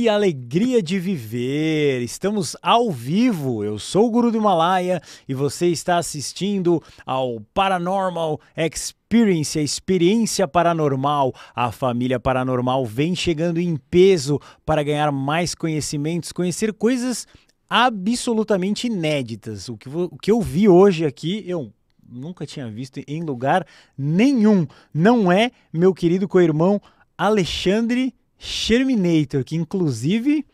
que alegria de viver! Estamos ao vivo. Eu sou o Guru do Himalaia e você está assistindo ao Paranormal Experience. a experiência paranormal. A família paranormal vem chegando em peso para ganhar mais conhecimentos, conhecer coisas absolutamente inéditas. O que, o que eu vi hoje aqui, eu nunca tinha visto em lugar nenhum. Não é, meu querido co-irmão Alexandre Sherminator, que inclusive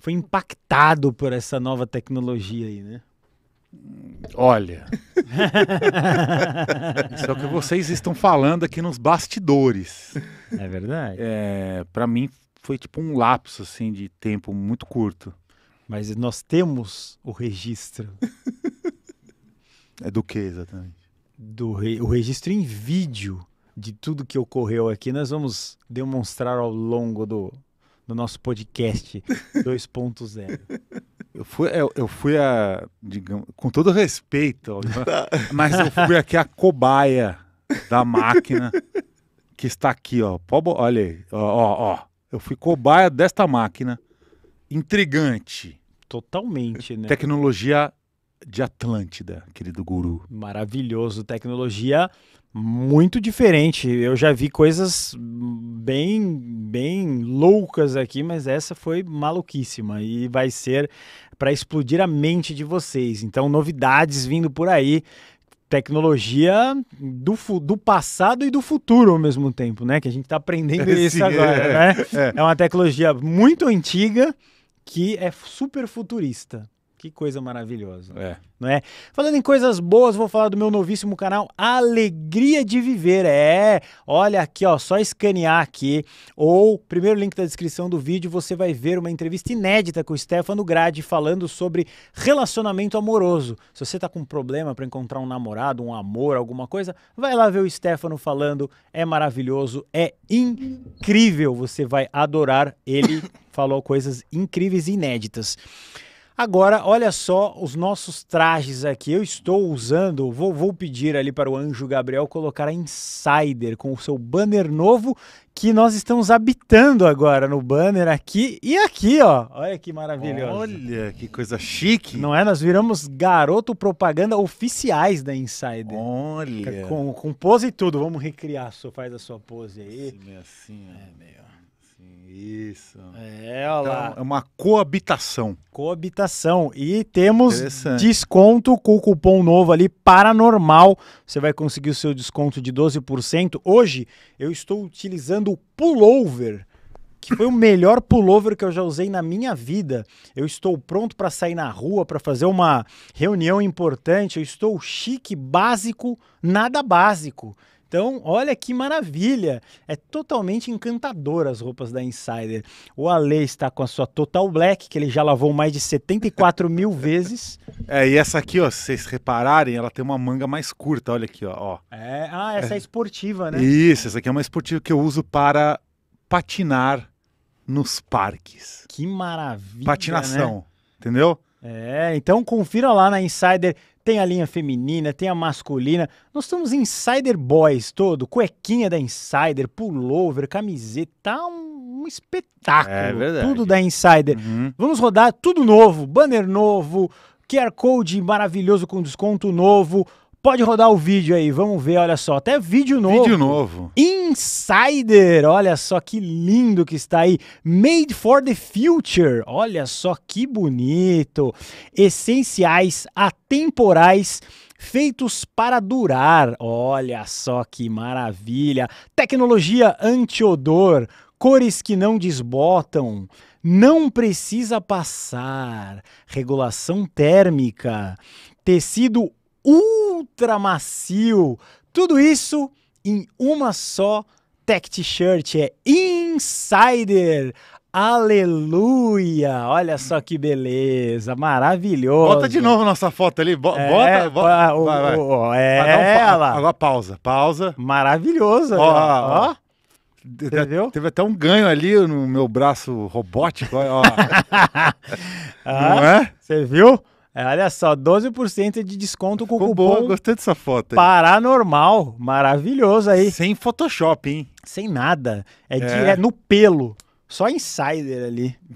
foi impactado por essa nova tecnologia aí, né? Olha. isso é o que vocês estão falando aqui nos bastidores. É verdade. É, para mim foi tipo um lapso assim de tempo muito curto. Mas nós temos o registro. é do que exatamente? Do re... o registro em vídeo de tudo que ocorreu aqui, nós vamos demonstrar ao longo do, do nosso podcast 2.0. Eu fui, eu, eu, fui a, digamos, com todo respeito, né, mas eu fui aqui a cobaia da máquina que está aqui, ó. Olha aí, ó, ó, ó. Eu fui cobaia desta máquina. Intrigante. Totalmente, né? Tecnologia de Atlântida, querido guru. Maravilhoso. Tecnologia muito diferente. Eu já vi coisas bem, bem loucas aqui, mas essa foi maluquíssima e vai ser para explodir a mente de vocês. Então, novidades vindo por aí. Tecnologia do, do passado e do futuro ao mesmo tempo, né? Que a gente está aprendendo isso agora, é, né? É. é uma tecnologia muito antiga que é super futurista. Que coisa maravilhosa. É. Não é? Falando em coisas boas, vou falar do meu novíssimo canal Alegria de Viver. É, olha aqui, ó, só escanear aqui ou primeiro link da descrição do vídeo, você vai ver uma entrevista inédita com o Stefano Grade falando sobre relacionamento amoroso. Se você tá com um problema para encontrar um namorado, um amor, alguma coisa, vai lá ver o Stefano falando. É maravilhoso, é incrível. Você vai adorar. Ele falou coisas incríveis e inéditas. Agora, olha só os nossos trajes aqui. Eu estou usando, vou, vou pedir ali para o Anjo Gabriel colocar a Insider com o seu banner novo que nós estamos habitando agora no banner aqui e aqui, ó. Olha que maravilhoso. Olha que coisa chique. Não é? Nós viramos garoto propaganda oficiais da Insider. Olha. Com, com pose e tudo. Vamos recriar. Só faz a sua pose aí. É assim, assim, é, meio... Isso. É, olha então, lá. é uma coabitação. Coabitação. E temos desconto com o cupom novo ali, Paranormal. Você vai conseguir o seu desconto de 12%. Hoje eu estou utilizando o Pullover que foi o melhor pullover que eu já usei na minha vida. Eu estou pronto para sair na rua, para fazer uma reunião importante. Eu estou chique, básico, nada básico. Então, olha que maravilha! É totalmente encantador as roupas da Insider. O Ale está com a sua Total Black, que ele já lavou mais de 74 mil vezes. É, e essa aqui, ó, se vocês repararem, ela tem uma manga mais curta, olha aqui, ó. ó. É, ah, essa é, é. esportiva, né? Isso, essa aqui é uma esportiva que eu uso para patinar nos parques. Que maravilha! Né? Patinação, né? entendeu? É, então confira lá na Insider tem a linha feminina, tem a masculina. Nós estamos Insider Boys todo, cuequinha da Insider, pullover, camiseta, tá um, um espetáculo. É verdade. Tudo da Insider. Uhum. Vamos rodar tudo novo, banner novo, QR Code maravilhoso com desconto novo. Pode rodar o vídeo aí, vamos ver, olha só. Até vídeo novo. Vídeo novo. Insider, olha só que lindo que está aí. Made for the Future, olha só que bonito. Essenciais, atemporais feitos para durar. Olha só que maravilha! Tecnologia anti-odor, cores que não desbotam, não precisa passar, regulação térmica, tecido ultra macio. Tudo isso em uma só tech t-shirt. É Insider. Aleluia! Olha só que beleza, maravilhoso. Bota de novo nossa foto ali, bota, é, bota. O, vai, vai. O, é agora, ela. Agora pausa, pausa. Maravilhosa. Ó, ó, ó. Entendeu? Teve até um ganho ali no meu braço robótico. Ó. ah, Não é? Você viu? É, olha só, 12% de desconto com o cupom. gostei dessa foto. Paranormal, maravilhoso aí. Sem Photoshop, hein? Sem nada. É, é. é. no pelo. Só insider ali.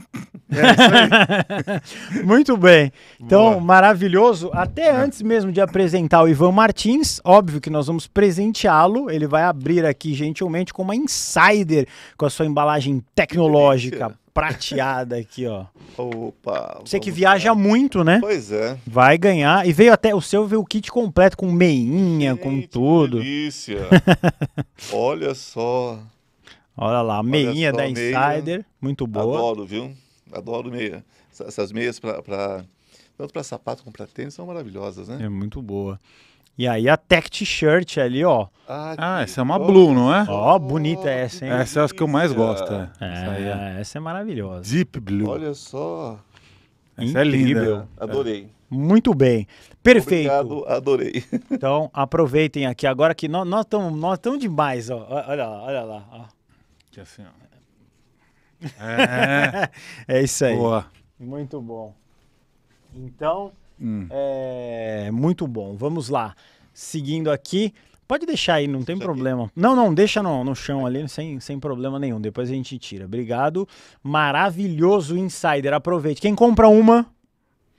É isso aí. Muito bem. Então, Boa. maravilhoso. Até é. antes mesmo de apresentar o Ivan Martins, óbvio que nós vamos presenteá-lo. Ele vai abrir aqui gentilmente com uma insider com a sua embalagem tecnológica prateada aqui, ó. Opa. Você que viaja lá. muito, né? Pois é. Vai ganhar. E veio até, o seu ver o kit completo, com meinha, Gente, com tudo. Que delícia. Olha só. Olha lá, a meinha só, da Insider, meia. muito boa. Adoro, viu? Adoro meia. Essas meias para tanto para sapato como para tênis são maravilhosas, né? É muito boa. E aí a Tech T-shirt ali, ó. Ah, ah essa é uma blue, não é? Ó, oh, bonita essa, hein? Essa é a que eu mais gosto. É. É, é, essa é maravilhosa. Deep Blue. Olha só. Essa é Incrível. é linda. Adorei. Muito bem. Perfeito. Obrigado, adorei. Então, aproveitem aqui agora que nós estamos nós tão demais, ó. Olha lá, olha lá. Ó. Que assim, ó. É. é isso aí. Boa. Muito bom. Então, Hum. É muito bom. Vamos lá. Seguindo aqui. Pode deixar aí, não tem Isso problema. Aqui. Não, não, deixa no, no chão ali, sem, sem problema nenhum. Depois a gente tira. Obrigado. Maravilhoso Insider. Aproveite. Quem compra uma,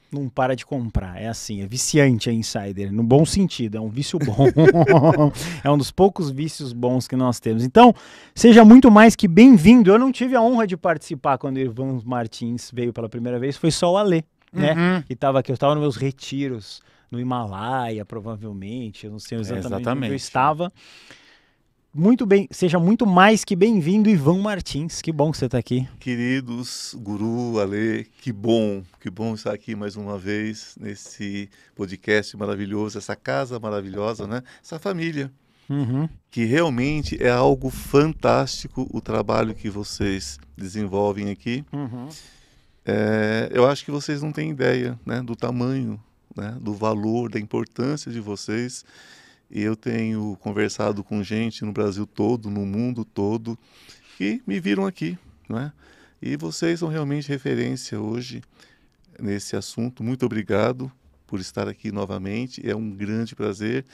não para de comprar. É assim, é viciante a insider, no bom sentido, é um vício bom. é um dos poucos vícios bons que nós temos. Então, seja muito mais que bem-vindo. Eu não tive a honra de participar quando o Ivan Martins veio pela primeira vez, foi só o Alê né? Uhum. Que tava aqui, eu estava nos meus retiros no Himalaia, provavelmente, eu não sei exatamente, exatamente. onde eu estava. Muito bem, seja muito mais que bem-vindo, Ivan Martins. Que bom que você está aqui. Queridos, Guru, Ale, que bom, que bom estar aqui mais uma vez nesse podcast maravilhoso, essa casa maravilhosa, né? Essa família. Uhum. Que realmente é algo fantástico o trabalho que vocês desenvolvem aqui. Uhum. É, eu acho que vocês não têm ideia né, do tamanho, né, do valor, da importância de vocês. E eu tenho conversado com gente no Brasil todo, no mundo todo, que me viram aqui. Né? E vocês são realmente referência hoje nesse assunto. Muito obrigado por estar aqui novamente. É um grande prazer.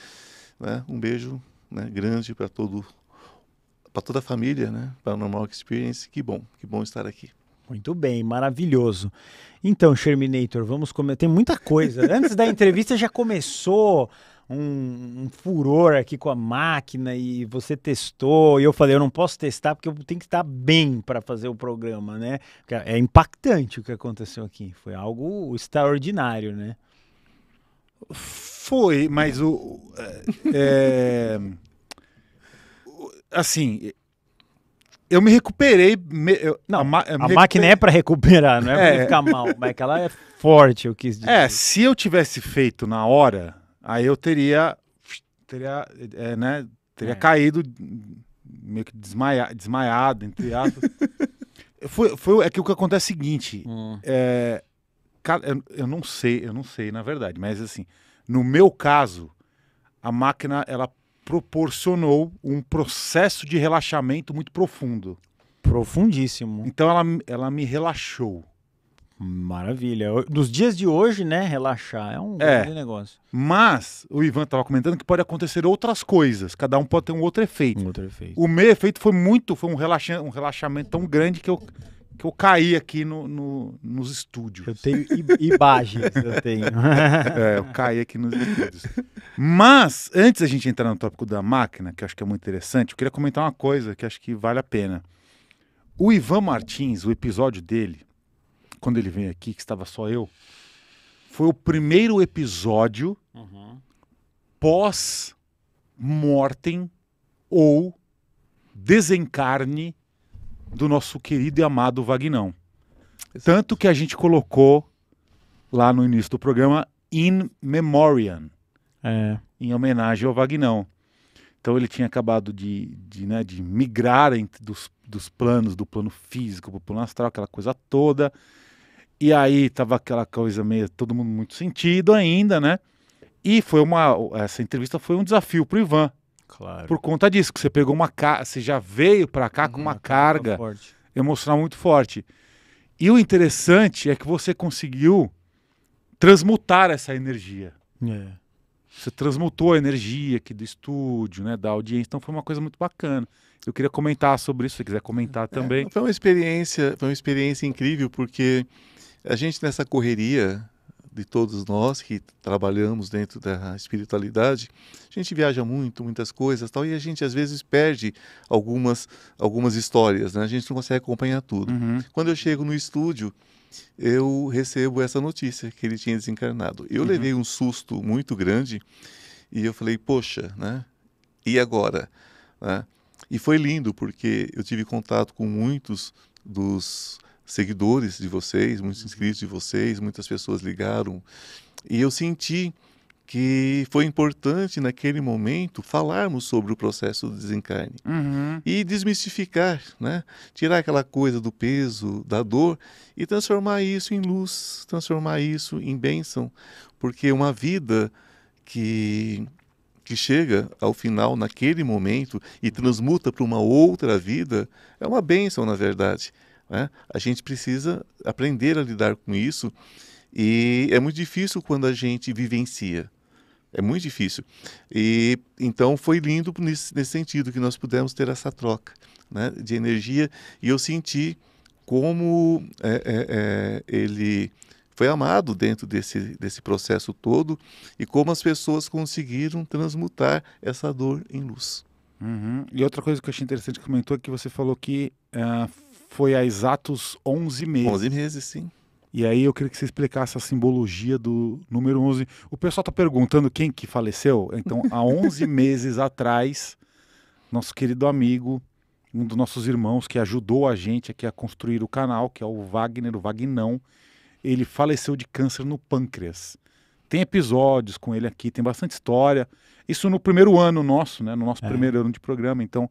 Né? Um beijo né, grande para todo para toda a família, né? Para a Normal Experience. Que bom, que bom estar aqui. Muito bem, maravilhoso. Então, Sherminator, vamos comer. Tem muita coisa. Antes da entrevista já começou um, um, furor aqui com a máquina e você testou. E eu falei, eu não posso testar porque eu tenho que estar bem para fazer o programa, né? É impactante o que aconteceu aqui. Foi algo extraordinário, né? Foi, mas o. É, é assim, eu me recuperei. Me, eu, não, a, a recuperei. máquina é para recuperar, não é, é. para ficar mal, mas que ela é forte, eu quis dizer. É, se eu tivesse feito na hora, aí eu teria, teria, é, né, teria é. caído meio que desmaia, desmaiado, entre aspas. foi, foi, é que o que acontece é o seguinte, hum. é, eu, eu não sei, eu não sei, na verdade, mas assim, no meu caso, a máquina ela proporcionou um processo de relaxamento muito profundo. Profundíssimo. Então ela, ela me relaxou. Maravilha. Nos dias de hoje, né, relaxar é um é, grande negócio. Mas o Ivan estava comentando que pode acontecer outras coisas. Cada um pode ter um outro efeito. Um outro efeito. O meu efeito foi muito, foi um, relaxa um relaxamento tão grande que eu que eu caí aqui no, no nos estúdios. Eu tenho imagens, eu tenho. é, eu caí aqui nos estúdios. Mas, antes da gente entrar no tópico da máquina, que eu acho que é muito interessante, eu queria comentar uma coisa que acho que vale a pena. O Ivan Martins, o episódio dele, quando ele veio aqui, que estava só eu, foi o primeiro episódio uhum. pós-mortem ou desencarne do nosso querido e amado Vagnão. Exatamente. Tanto que a gente colocou lá no início do programa In Memoriam, é. em homenagem ao Vagnão. Então ele tinha acabado de, de, né, de migrar entre, dos, dos planos, do plano físico para o plano astral, aquela coisa toda. E aí tava aquela coisa meio, todo mundo muito sentido ainda, né? E foi uma, essa entrevista foi um desafio para o Ivan. Claro. Por conta disso, que você pegou uma ca... você já veio para cá uhum, com uma, uma uhum, tá carga forte. emocional muito forte. E o interessante é que você conseguiu transmutar essa energia. É. Você transmutou a energia aqui do estúdio, né, da audiência. Então foi uma coisa muito bacana. Eu queria comentar sobre isso, se quiser comentar é, também. É, foi uma experiência, foi uma experiência incrível porque a gente nessa correria de todos nós que trabalhamos dentro da espiritualidade, a gente viaja muito, muitas coisas, tal, e a gente às vezes perde algumas algumas histórias, né? A gente não consegue acompanhar tudo. Uhum. Quando eu chego no estúdio, eu recebo essa notícia que ele tinha desencarnado. Eu uhum. levei um susto muito grande e eu falei, poxa, né? E agora, né? E foi lindo porque eu tive contato com muitos dos seguidores de vocês, muitos uhum. inscritos de vocês, muitas pessoas ligaram. E eu senti que foi importante naquele momento falarmos sobre o processo do desencarne uhum. e desmistificar, né? tirar aquela coisa do peso, da dor e transformar isso em luz, transformar isso em bênção, porque uma vida que que chega ao final naquele momento e uhum. transmuta para uma outra vida é uma bênção na verdade. Né? A gente precisa aprender a lidar com isso e é muito difícil quando a gente vivencia. É muito difícil. E então foi lindo nesse, nesse sentido que nós pudemos ter essa troca né, de energia e eu senti como é, é, é, ele foi amado dentro desse, desse processo todo e como as pessoas conseguiram transmutar essa dor em luz. Uhum. E outra coisa que eu achei interessante que comentou é que você falou que uh, foi há exatos 11 meses. 11 meses, sim. E aí eu queria que você explicasse a simbologia do número 11. O pessoal está perguntando quem que faleceu. Então, há 11 meses atrás, nosso querido amigo, um dos nossos irmãos que ajudou a gente aqui a construir o canal, que é o Wagner, o Vagnão, ele faleceu de câncer no pâncreas. Tem episódios com ele aqui, tem bastante história. Isso no primeiro ano nosso, né? No nosso é. primeiro ano de programa. Então,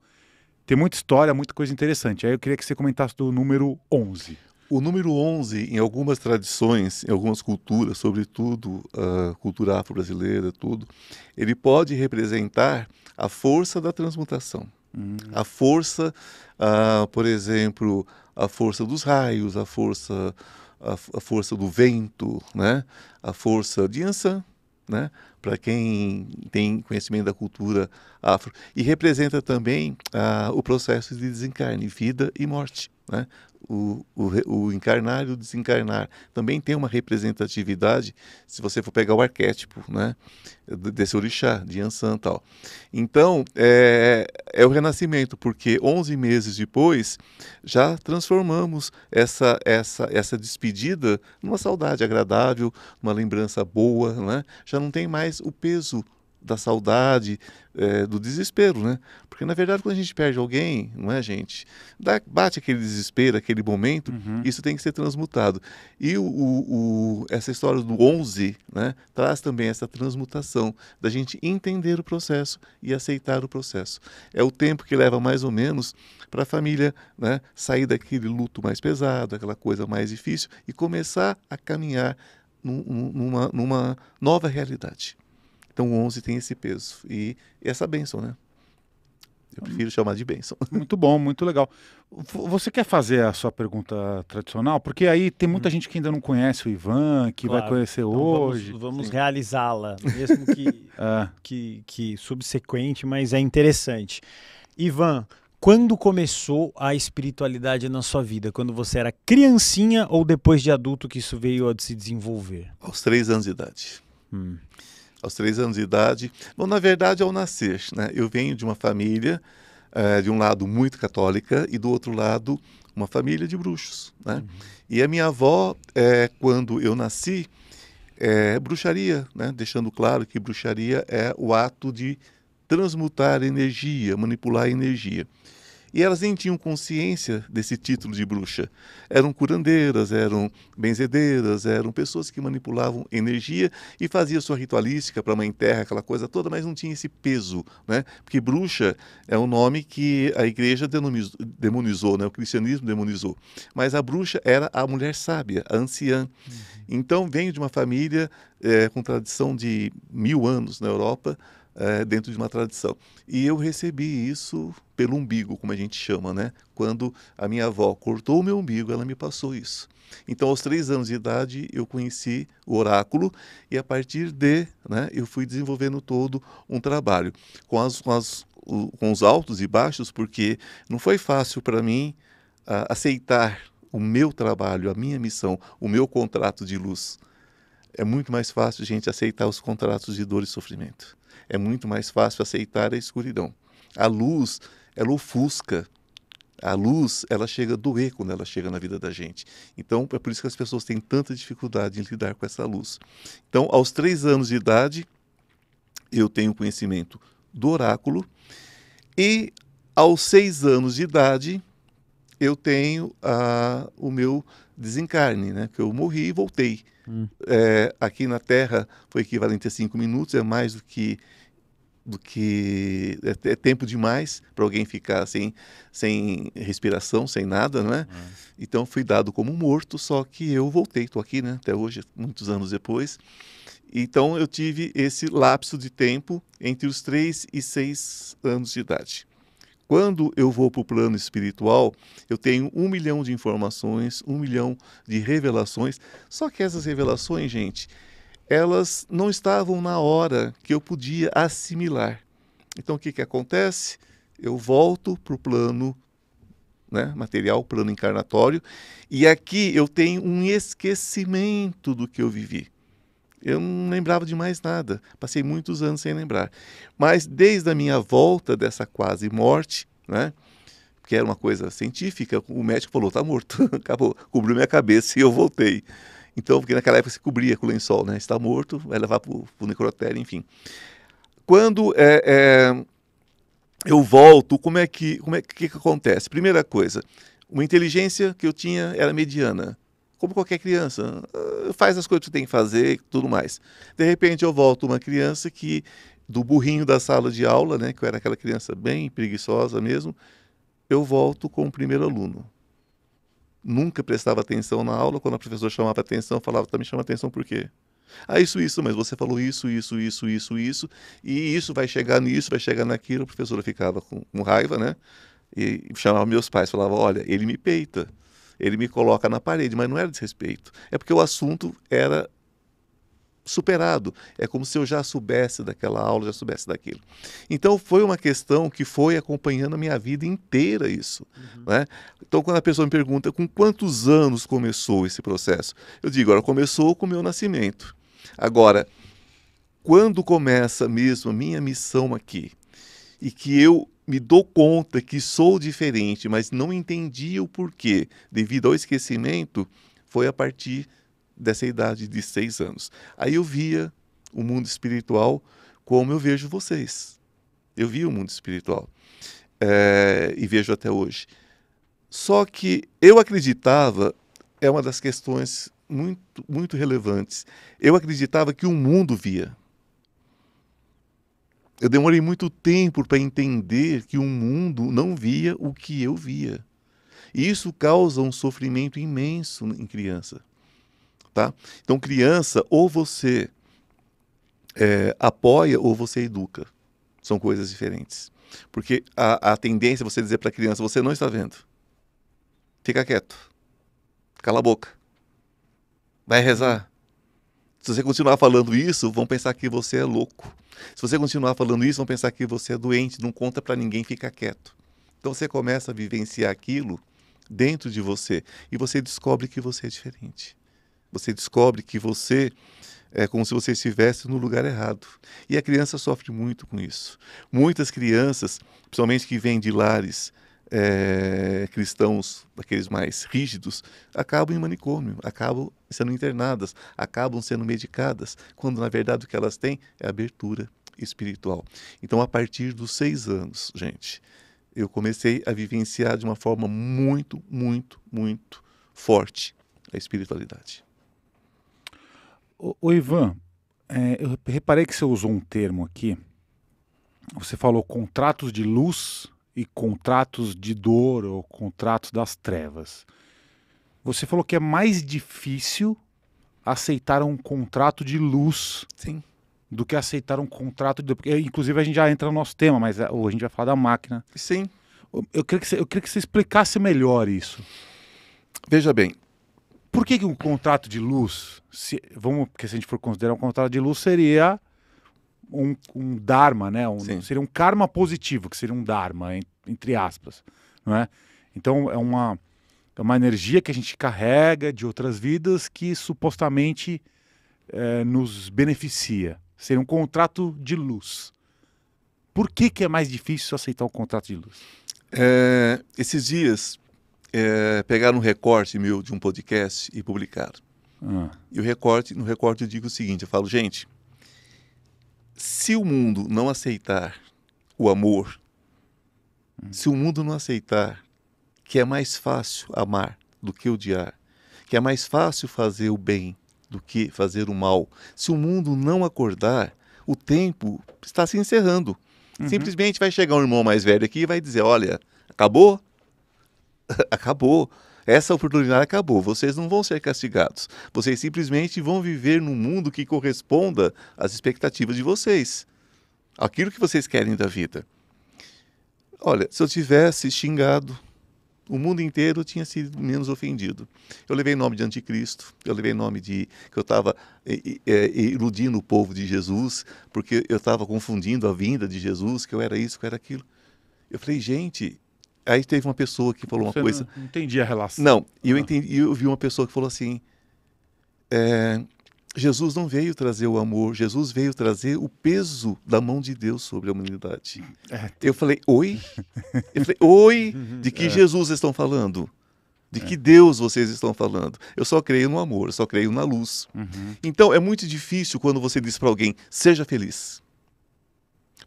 tem muita história, muita coisa interessante. Aí eu queria que você comentasse do número 11. O número 11, em algumas tradições, em algumas culturas, sobretudo a ah, cultura afro-brasileira, tudo, ele pode representar a força da transmutação. Hum. A força, uh, por exemplo, a força dos raios, a força, a, a força do vento, né? a força de Ansan, né? para quem tem conhecimento da cultura afro. E representa também ah, o processo de desencarne, vida e morte. Né? o, o, o, encarnar e o desencarnar também tem uma representatividade se você for pegar o arquétipo né desse orixá de Ansan tal então é, é o renascimento porque 11 meses depois já transformamos essa essa essa despedida numa saudade agradável uma lembrança boa né já não tem mais o peso da saudade, é, do desespero, né? Porque na verdade quando a gente perde alguém, não é, gente? Dá, bate aquele desespero, aquele momento, uhum. isso tem que ser transmutado. E o, o, o, essa história do 11, né? Traz também essa transmutação da gente entender o processo e aceitar o processo. É o tempo que leva mais ou menos para a família, né? Sair daquele luto mais pesado, aquela coisa mais difícil e começar a caminhar numa, numa nova realidade. Então 11 tem esse peso e, essa bênção, né? Eu prefiro chamar de bênção. Muito bom, muito legal. Você quer fazer a sua pergunta tradicional? Porque aí tem muita hum. gente que ainda não conhece o Ivan, que claro. vai conhecer então, hoje. Vamos, vamos realizá-la, mesmo que, é. que, que subsequente, mas é interessante. Ivan, quando começou a espiritualidade na sua vida? Quando você era criancinha ou depois de adulto que isso veio a se desenvolver? Aos três anos de idade. Hum aos três anos de idade. Bom, na verdade, ao nascer, né, eu venho de uma família, eh, de um lado muito católica e do outro lado uma família de bruxos. Né? Uhum. E a minha avó, é, quando eu nasci, é bruxaria, né? deixando claro que bruxaria é o ato de transmutar energia, manipular energia. E elas nem tinham consciência desse título de bruxa. Eram curandeiras, eram benzedeiras, eram pessoas que manipulavam energia e faziam sua ritualística para a Mãe Terra, aquela coisa toda, mas não tinha esse peso, né? Porque bruxa é um nome que a igreja demonizou, né? O cristianismo demonizou. Mas a bruxa era a mulher sábia, a anciã. Uhum. Então, venho de uma família é, com tradição de mil anos na Europa, é, dentro de uma tradição. E eu recebi isso pelo umbigo, como a gente chama, né? Quando a minha avó cortou o meu umbigo, ela me passou isso. Então, aos três anos de idade, eu conheci o oráculo e a partir de, né, eu fui desenvolvendo todo um trabalho com, as, com, as, com os altos e baixos, porque não foi fácil para mim a, aceitar o meu trabalho, a minha missão, o meu contrato de luz. É muito mais fácil, gente, aceitar os contratos de dor e sofrimento é muito mais fácil aceitar a escuridão. A luz, ela ofusca. A luz, ela chega a doer quando ela chega na vida da gente. Então, é por isso que as pessoas têm tanta dificuldade em lidar com essa luz. Então, aos três anos de idade, eu tenho conhecimento do oráculo. E aos seis anos de idade, eu tenho o meu desencarne, né? Que eu morri e voltei. Hum. É, aqui na Terra foi equivalente a cinco minutos, é mais do que do que é, é tempo demais para alguém ficar sem, sem respiração, sem nada, né? Uhum. Então fui dado como morto, só que eu voltei, estou aqui, né? Até hoje, muitos anos depois. Então eu tive esse lapso de tempo entre os três e seis anos de idade. Quando eu vou para o plano espiritual, eu tenho um milhão de informações, um milhão de revelações. Só que essas revelações, gente, elas não estavam na hora que eu podia assimilar. Então o que, que acontece? Eu volto para o plano né, material, plano encarnatório, e aqui eu tenho um esquecimento do que eu vivi. Eu não lembrava de mais nada, passei muitos anos sem lembrar. Mas desde a minha volta dessa quase morte, né, que era uma coisa científica, o médico falou: está morto, acabou, cobriu minha cabeça e eu voltei. Então, porque naquela época se cobria com o lençol, né? Está morto, vai levar para o necrotério, enfim. Quando é, é, eu volto, como é que como é que, que acontece? Primeira coisa, uma inteligência que eu tinha era mediana, como qualquer criança, ah, faz as coisas que tem que fazer e tudo mais. De repente, eu volto uma criança que do burrinho da sala de aula, né, que eu era aquela criança bem preguiçosa mesmo, eu volto com o primeiro aluno nunca prestava atenção na aula, quando a professora chamava atenção, falava, tá me chamando atenção por quê? Ah, isso, isso, mas você falou isso, isso, isso, isso, isso, e isso vai chegar nisso, vai chegar naquilo. A professora ficava com, com raiva, né? E chamava meus pais, falava, olha, ele me peita, ele me coloca na parede, mas não era desrespeito. É porque o assunto era superado. É como se eu já soubesse daquela aula, já soubesse daquilo. Então foi uma questão que foi acompanhando a minha vida inteira isso. Uhum. Né? Então quando a pessoa me pergunta com quantos anos começou esse processo, eu digo, agora começou com o meu nascimento. Agora, quando começa mesmo a minha missão aqui e que eu me dou conta que sou diferente, mas não entendi o porquê devido ao esquecimento, foi a partir dessa idade de seis anos. Aí eu via o mundo espiritual como eu vejo vocês. Eu via o mundo espiritual é, e vejo até hoje. Só que eu acreditava, é uma das questões muito, muito relevantes, eu acreditava que o mundo via. Eu demorei muito tempo para entender que o mundo não via o que eu via. E isso causa um sofrimento imenso em criança tá? Então, criança, ou você é, apoia ou você educa. São coisas diferentes. Porque a, a tendência é você dizer para a criança: você não está vendo. Fica quieto. Cala a boca. Vai rezar. Se você continuar falando isso, vão pensar que você é louco. Se você continuar falando isso, vão pensar que você é doente. Não conta para ninguém, fica quieto. Então você começa a vivenciar aquilo dentro de você e você descobre que você é diferente. Você descobre que você é como se você estivesse no lugar errado. E a criança sofre muito com isso. Muitas crianças, principalmente que vêm de lares é, cristãos, aqueles mais rígidos, acabam em manicômio, acabam sendo internadas, acabam sendo medicadas, quando na verdade o que elas têm é abertura espiritual. Então, a partir dos seis anos, gente, eu comecei a vivenciar de uma forma muito, muito, muito forte a espiritualidade. O, Ivan, é, eu reparei que você usou um termo aqui. Você falou contratos de luz e contratos de dor ou contratos das trevas. Você falou que é mais difícil aceitar um contrato de luz Sim. do que aceitar um contrato de. Porque, inclusive, a gente já entra no nosso tema, mas a, é, a gente vai falar da máquina. Sim. eu, queria que você, eu queria que você explicasse melhor isso. Veja bem, por que, que um contrato de luz, se, vamos, porque se a gente for considerar um contrato de luz, seria um, um dharma, né? Um, seria um karma positivo, que seria um dharma, entre aspas, não é? Então é uma, é uma energia que a gente carrega de outras vidas que supostamente é, nos beneficia. Seria um contrato de luz. Por que, que é mais difícil aceitar um contrato de luz? É, esses dias é, pegar um recorte meu de um podcast e publicar. Ah. E o recorte, no recorte eu digo o seguinte, eu falo, gente, se o mundo não aceitar o amor, hum. se o mundo não aceitar que é mais fácil amar do que odiar, que é mais fácil fazer o bem do que fazer o mal, se o mundo não acordar, o tempo está se encerrando. Uhum. Simplesmente vai chegar um irmão mais velho aqui e vai dizer: olha, acabou, acabou. Essa oportunidade acabou. Vocês não vão ser castigados. Vocês simplesmente vão viver num mundo que corresponda às expectativas de vocês. Aquilo que vocês querem da vida. Olha, se eu tivesse xingado, o mundo inteiro tinha sido menos ofendido. Eu levei nome de anticristo, eu levei nome de que eu estava é, é, iludindo o povo de Jesus, porque eu estava confundindo a vinda de Jesus, que eu era isso, que eu era aquilo. Eu falei, gente, Aí teve uma pessoa que falou Você uma coisa. Não entendi a relação. Não, e eu, ah. entendi, eu vi uma pessoa que falou assim: é, Jesus não veio trazer o amor, Jesus veio trazer o peso da mão de Deus sobre a humanidade. É. Eu falei: oi? Eu falei: oi? Uhum, de que é. Jesus estão falando? De é. que Deus vocês estão falando? Eu só creio no amor, eu só creio na luz. Uhum. Então é muito difícil quando você diz para alguém: seja feliz.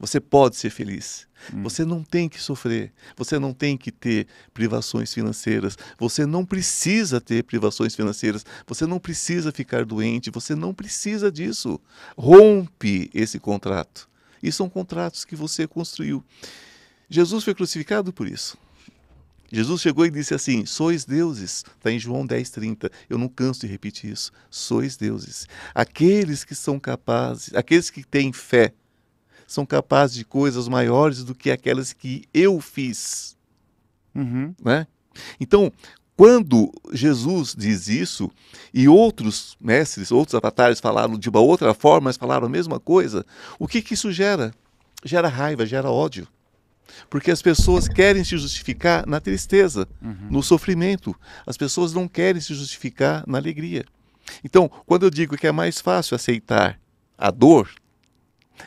Você pode ser feliz. Hum. Você não tem que sofrer. Você não tem que ter privações financeiras. Você não precisa ter privações financeiras. Você não precisa ficar doente. Você não precisa disso. Rompe esse contrato. E são contratos que você construiu. Jesus foi crucificado por isso. Jesus chegou e disse assim: Sois deuses. Está em João 10,30. Eu não canso de repetir isso. Sois deuses. Aqueles que são capazes, aqueles que têm fé são capazes de coisas maiores do que aquelas que eu fiz. Uhum. Né? Então, quando Jesus diz isso e outros mestres, outros avatares falaram de uma outra forma, mas falaram a mesma coisa, o que, que isso gera? Gera raiva, gera ódio. Porque as pessoas querem se justificar na tristeza, uhum. no sofrimento. As pessoas não querem se justificar na alegria. Então, quando eu digo que é mais fácil aceitar a dor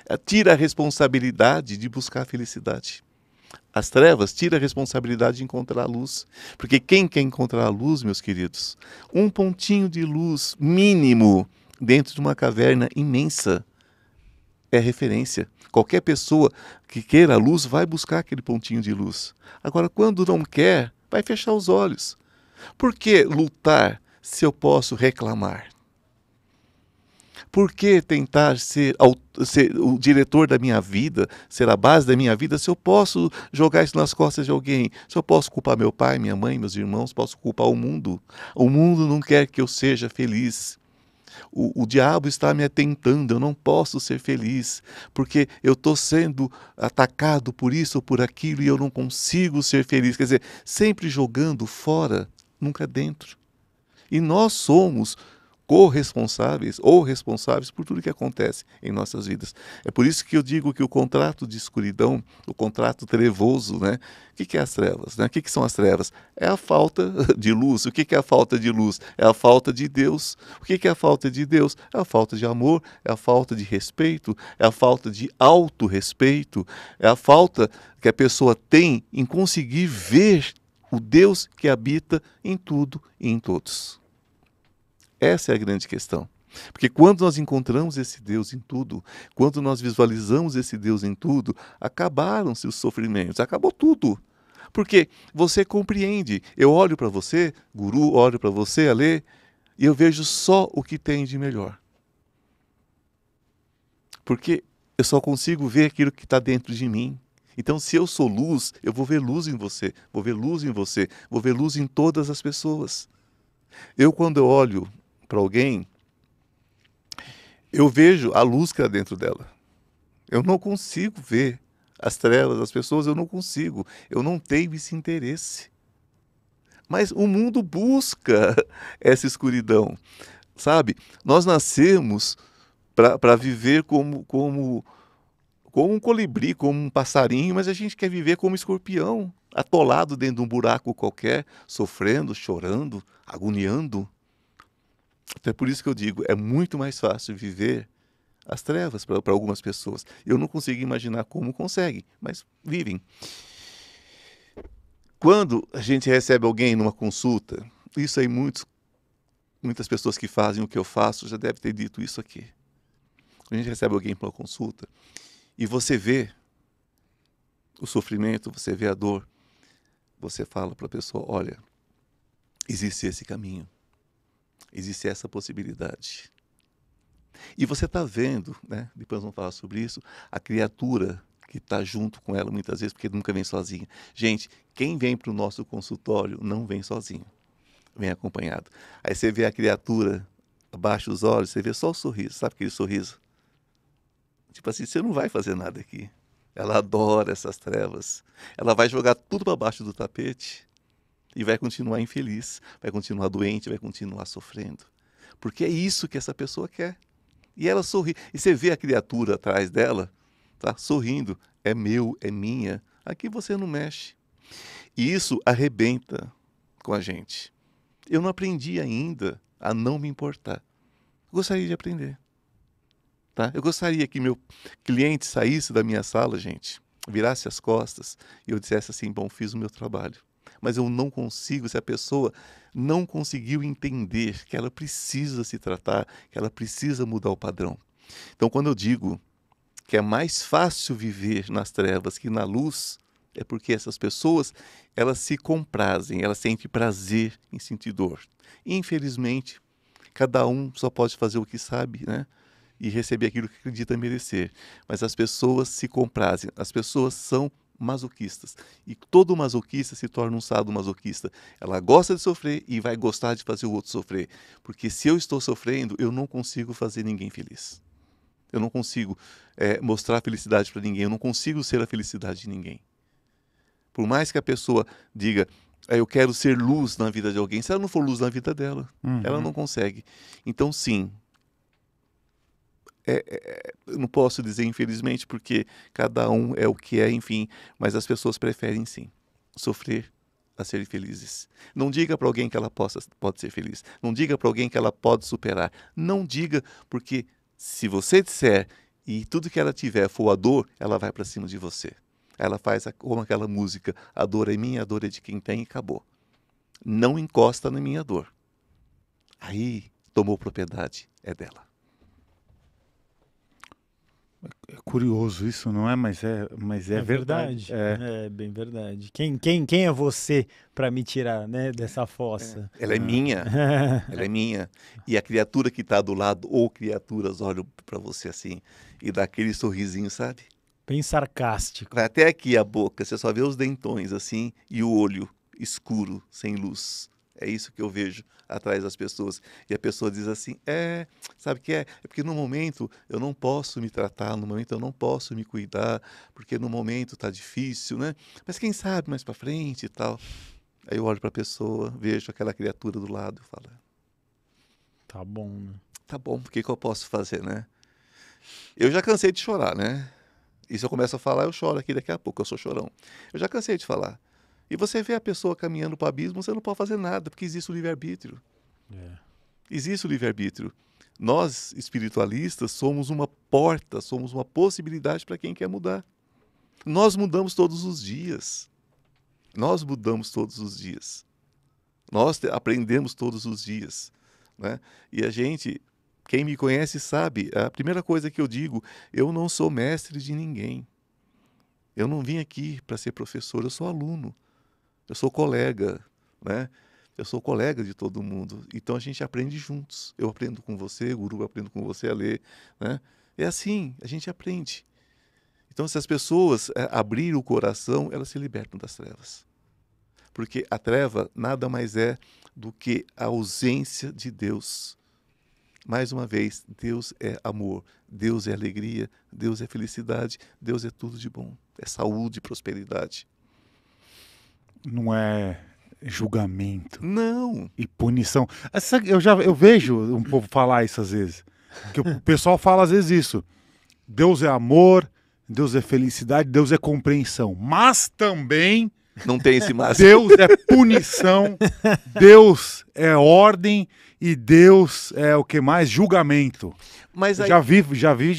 eh, tira a responsabilidade de buscar a felicidade. As trevas tira a responsabilidade de encontrar a luz. Porque quem quer encontrar a luz, meus queridos? Um pontinho de luz mínimo dentro de uma caverna imensa é referência. Qualquer pessoa que queira a luz vai buscar aquele pontinho de luz. Agora, quando não quer, vai fechar os olhos. Por que lutar se eu posso reclamar? Por que tentar ser, ser, o diretor da minha vida, ser a base da minha vida, se eu posso jogar isso nas costas de alguém? Se eu posso culpar meu pai, minha mãe, meus irmãos, posso culpar o mundo. O mundo não quer que eu seja feliz. O, o, diabo está me atentando, eu não posso ser feliz, porque eu estou sendo atacado por isso ou por aquilo e eu não consigo ser feliz. Quer dizer, sempre jogando fora, nunca dentro. E nós somos corresponsáveis ou responsáveis por tudo que acontece em nossas vidas. É por isso que eu digo que o contrato de escuridão, o contrato trevoso, né? O que, que é as trevas? Né? O que, que são as trevas? É a falta de luz. O que, que é a falta de luz? É a falta de Deus. O que, que é a falta de Deus? É a falta de amor, é a falta de respeito, é a falta de autorrespeito, é a falta que a pessoa tem em conseguir ver o Deus que habita em tudo e em todos. Essa é a grande questão. Porque quando nós encontramos esse Deus em tudo, quando nós visualizamos esse Deus em tudo, acabaram-se os sofrimentos, acabou tudo. Porque você compreende. Eu olho para você, guru, olho para você, Alê, e eu vejo só o que tem de melhor. Porque eu só consigo ver aquilo que está dentro de mim. Então, se eu sou luz, eu vou ver luz em você, vou ver luz em você, vou ver luz em todas as pessoas. Eu, quando eu olho para alguém, eu vejo a luz que há tá dentro dela. Eu não consigo ver as trevas das pessoas, eu não consigo. Eu não tenho esse interesse. Mas o mundo busca essa escuridão, sabe? Nós nascemos para viver como, como, como um colibri, como um passarinho, mas a gente quer viver como escorpião, atolado dentro de um buraco qualquer, sofrendo, chorando, agoniando. Então é por isso que eu digo, é muito mais fácil viver as trevas para algumas pessoas. Eu não consigo imaginar como conseguem, mas vivem. Quando a gente recebe alguém numa consulta, isso aí muitos, muitas pessoas que fazem o que eu faço já devem ter dito isso aqui. Quando a gente recebe alguém para uma consulta e você vê o sofrimento, você vê a dor, você fala para a pessoa: olha, existe esse caminho. Existe essa possibilidade. E você está vendo, né? depois vamos falar sobre isso, a criatura que está junto com ela muitas vezes, porque nunca vem sozinha. Gente, quem vem para o nosso consultório não vem sozinho, vem acompanhado. Aí você vê a criatura, abaixa os olhos, você vê só o sorriso, sabe aquele sorriso? Tipo assim, você não vai fazer nada aqui. Ela adora essas trevas. Ela vai jogar tudo para baixo do tapete e vai continuar infeliz, vai continuar doente, vai continuar sofrendo. Porque é isso que essa pessoa quer. E ela sorri. E você vê a criatura atrás dela, tá? Sorrindo. É meu, é minha. Aqui você não mexe. E isso arrebenta com a gente. Eu não aprendi ainda a não me importar. Gostaria de aprender. Tá? Eu gostaria que meu cliente saísse da minha sala, gente, virasse as costas e eu dissesse assim: bom, fiz o meu trabalho mas eu não consigo. Se a pessoa não conseguiu entender que ela precisa se tratar, que ela precisa mudar o padrão. Então, quando eu digo que é mais fácil viver nas trevas que na luz, é porque essas pessoas elas se comprazem, elas sentem prazer em sentir dor. Infelizmente, cada um só pode fazer o que sabe, né? E receber aquilo que acredita merecer. Mas as pessoas se comprazem, as pessoas são masoquistas. E todo masoquista se torna um sado masoquista. Ela gosta de sofrer e vai gostar de fazer o outro sofrer. Porque se eu estou sofrendo, eu não consigo fazer ninguém feliz. Eu não consigo é, mostrar felicidade para ninguém. Eu não consigo ser a felicidade de ninguém. Por mais que a pessoa diga, é, eu quero ser luz na vida de alguém, se ela não for luz na vida dela, uhum. ela não consegue. Então, sim, é, é, é não posso dizer infelizmente, porque cada um é o que é, enfim, mas as pessoas preferem sim sofrer a serem felizes. Não diga para alguém que ela possa, pode ser feliz. Não diga para alguém que ela pode superar. Não diga, porque se você disser e tudo que ela tiver for a dor, ela vai para cima de você. Ela faz como aquela música: a dor é minha, a dor é de quem tem e acabou. Não encosta na minha dor. Aí tomou propriedade, é dela. É curioso isso, não é? Mas é, mas é, é verdade. verdade. É. é. bem verdade. Quem, quem, quem é você para me tirar né, dessa fossa? É. Ela é ah. minha. Ela é minha. E a criatura que está do lado, ou criaturas, olham para você assim e dá aquele sorrisinho, sabe? Bem sarcástico. Vai até aqui a boca, você só vê os dentões assim e o olho escuro, sem luz. É isso que eu vejo atrás das pessoas. E a pessoa diz assim: é, sabe o que é? É porque no momento eu não posso me tratar, no momento eu não posso me cuidar, porque no momento está difícil, né? Mas quem sabe mais para frente e tal. Aí eu olho para a pessoa, vejo aquela criatura do lado e falo: é. tá bom, né? Tá bom, porque que eu posso fazer, né? Eu já cansei de chorar, né? E se eu começo a falar, eu choro aqui daqui a pouco, eu sou chorão. Eu já cansei de falar. E você vê a pessoa caminhando para o abismo, você não pode fazer nada, porque existe o livre-arbítrio. É. Existe o livre-arbítrio. Nós, espiritualistas, somos uma porta, somos uma possibilidade para quem quer mudar. Nós mudamos todos os dias. Nós mudamos todos os dias. Nós aprendemos todos os dias. Né? E a gente, quem me conhece sabe, a primeira coisa que eu digo, eu não sou mestre de ninguém. Eu não vim aqui para ser professor, eu sou aluno. Eu sou colega, né? Eu sou colega de todo mundo. Então a gente aprende juntos. Eu aprendo com você, guru aprendo com você a ler, né? É assim, a gente aprende. Então se as pessoas é, abrirem o coração, elas se libertam das trevas. Porque a treva nada mais é do que a ausência de Deus. Mais uma vez, Deus é amor, Deus é alegria, Deus é felicidade, Deus é tudo de bom, é saúde e prosperidade. Não é julgamento. Não. E punição. Essa, eu já eu vejo um povo falar isso às vezes. Que o pessoal fala às vezes isso. Deus é amor, Deus é felicidade, Deus é compreensão. Mas também não tem esse mas. Deus é punição, Deus é ordem e Deus é o que mais julgamento. Mas aí... já vi, já vi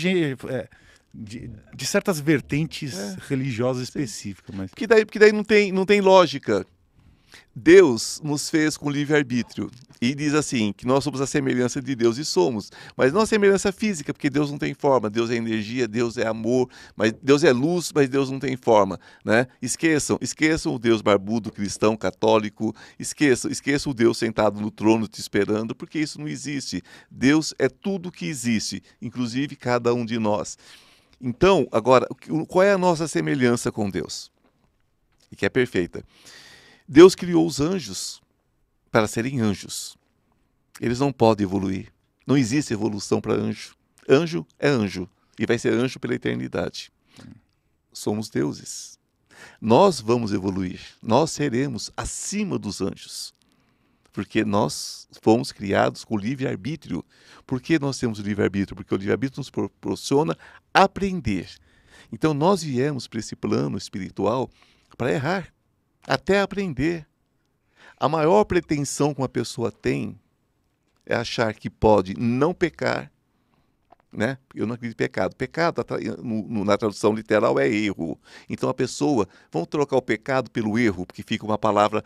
é, de, de certas vertentes é. religiosas específicas. Mas... Porque, daí, porque daí não tem, não tem lógica. Deus nos fez com livre-arbítrio e diz assim que nós somos a semelhança de Deus e somos, mas não a semelhança física, porque Deus não tem forma, Deus é energia, Deus é amor, mas Deus é luz, mas Deus não tem forma, né? Esqueçam, esqueçam o Deus barbudo cristão católico, esqueçam, esqueçam o Deus sentado no trono te esperando, porque isso não existe. Deus é tudo que existe, inclusive cada um de nós. Então, agora, qual é a nossa semelhança com Deus? E que é perfeita. Deus criou os anjos para serem anjos. Eles não podem evoluir. Não existe evolução para anjo. Anjo é anjo e vai ser anjo pela eternidade. Somos deuses. Nós vamos evoluir. Nós seremos acima dos anjos porque nós fomos criados com livre-arbítrio. Por que nós temos o livre-arbítrio? Porque o livre-arbítrio nos proporciona aprender. Então nós viemos para esse plano espiritual para errar, até aprender. A maior pretensão que uma pessoa tem é achar que pode não pecar, né? Eu não acredito em pecado. Pecado, na tradução literal, é erro. Então a pessoa, vamos trocar o pecado pelo erro, porque fica uma palavra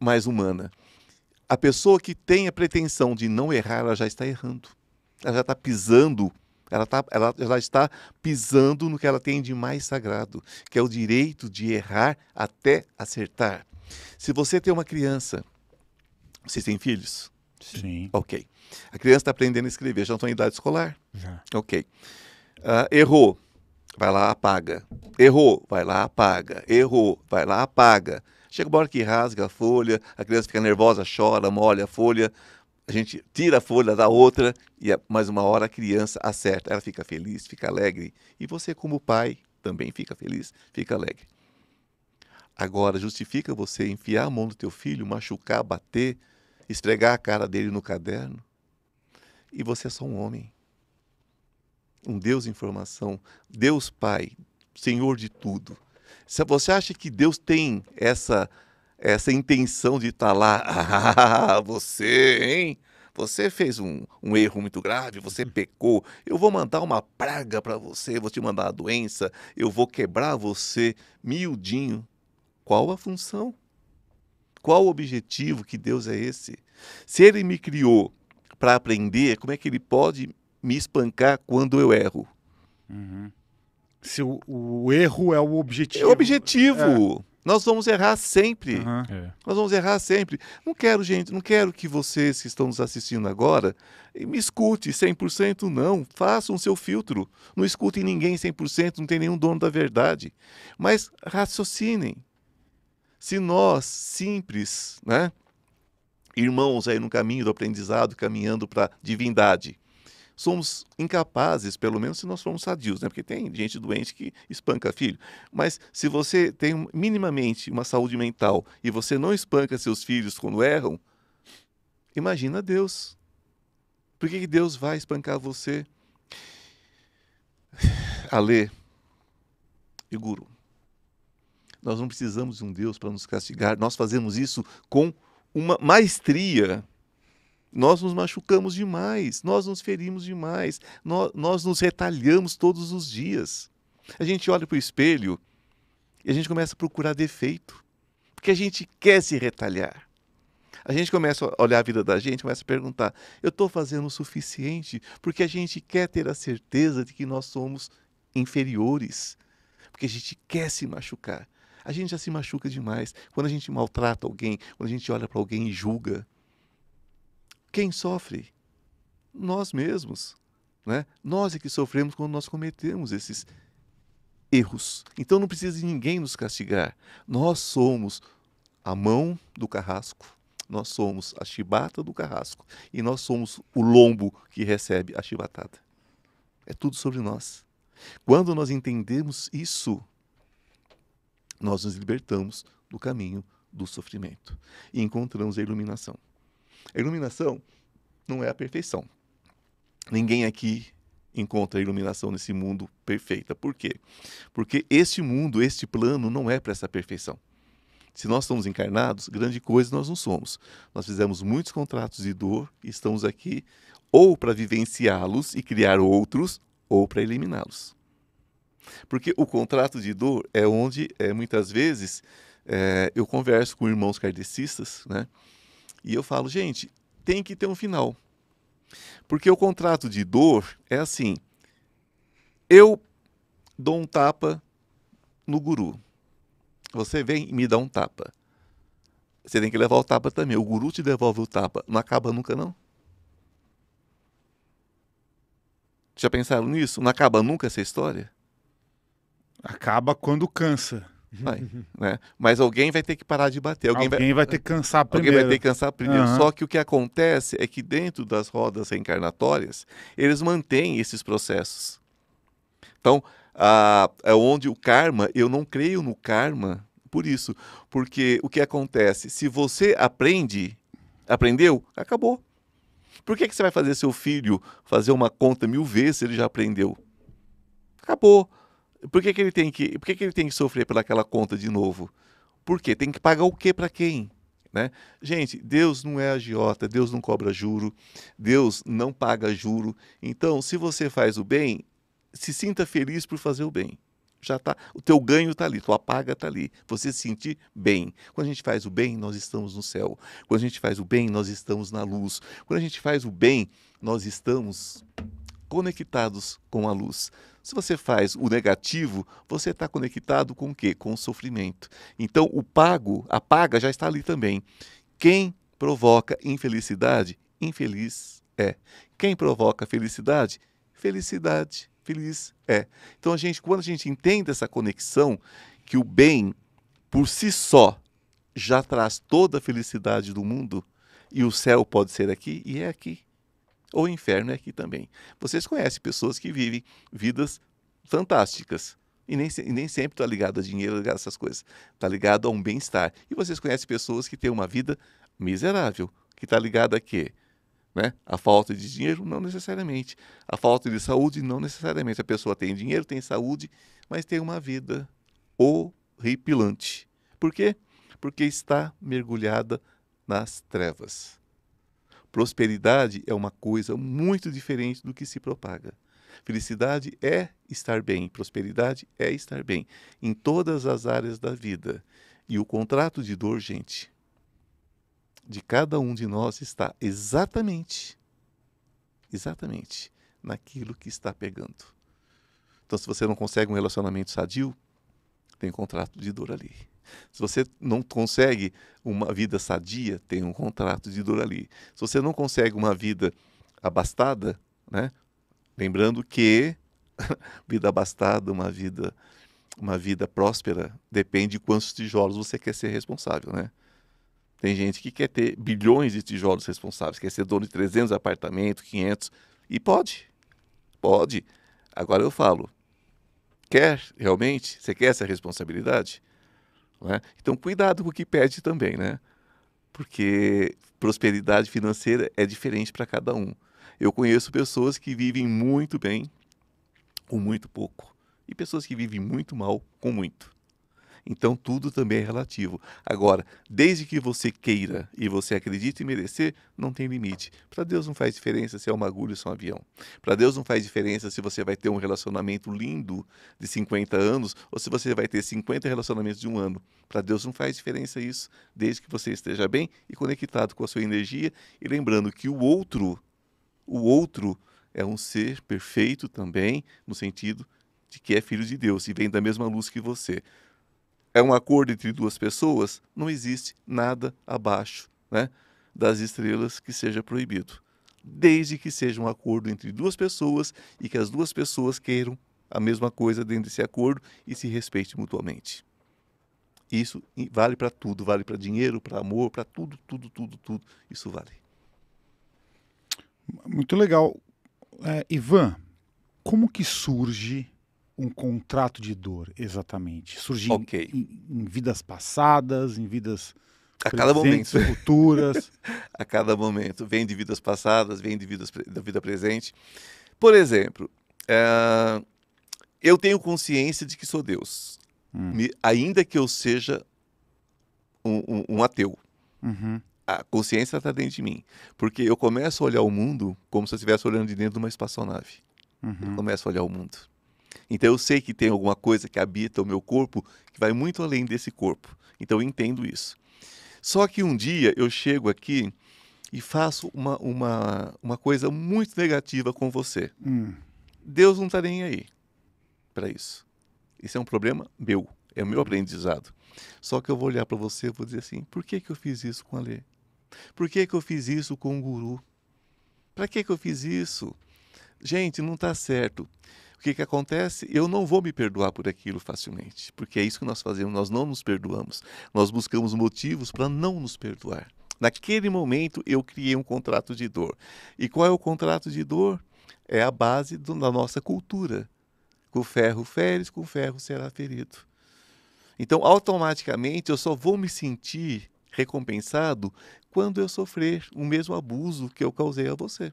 mais humana. A pessoa que tem a pretensão de não errar, ela já está errando. Ela já está pisando, ela, tá, ela já está pisando no que ela tem de mais sagrado, que é o direito de errar até acertar. Se você tem uma criança, vocês têm filhos? Sim. Ok. A criança está aprendendo a escrever, já estão em idade escolar? Já. Ok. Uh, errou, vai lá, apaga. Errou, vai lá, apaga. Errou, vai lá, apaga. Chega uma hora que rasga a folha, a criança fica nervosa, chora, molha a folha. A gente tira a folha da outra e é mais uma hora a criança acerta. Ela fica feliz, fica alegre. E você, como pai, também fica feliz, fica alegre. Agora, justifica você enfiar a mão do teu filho, machucar, bater, esfregar a cara dele no caderno? E você é só um homem. Um Deus em formação, Deus Pai, Senhor de tudo. Se Você acha que Deus tem essa essa intenção de estar tá lá? Ah, você, hein? Você fez um, um erro muito grave, você uhum. pecou. Eu vou mandar uma praga para você, vou te mandar a doença, eu vou quebrar você miudinho. Qual a função? Qual o objetivo que Deus é esse? Se ele me criou para aprender, como é que ele pode me espancar quando eu erro? Uhum se o, o erro é o objetivo. É o objetivo. É. Nós vamos errar sempre. Uhum. É. Nós vamos errar sempre. Não quero, gente, não quero que vocês que estão nos assistindo agora me escute 100%, não. Façam o seu filtro. Não escutem ninguém 100%, não tem nenhum dono da verdade. Mas raciocinem. Se nós, simples, né? irmãos aí no caminho do aprendizado, caminhando para a divindade, somos incapazes, pelo menos se nós formos sadios, né? Porque tem gente doente que espanca filho. Mas se você tem minimamente uma saúde mental e você não espanca seus filhos quando erram, imagina Deus. Por que Deus vai espancar você? Alê e Guru, nós não precisamos de um Deus para nos castigar, nós fazemos isso com uma maestria nós nos machucamos demais, nós nos ferimos demais, nós, nós nos retalhamos todos os dias. A gente olha para o espelho e a gente começa a procurar defeito, porque a gente quer se retalhar. A gente começa a olhar a vida da gente, começa a perguntar: eu estou fazendo o suficiente? Porque a gente quer ter a certeza de que nós somos inferiores, porque a gente quer se machucar. A gente já se machuca demais quando a gente maltrata alguém, quando a gente olha para alguém e julga. Quem sofre? Nós mesmos. Né? Nós é que sofremos quando nós cometemos esses erros. Então não precisa de ninguém nos castigar. Nós somos a mão do carrasco, nós somos a chibata do carrasco e nós somos o lombo que recebe a chibatada. É tudo sobre nós. Quando nós entendemos isso, nós nos libertamos do caminho do sofrimento e encontramos a iluminação. A iluminação não é a perfeição. Ninguém aqui encontra a iluminação nesse mundo perfeita. Por quê? Porque este mundo, este plano, não é para essa perfeição. Se nós estamos encarnados, grande coisa nós não somos. Nós fizemos muitos contratos de dor e estamos aqui ou para vivenciá-los e criar outros, ou para eliminá-los. Porque o contrato de dor é onde, é, muitas vezes, é, eu converso com irmãos kardecistas, né? E eu falo, gente, tem que ter um final. Porque o contrato de dor é assim: eu dou um tapa no guru. Você vem e me dá um tapa. Você tem que levar o tapa também. O guru te devolve o tapa. Não acaba nunca, não? Já pensaram nisso? Não acaba nunca essa história? Acaba quando cansa. Vai, né? Mas alguém vai ter que parar de bater. Alguém, alguém vai, vai, ter que cansar primeiro. Alguém vai ter que cansar primeiro. Uhum. Só que o que acontece é que dentro das rodas reencarnatórias, eles mantêm esses processos. Então, a, é onde o karma, eu não creio no karma por isso. Porque o que acontece? Se você aprende, aprendeu, acabou. Por que, que você vai fazer seu filho fazer uma conta mil vezes se ele já aprendeu? Acabou. Por que, que ele tem que, por que, que ele tem que sofrer pelaquela conta de novo? Por quê? Tem que pagar o quê para quem? Né? Gente, Deus não é agiota, Deus não cobra juro, Deus não paga juro. Então, se você faz o bem, se sinta feliz por fazer o bem. Já tá, o teu ganho está ali, tua paga está ali. Você se sentir bem. Quando a gente faz o bem, nós estamos no céu. Quando a gente faz o bem, nós estamos na luz. Quando a gente faz o bem, nós estamos conectados com a luz. Se você faz o negativo, você está conectado com o quê? Com o sofrimento. Então, o pago, a paga já está ali também. Quem provoca infelicidade, infeliz é. Quem provoca felicidade, felicidade, feliz é. Então, a gente, quando a gente entende essa conexão, que o bem, por si só, já traz toda a felicidade do mundo, e o céu pode ser aqui e é aqui. O inferno é aqui também. Vocês conhecem pessoas que vivem vidas fantásticas. E nem, e nem sempre está ligado a dinheiro, tá ligado a essas coisas. Está ligado a um bem-estar. E vocês conhecem pessoas que têm uma vida miserável, que está ligada a quê? Né? A falta de dinheiro, não necessariamente. A falta de saúde, não necessariamente. A pessoa tem dinheiro, tem saúde, mas tem uma vida horripilante. Por quê? Porque está mergulhada nas trevas. Prosperidade é uma coisa muito diferente do que se propaga. Felicidade é estar bem, prosperidade é estar bem em todas as áreas da vida. E o contrato de dor, gente, de cada um de nós está exatamente, exatamente naquilo que está pegando. Então, se você não consegue um relacionamento sadio, tem contrato de dor ali. Se você não consegue uma vida sadia, tem um contrato de ali. Se você não consegue uma vida abastada, né? Lembrando que vida abastada, uma vida uma vida próspera depende de quantos tijolos você quer ser responsável, né? Tem gente que quer ter bilhões de tijolos responsáveis, quer ser dono de 300 apartamentos, 500 e pode. Pode. Agora eu falo, quer realmente? Você quer essa responsabilidade? Né? Então, cuidado com o que pede também, né? Porque prosperidade financeira é diferente para cada um. Eu conheço pessoas que vivem muito bem com muito pouco e pessoas que vivem muito mal com muito. Então tudo também é relativo. Agora, desde que você queira e você acredite em merecer, não tem limite. Para Deus não faz diferença se é uma agulha ou se é um avião. Para Deus não faz diferença se você vai ter um relacionamento lindo de 50 anos ou se você vai ter 50 relacionamentos de um ano. Para Deus não faz diferença isso, desde que você esteja bem e conectado com a sua energia e lembrando que o outro, o outro é um ser perfeito também, no sentido de que é filho de Deus e vem da mesma luz que você é um acordo entre duas pessoas, não existe nada abaixo né, das estrelas que seja proibido. Desde que seja um acordo entre duas pessoas e que as duas pessoas queiram a mesma coisa dentro desse acordo e se respeitem mutuamente. Isso vale para tudo, vale para dinheiro, para amor, para tudo, tudo, tudo, tudo. Isso vale. Muito legal. É, Ivan, como que surge um contrato de dor, exatamente. Surgiu okay. em, em, vidas passadas, em vidas a cada momento futuras. a cada momento vem de vidas passadas, vem de vidas da vida presente. Por exemplo, eh, eu tenho consciência de que sou Deus, hum. Me, ainda que eu seja um, um, um ateu. Uhum. A consciência está dentro de mim, porque eu começo a olhar o mundo como se eu estivesse olhando de dentro de uma espaçonave. Uhum. Eu começo a olhar o mundo. Então eu sei que tem alguma coisa que habita o meu corpo que vai muito além desse corpo. Então eu entendo isso. Só que um dia eu chego aqui e faço uma, uma, uma coisa muito negativa com você. Hum. Deus não está nem aí para isso. Isso é um problema meu, é o meu aprendizado. Só que eu vou olhar para você e vou dizer assim: por que, que eu fiz isso com a Lê? Por que, que eu fiz isso com o guru? Para que, que eu fiz isso? Gente, não está certo que, que acontece? Eu não vou me perdoar por aquilo facilmente, porque é isso que nós fazemos, nós não nos perdoamos. Nós buscamos motivos para não nos perdoar. Naquele momento eu criei um contrato de dor. E qual é o contrato de dor? É a base do, da nossa cultura. Com ferro feres, com ferro será ferido. Então, automaticamente, eu só vou me sentir recompensado quando eu sofrer o mesmo abuso que eu causei a você.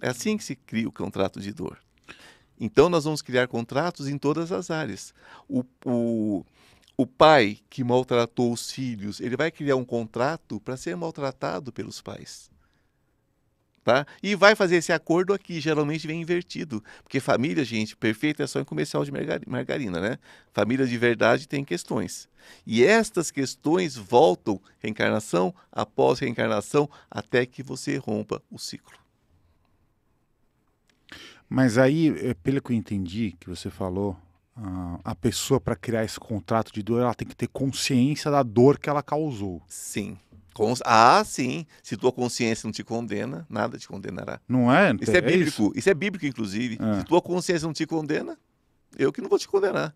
É assim que se cria o contrato de dor. Então, nós vamos criar contratos em todas as áreas. O, o, o pai que maltratou os filhos, ele vai criar um contrato para ser maltratado pelos pais. Tá? E vai fazer esse acordo aqui, geralmente vem invertido, porque família, gente, perfeita é só em comercial de margarina, né? Família de verdade tem questões. E estas questões voltam reencarnação após reencarnação até que você rompa o ciclo. Mas aí, eh, pelo que eu entendi que você falou, ah, a pessoa para criar esse contrato de dor, ela tem que ter consciência da dor que ela causou. Sim. Ah, sim. Se tua consciência não te condena, nada te condenará. Não é? Isso é, é bíblico. É isso? isso? é bíblico, inclusive. É. Se tua consciência não te condena, eu que não vou te condenar.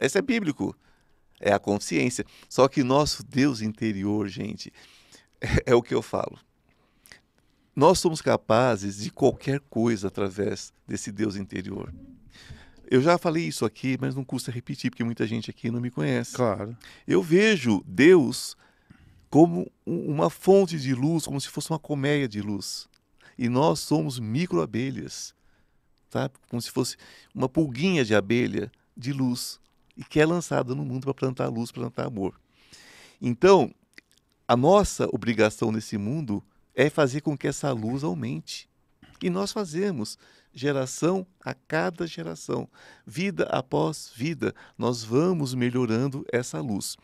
Isso é bíblico. É a consciência. Só que nosso Deus interior, gente, é o que eu falo. Nós somos capazes de qualquer coisa através desse Deus interior. Eu já falei isso aqui, mas não custa repetir, porque muita gente aqui não me conhece. Claro. Eu vejo Deus como uma fonte de luz, como se fosse uma colmeia de luz. E nós somos abelhas tá? Como se fosse uma pulguinha de abelha de luz e que é lançada no mundo para plantar luz, para plantar amor. Então, a nossa obrigação nesse mundo é fazer com que essa luz aumente. E nós fazemos, geração a cada geração, vida após vida, nós vamos melhorando essa luz.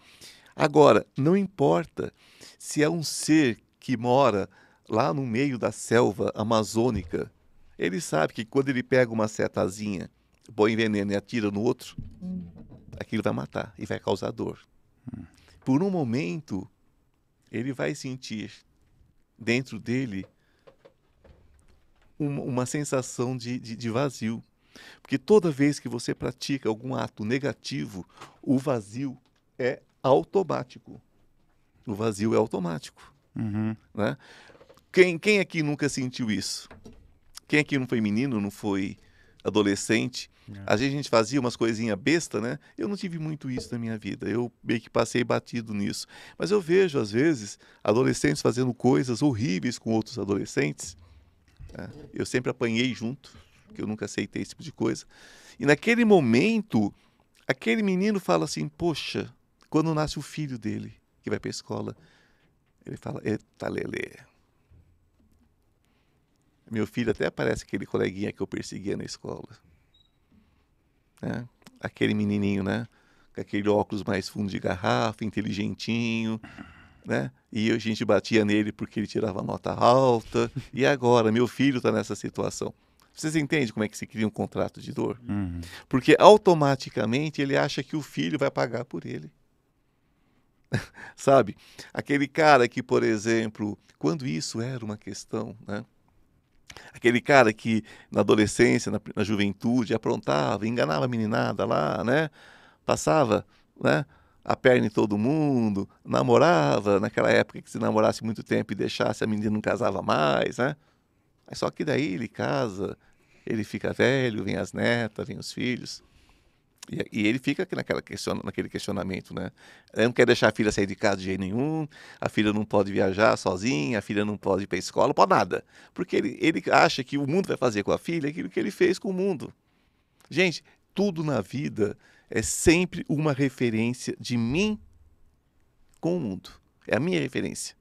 Agora, não importa se é um ser que mora lá no meio da selva amazônica, ele sabe que quando ele pega uma setazinha, põe veneno e atira no outro, aquilo vai matar e vai causar dor. Hum. Por um momento, ele vai sentir dentro dele uma, uma sensação de, de, de vazio. Porque toda vez que você pratica algum ato negativo, o vazio é automático. O vazio é automático. Uhum. Né? Quem, quem aqui nunca sentiu isso? Quem aqui não foi menino, não foi adolescente é. Às vezes a gente fazia umas coisinhas besta, né? Eu não tive muito isso na minha vida. Eu meio que passei batido nisso. Mas eu vejo, às vezes, adolescentes fazendo coisas horríveis com outros adolescentes. Né? Eu sempre apanhei junto, porque eu nunca aceitei esse tipo de coisa. E naquele momento, aquele menino fala assim: Poxa, quando nasce o filho dele, que vai para a escola, ele fala: Eita, Lelê. Meu filho até parece aquele coleguinha que eu perseguia na escola né? Aquele menininho, né? Com aquele óculos mais fundo de garrafa, inteligentinho, né? E a gente batia nele porque ele tirava nota alta. E agora, meu filho está nessa situação. Vocês entendem como é que se cria um contrato de dor? Uhum. Porque automaticamente ele acha que o filho vai pagar por ele. Sabe? Aquele cara que, por exemplo, quando isso era uma questão, né? Aquele cara que na adolescência, na, na juventude, aprontava, enganava a meninada lá, né? Passava, né? a perna em todo mundo, namorava, naquela época que se namorasse muito tempo e deixasse, a menina não casava mais, né? Mas só que daí ele casa, ele fica velho, vem as netas, vem os filhos. E, e ele fica naquela question, naquele questionamento, né? Ele não quer deixar a filha sair de casa de jeito nenhum, a filha não pode viajar sozinha, a filha não pode ir para a escola, para pode nada. Porque ele, ele acha que o mundo vai fazer com a filha aquilo que ele fez com o mundo. Gente, tudo na vida é sempre uma referência de mim com o mundo. É a minha referência.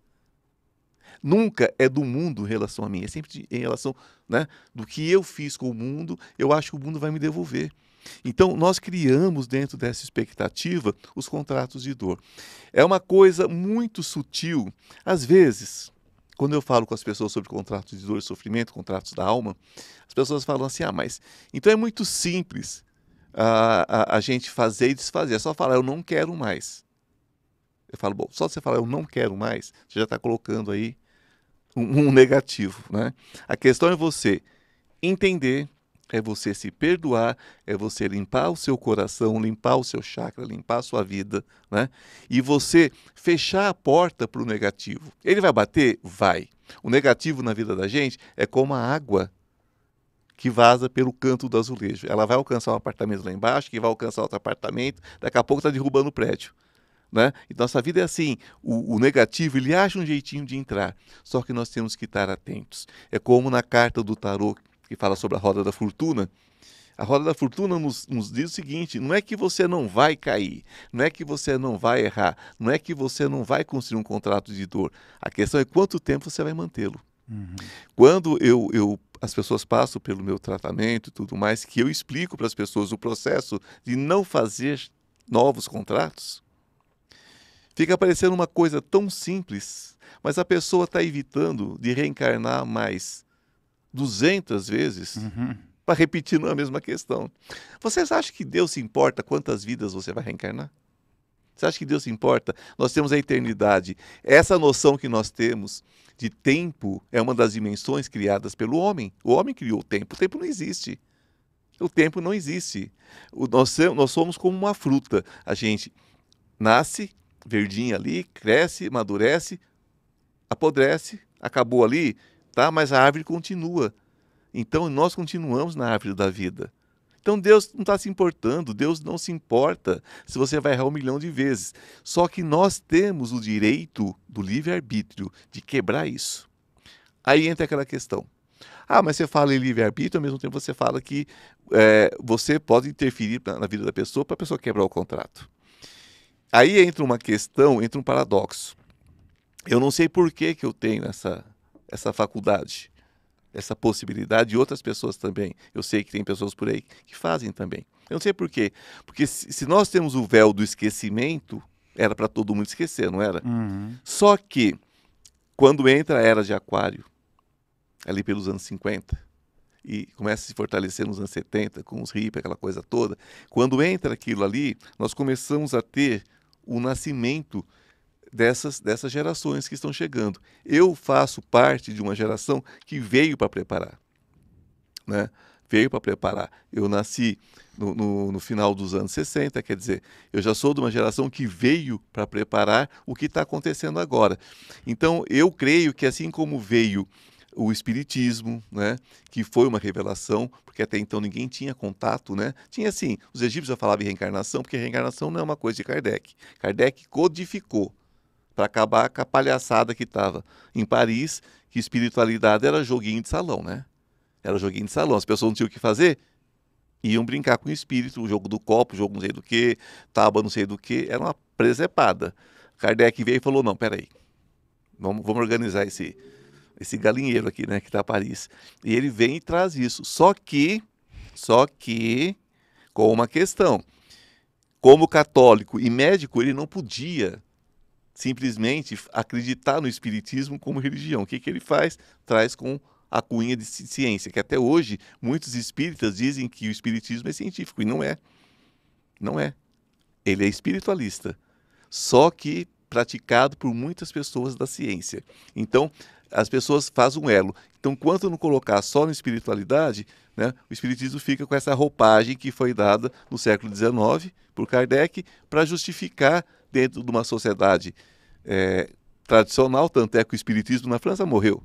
Nunca é do mundo em relação a mim, é sempre de, em relação né, do que eu fiz com o mundo, eu acho que o mundo vai me devolver. Então, nós criamos dentro dessa expectativa os contratos de dor. É uma coisa muito sutil. Às vezes, quando eu falo com as pessoas sobre contratos de dor e sofrimento, contratos da alma, as pessoas falam assim: ah, mas então é muito simples a, a, a gente fazer e desfazer. É só falar, eu não quero mais. Eu falo, bom, só você falar eu não quero mais, você já está colocando aí um, um negativo. Né? A questão é você entender é você se perdoar, é você limpar o seu coração, limpar o seu chakra, limpar a sua vida, né? E você fechar a porta para o negativo. Ele vai bater? Vai. O negativo na vida da gente é como a água que vaza pelo canto do azulejo. Ela vai alcançar um apartamento lá embaixo, que vai alcançar outro apartamento, daqui a pouco está derrubando o prédio. Né? E nossa vida é assim, o, o, negativo ele acha um jeitinho de entrar, só que nós temos que estar atentos. É como na carta do tarô que fala sobre a roda da fortuna, a roda da fortuna nos, nos, diz o seguinte: não é que você não vai cair, não é que você não vai errar, não é que você não vai construir um contrato de dor. A questão é quanto tempo você vai mantê-lo. Uhum. Quando eu, eu, as pessoas passam pelo meu tratamento e tudo mais, que eu explico para as pessoas o processo de não fazer novos contratos, fica parecendo uma coisa tão simples, mas a pessoa está evitando de reencarnar mais 200 vezes uhum. para repetir a mesma questão. Vocês acham que Deus se importa quantas vidas você vai reencarnar? Você acha que Deus se importa? Nós temos a eternidade. Essa noção que nós temos de tempo é uma das dimensões criadas pelo homem. O homem criou o tempo. O tempo não existe. O tempo não existe. O, nós, nós somos como uma fruta. A gente nasce, verdinha ali, cresce, amadurece, apodrece, acabou ali, tá? mas a árvore continua. Então nós continuamos na árvore da vida. Então Deus não está se importando, Deus não se importa se você vai errar um milhão de vezes. Só que nós temos o direito do livre-arbítrio de quebrar isso. Aí entra aquela questão. Ah, mas você fala em livre-arbítrio, ao mesmo tempo você fala que é, você pode interferir na vida da pessoa para a pessoa quebrar o contrato. Aí entra uma questão, entra um paradoxo. Eu não sei por que, que eu tenho essa, essa faculdade, essa possibilidade, e outras pessoas também. Eu sei que tem pessoas por aí que fazem também. Eu não sei por quê. Porque se nós temos o véu do esquecimento, era para todo mundo esquecer, não era? Uhum. Só que, quando entra a era de Aquário, ali pelos anos 50, e começa a se fortalecer nos anos 70, com os hippies, aquela coisa toda, quando entra aquilo ali, nós começamos a ter o nascimento dessas, dessas gerações que estão chegando. Eu faço parte de uma geração que veio para preparar. Né? Veio para preparar. Eu nasci no, no, no, final dos anos 60, quer dizer, eu já sou de uma geração que veio para preparar o que está acontecendo agora. Então, eu creio que assim como veio o espiritismo, né, que foi uma revelação, porque até então ninguém tinha contato, né? Tinha assim, os egípcios já falavam em reencarnação, porque reencarnação não é uma coisa de Kardec. Kardec codificou, para acabar com a palhaçada que estava em Paris, que espiritualidade era joguinho de salão, né? Era joguinho de salão. As pessoas não tinham o que fazer, iam brincar com o espírito, o jogo do copo, o jogo não sei do que, tábua não sei do que, era uma presepada. Kardec veio e falou: não, peraí, vamos, vamos organizar esse, esse galinheiro aqui, né, que está Paris. E ele vem e traz isso. Só que, só que, com uma questão. Como católico e médico, ele não podia simplesmente acreditar no espiritismo como religião. O que, que ele faz? Traz com a cunha de ciência, que até hoje muitos espíritas dizem que o espiritismo é científico, e não é. Não é. Ele é espiritualista, só que praticado por muitas pessoas da ciência. Então, as pessoas fazem um elo. Então, quanto não colocar só na espiritualidade, né, o espiritismo fica com essa roupagem que foi dada no século XIX por Kardec para justificar dentro de uma sociedade é, tradicional, tanto é que o espiritismo na França morreu.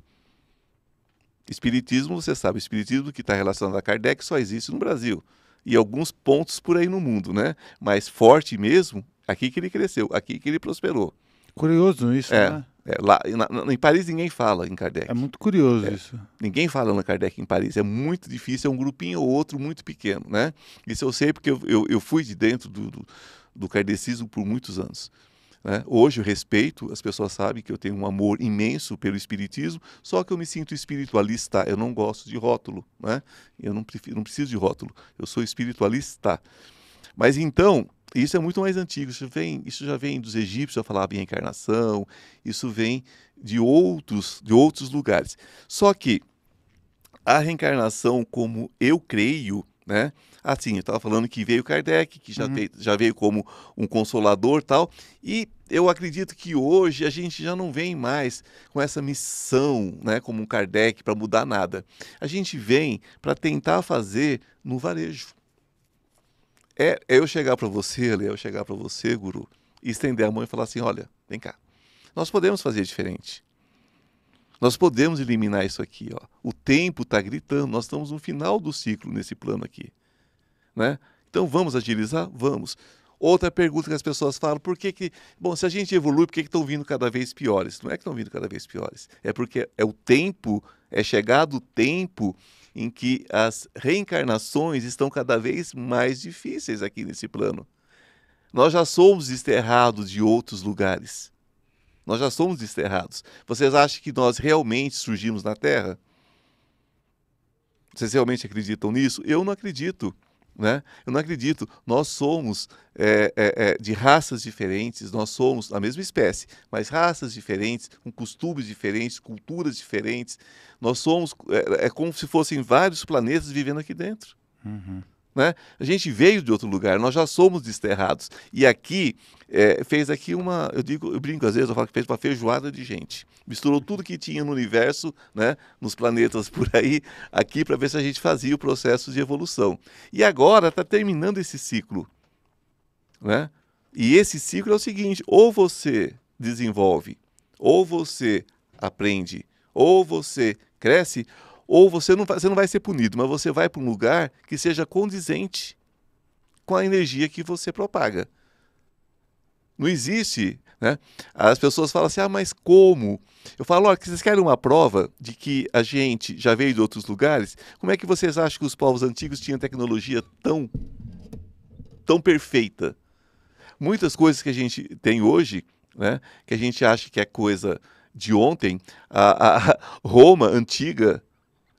Espiritismo, você sabe, espiritismo que está relacionado a Kardec só existe no Brasil e alguns pontos por aí no mundo, né? Mas forte mesmo, aqui que ele cresceu, aqui que ele prosperou. Curioso isso, é, né? É, lá, na, em Paris ninguém fala em Kardec. É muito curioso é, isso. Ninguém fala na Kardec em Paris. É muito difícil, é um grupinho ou outro muito pequeno, né? Isso eu sei porque eu, eu, eu fui de dentro do, do, do kardecismo por muitos anos. Né? Hoje eu respeito, as pessoas sabem que eu tenho um amor imenso pelo espiritismo, só que eu me sinto espiritualista, eu não gosto de rótulo, né? eu não, prefiro, não preciso de rótulo, eu sou espiritualista. Mas então, isso é muito mais antigo, isso, vem, isso já vem dos egípcios, já falava em encarnação, isso vem de outros, de outros lugares. Só que a reencarnação, como eu creio, né? Assim, eu estava falando que veio Kardec, que já, uhum. veio, já veio como um consolador tal, e eu acredito que hoje a gente já não vem mais com essa missão, né, como um Kardec, para mudar nada. A gente vem para tentar fazer no varejo. É, é eu chegar para você, Lê, é eu chegar para você, guru, e estender a mão e falar assim: olha, vem cá. Nós podemos fazer diferente. Nós podemos eliminar isso aqui. Ó. O tempo está gritando, nós estamos no final do ciclo nesse plano aqui. Né? Então vamos agilizar? Vamos. Outra pergunta que as pessoas falam, por que que, bom, se a gente evolui, por que que estão vindo cada vez piores? Não é que estão vindo cada vez piores, é porque é o tempo, é chegado o tempo em que as reencarnações estão cada vez mais difíceis aqui nesse plano. Nós já somos desterrados de outros lugares. Nós já somos desterrados. Vocês acham que nós realmente surgimos na Terra? Vocês realmente acreditam nisso? Eu não acredito. Né? Eu não acredito. Nós somos é, é, é, de raças diferentes, nós somos a mesma espécie, mas raças diferentes, com costumes diferentes, culturas diferentes. Nós somos é, é como se fossem vários planetas vivendo aqui dentro. Uhum. Né? A gente veio de outro lugar, nós já somos desterrados. E aqui é, fez aqui uma, eu digo, eu brinco às vezes, eu falo que fez uma feijoada de gente. Misturou tudo que tinha no universo, né, nos planetas por aí, aqui para ver se a gente fazia o processo de evolução. E agora está terminando esse ciclo, né? E esse ciclo é o seguinte: ou você desenvolve, ou você aprende, ou você cresce, ou você não, vai, você não vai ser punido, mas você vai para um lugar que seja condizente com a energia que você propaga. Não existe. Né? As pessoas falam assim, ah, mas como? Eu falo, olha, vocês querem uma prova de que a gente já veio de outros lugares? Como é que vocês acham que os povos antigos tinham tecnologia tão, tão perfeita? Muitas coisas que a gente tem hoje, né, que a gente acha que é coisa de ontem, a, a Roma antiga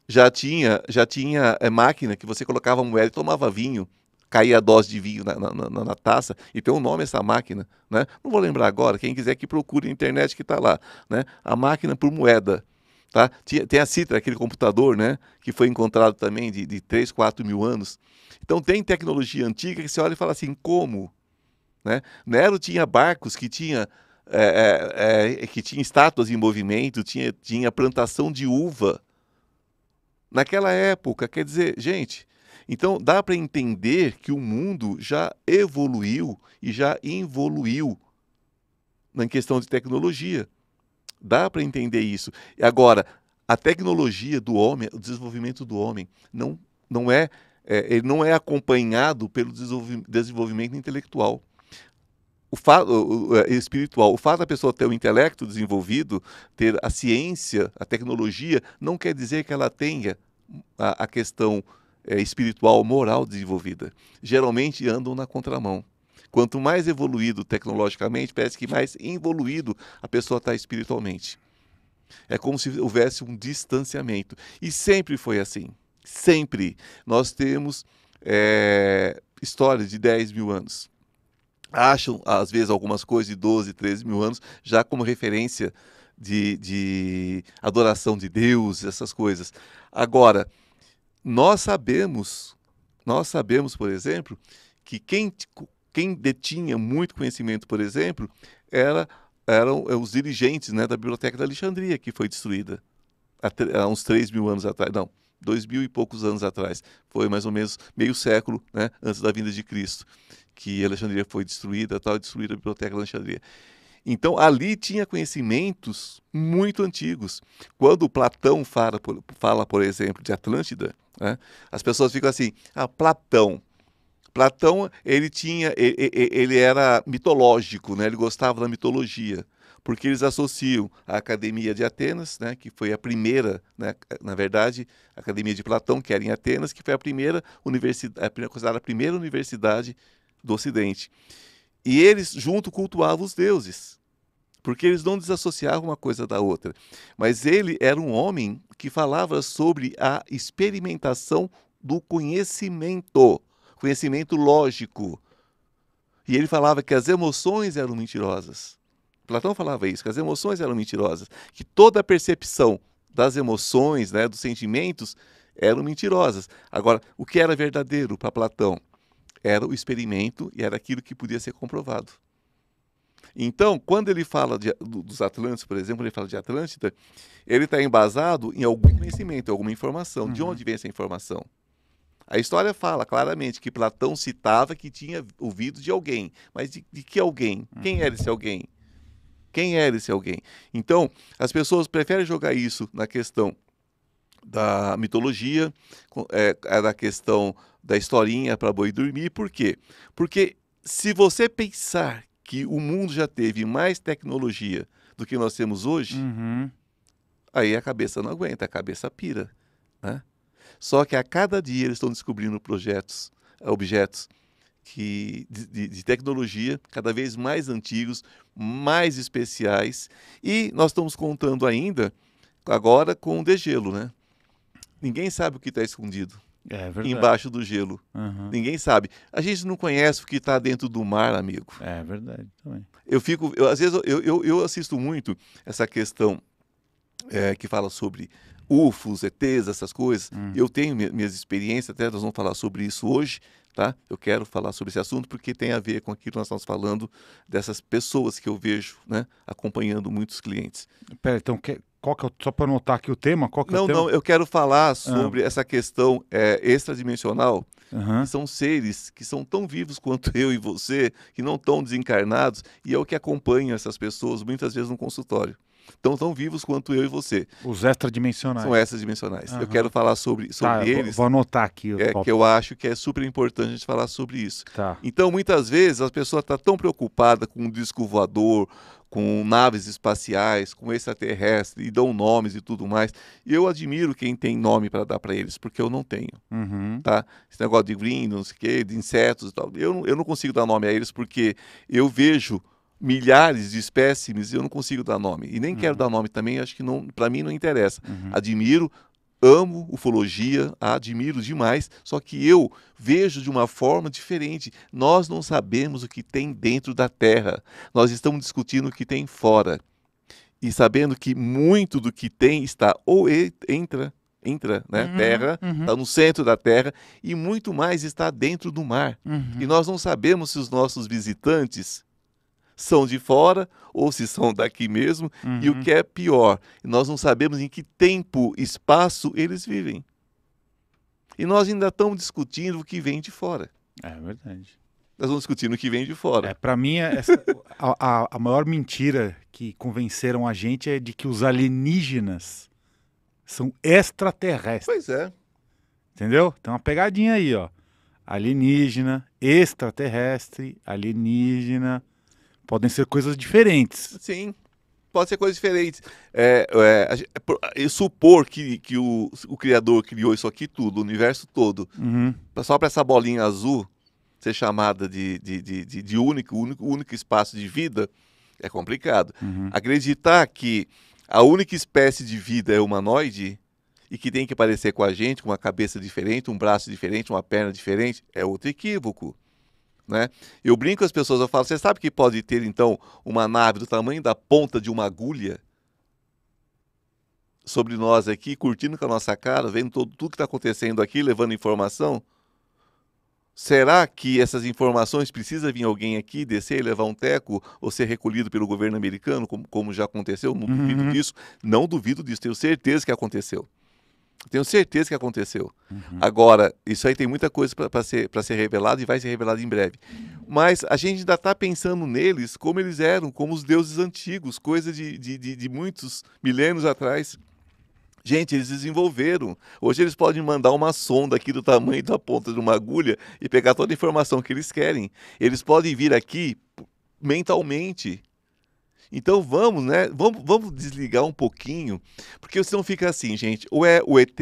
já tinha, já tinha é, máquina que você colocava moeda e tomava vinho, caía a dose de vinho na, na, na, na taça, e tem um nome essa máquina, né? Não vou lembrar agora, quem quiser que procure na internet que está lá, né? A máquina por moeda, tá? Tinha, tem a Citra, aquele computador, né? Que foi encontrado também de, de 3, 4 mil anos. Então tem tecnologia antiga que você olha e fala assim, como? Né? Nero tinha barcos que tinha é, é, é, que tinha estátuas em movimento, tinha, tinha plantação de uva, naquela época. Quer dizer, gente, então dá para entender que o mundo já evoluiu e já involuiu na questão de tecnologia. Dá para entender isso. Agora, a tecnologia do homem, o desenvolvimento do homem, não, não é, é ele não é acompanhado pelo desenvolvimento intelectual o fato é, espiritual, o fato da pessoa ter o intelecto desenvolvido, ter a ciência, a tecnologia, não quer dizer que ela tenha a, a questão é, espiritual, moral desenvolvida. Geralmente andam na contramão. Quanto mais evoluído tecnologicamente, parece que mais evoluído a pessoa está espiritualmente. É como se houvesse um distanciamento. E sempre foi assim. Sempre. Nós temos é, histórias de 10 mil anos acham, às vezes, algumas coisas de 12, 13 mil anos já como referência de, de adoração de Deus, essas coisas. Agora, nós sabemos, nós sabemos, por exemplo, que quem, quem detinha muito conhecimento, por exemplo, era, eram eh, os dirigentes né, da Biblioteca da Alexandria, que foi destruída há, uns 3 mil anos atrás. Não, dois mil e poucos anos atrás. Foi mais ou menos meio século né, antes da vinda de Cristo que Alexandria foi destruída, tal, destruída a biblioteca de Alexandria. Então, ali tinha conhecimentos muito antigos. Quando Platão fala, por, fala, por exemplo, de Atlântida, né, as pessoas ficam assim: ah, Platão. Platão, ele tinha, ele, ele era mitológico, né? ele gostava da mitologia porque eles associam a Academia de Atenas, né, que foi a primeira, né, na verdade, a Academia de Platão, que era em Atenas, que foi a primeira universidade, considerada a primeira universidade do Ocidente. E eles, junto, cultuavam os deuses, porque eles não desassociavam uma coisa da outra. Mas ele era um homem que falava sobre a experimentação do conhecimento, conhecimento lógico. E ele falava que as emoções eram mentirosas. Platão falava isso, que as emoções eram mentirosas, que toda a percepção das emoções, né, dos sentimentos, eram mentirosas. Agora, o que era verdadeiro para Platão? era o experimento e era aquilo que podia ser comprovado. Então, quando ele fala de, dos Atlantes, por exemplo, ele fala de Atlântida, ele está embasado em algum conhecimento, alguma informação. Uhum. De onde vem essa informação? A história fala claramente que Platão citava que tinha ouvido de alguém, mas de, de que alguém? Uhum. Quem era esse alguém? Quem era esse alguém? Então, as pessoas preferem jogar isso na questão da mitologia, é, é, da questão da historinha para boi dormir. Por quê? Porque se você pensar que o mundo já teve mais tecnologia do que nós temos hoje, uhum. aí a cabeça não aguenta, a cabeça pira. Né? Só que a cada dia eles estão descobrindo projetos, objetos que, de, de, tecnologia cada vez mais antigos, mais especiais. E nós estamos contando ainda agora com o degelo, né? Ninguém sabe o que está escondido. É embaixo do gelo. Uhum. Ninguém sabe. A gente não conhece o que está dentro do mar, amigo. É verdade também. Eu fico, eu, às vezes eu, eu, eu, assisto muito essa questão é, que fala sobre UFOs, ETs, essas coisas. Uhum. Eu tenho minhas experiências, até nós vamos falar sobre isso hoje, tá? Eu quero falar sobre esse assunto porque tem a ver com aquilo que nós estamos falando dessas pessoas que eu vejo, né, acompanhando muitos clientes. Pera, então quer, qual que é o, só para anotar aqui o tema, qual que não, é o tema? Não, eu quero falar ah. sobre ah. essa questão é, extradimensional. Uhum. São seres que são tão vivos quanto eu e você, que não estão desencarnados, e é o que acompanha essas pessoas muitas vezes no consultório estão tão vivos quanto eu e você. Os extradimensionais. São extradimensionais. Uhum. Eu quero falar sobre, sobre tá, eles. Vou anotar aqui. É, top. que eu acho que é super importante a gente falar sobre isso. Tá. Então, muitas vezes, as pessoas estão tá tão preocupadas com o disco voador, com naves espaciais, com extraterrestres e dão nomes e tudo mais. E eu admiro quem tem nome para dar para eles, porque eu não tenho. Uhum. Tá? Esse negócio de green, não sei o quê, de insetos e tal. Eu, eu não consigo dar nome a eles porque eu vejo milhares de espécimes e eu não consigo dar nome. E nem uhum. quero dar nome também, acho que não, para mim não interessa. Uhum. Admiro, amo ufologia, admiro demais, só que eu vejo de uma forma diferente. Nós não sabemos o que tem dentro da Terra. Nós estamos discutindo o que tem fora. E sabendo que muito do que tem está ou entra entra, né? Uhum, terra, está uhum. Tá no centro da Terra e muito mais está dentro do mar. Uhum. E nós não sabemos se os nossos visitantes são de fora ou se são daqui mesmo, uhum. e o uhum. que é pior, nós não sabemos em que tempo, espaço eles vivem. E nós ainda estamos discutindo o que vem de fora. É verdade. Nós vamos discutindo o que vem de fora. É, Para mim, é essa, a, a, a maior mentira que convenceram a gente é de que os alienígenas são extraterrestres. Pois é. Entendeu? Tem uma pegadinha aí, ó. Alienígena, extraterrestre, alienígena, Podem ser coisas diferentes. Sim, pode ser coisas diferentes. É, é, é, é, supor que, que o, o criador criou isso aqui tudo, o universo todo, uhum. só para essa bolinha azul ser chamada de, de, de, de, de único, único, único espaço de vida, é complicado. Uhum. Acreditar que a única espécie de vida é humanoide e que tem que parecer com a gente, com uma cabeça diferente, um braço diferente, uma perna diferente, é outro equívoco. Né? Eu brinco com as pessoas, eu falo, você sabe que pode ter então uma nave do tamanho da ponta de uma agulha sobre nós aqui, curtindo com a nossa cara, vendo todo, tudo que está acontecendo aqui, levando informação? Será que essas informações precisam vir alguém aqui, descer, levar um teco ou ser recolhido pelo governo americano, como, como já aconteceu? Não duvido uhum. disso. Não duvido disso, tenho certeza que aconteceu. Tenho certeza que aconteceu. Uhum. Agora, isso aí tem muita coisa para ser, ser revelado e vai ser revelado em breve. Mas a gente ainda está pensando neles como eles eram, como os deuses antigos, coisa de, de, de, de muitos milênios atrás. Gente, eles desenvolveram. Hoje eles podem mandar uma sonda aqui do tamanho da ponta de uma agulha e pegar toda a informação que eles querem. Eles podem vir aqui mentalmente então vamos, né? Vamos, vamos desligar um pouquinho, porque senão fica assim, gente, ou é o ET,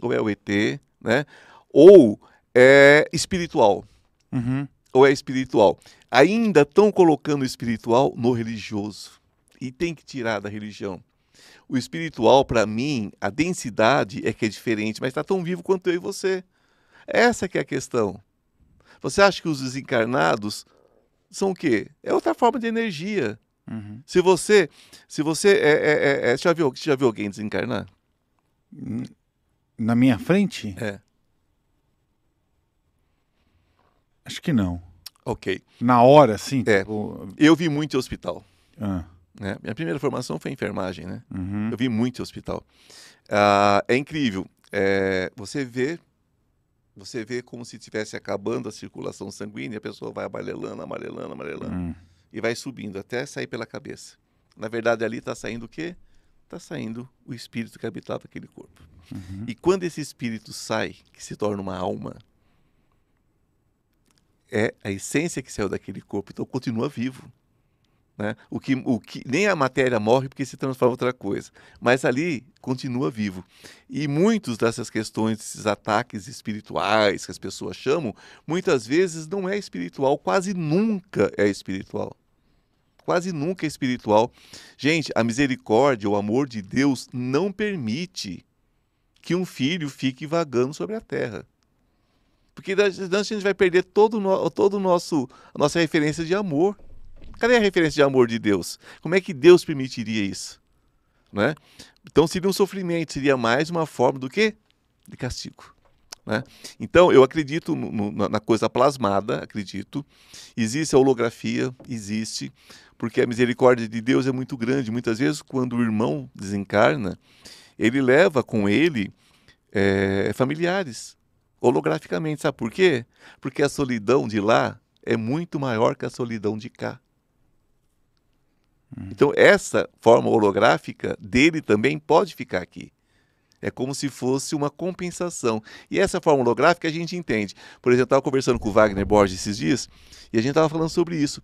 ou é o ET, né? Ou é espiritual. Uhum. Ou é espiritual. Ainda estão colocando o espiritual no religioso. E tem que tirar da religião. O espiritual, para mim, a densidade é que é diferente, mas está tão vivo quanto eu e você. Essa que é a questão. Você acha que os desencarnados são o quê? É outra forma de energia. Uhum. Se você. Se você. É, é, é, é já, viu, já viu alguém desencarnar? Hum, na minha frente? É. Acho que não. Ok. Na hora, sim? É. Tipo... Eu vi muito em hospital. Ah. Né? Minha primeira formação foi enfermagem, né? Uhum. Eu vi muito em hospital. Ah, é incrível. É, você vê você vê como se estivesse acabando a circulação sanguínea, a pessoa vai amarelando, amarelando, amarelando. Uhum e vai subindo até sair pela cabeça. Na verdade, ali está saindo o quê? Está saindo o espírito que habitava aquele corpo. Uhum. E quando esse espírito sai, que se torna uma alma, é a essência que saiu daquele corpo, então continua vivo. Né? O que, o que, nem a matéria morre porque se transforma em outra coisa, mas ali continua vivo. E muitas dessas questões, esses ataques espirituais que as pessoas chamam, muitas vezes não é espiritual, quase nunca é espiritual quase nunca é espiritual. Gente, a misericórdia, o amor de Deus não permite que um filho fique vagando sobre a terra. Porque senão a gente vai perder todo, no, todo nosso a nossa referência de amor. Cadê a referência de amor de Deus? Como é que Deus permitiria isso? Né? Então seria um sofrimento, seria mais uma forma do que? De castigo. Né? Então, eu acredito no, no, na coisa plasmada, acredito. Existe a holografia, existe porque a misericórdia de Deus é muito grande. Muitas vezes, quando o irmão desencarna, ele leva com ele é, familiares, holograficamente. Sabe por quê? Porque a solidão de lá é muito maior que a solidão de cá. Uhum. Então, essa forma holográfica dele também pode ficar aqui. É como se fosse uma compensação. E essa forma holográfica a gente entende. Por exemplo, eu estava conversando com o Wagner Borges esses dias e a gente estava falando sobre isso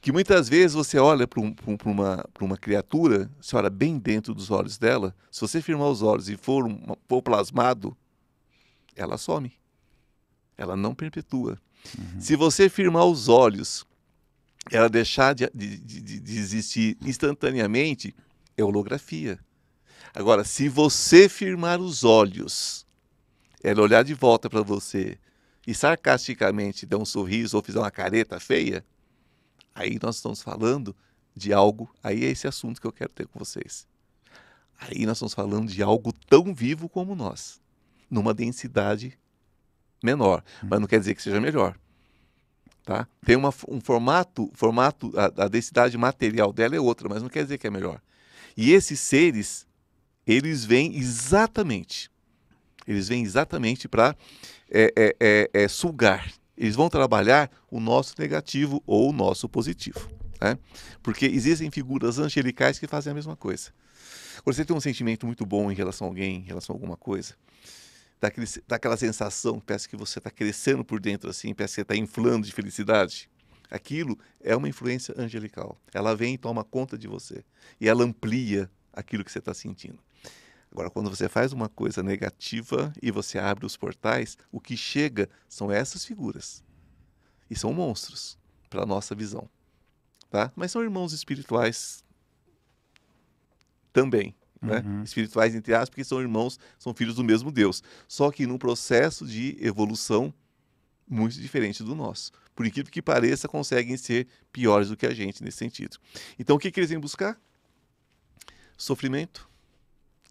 que muitas vezes você olha para um, uma, uma, criatura, você olha bem dentro dos olhos dela, se você firmar os olhos e for, uma, for plasmado, ela some. Ela não perpetua. Uhum. Se você firmar os olhos, ela deixar de, de, de, de existir instantaneamente, é holografia. Agora, se você firmar os olhos, ela olhar de volta para você e sarcasticamente dar um sorriso ou fizer uma careta feia, Aí nós estamos falando de algo, aí é esse assunto que eu quero ter com vocês. Aí nós estamos falando de algo tão vivo como nós, numa densidade menor, mas não quer dizer que seja melhor. Tá? Tem uma, um formato, formato a, a densidade material dela é outra, mas não quer dizer que é melhor. E esses seres, eles vêm exatamente, eles vêm exatamente para é, é, é, é, sugar, eles vão trabalhar o nosso negativo ou o nosso positivo. Né? Porque existem figuras angelicais que fazem a mesma coisa. Quando você tem um sentimento muito bom em relação a alguém, em relação a alguma coisa, daquele, daquela sensação, parece que você está crescendo por dentro, assim, parece que você está inflando de felicidade. Aquilo é uma influência angelical. Ela vem e toma conta de você. E ela amplia aquilo que você está sentindo. Agora, quando você faz uma coisa negativa e você abre os portais, o que chega são essas figuras. E são monstros, para nossa visão. Tá? Mas são irmãos espirituais também. Né? Uhum. Espirituais, entre aspas, porque são irmãos, são filhos do mesmo Deus. Só que num processo de evolução muito diferente do nosso. Por incrível que pareça, conseguem ser piores do que a gente nesse sentido. Então, o que, que eles vêm buscar? Sofrimento,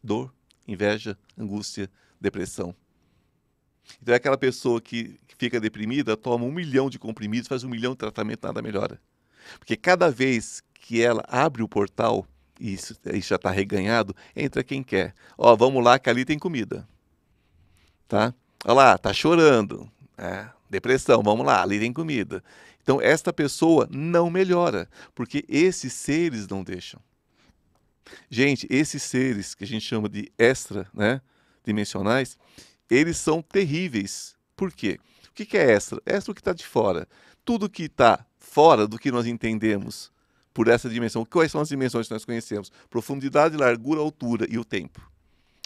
dor, inveja, angústia, depressão. Então é aquela pessoa que fica deprimida, toma um milhão de comprimidos, faz um milhão de tratamento, nada melhora. Porque cada vez que ela abre o portal, e isso, isso já está reganhado, entra quem quer. Ó, vamos lá que ali tem comida. Tá? Olha lá, tá chorando. É, depressão, vamos lá, ali tem comida. Então esta pessoa não melhora, porque esses seres não deixam. Gente, esses seres que a gente chama de extra, né, dimensionais, eles são terríveis. Por quê? O que, é extra? É extra é o que está de fora. Tudo que está fora do que nós entendemos por essa dimensão. Quais são as dimensões que nós conhecemos? Profundidade, largura, altura e o tempo.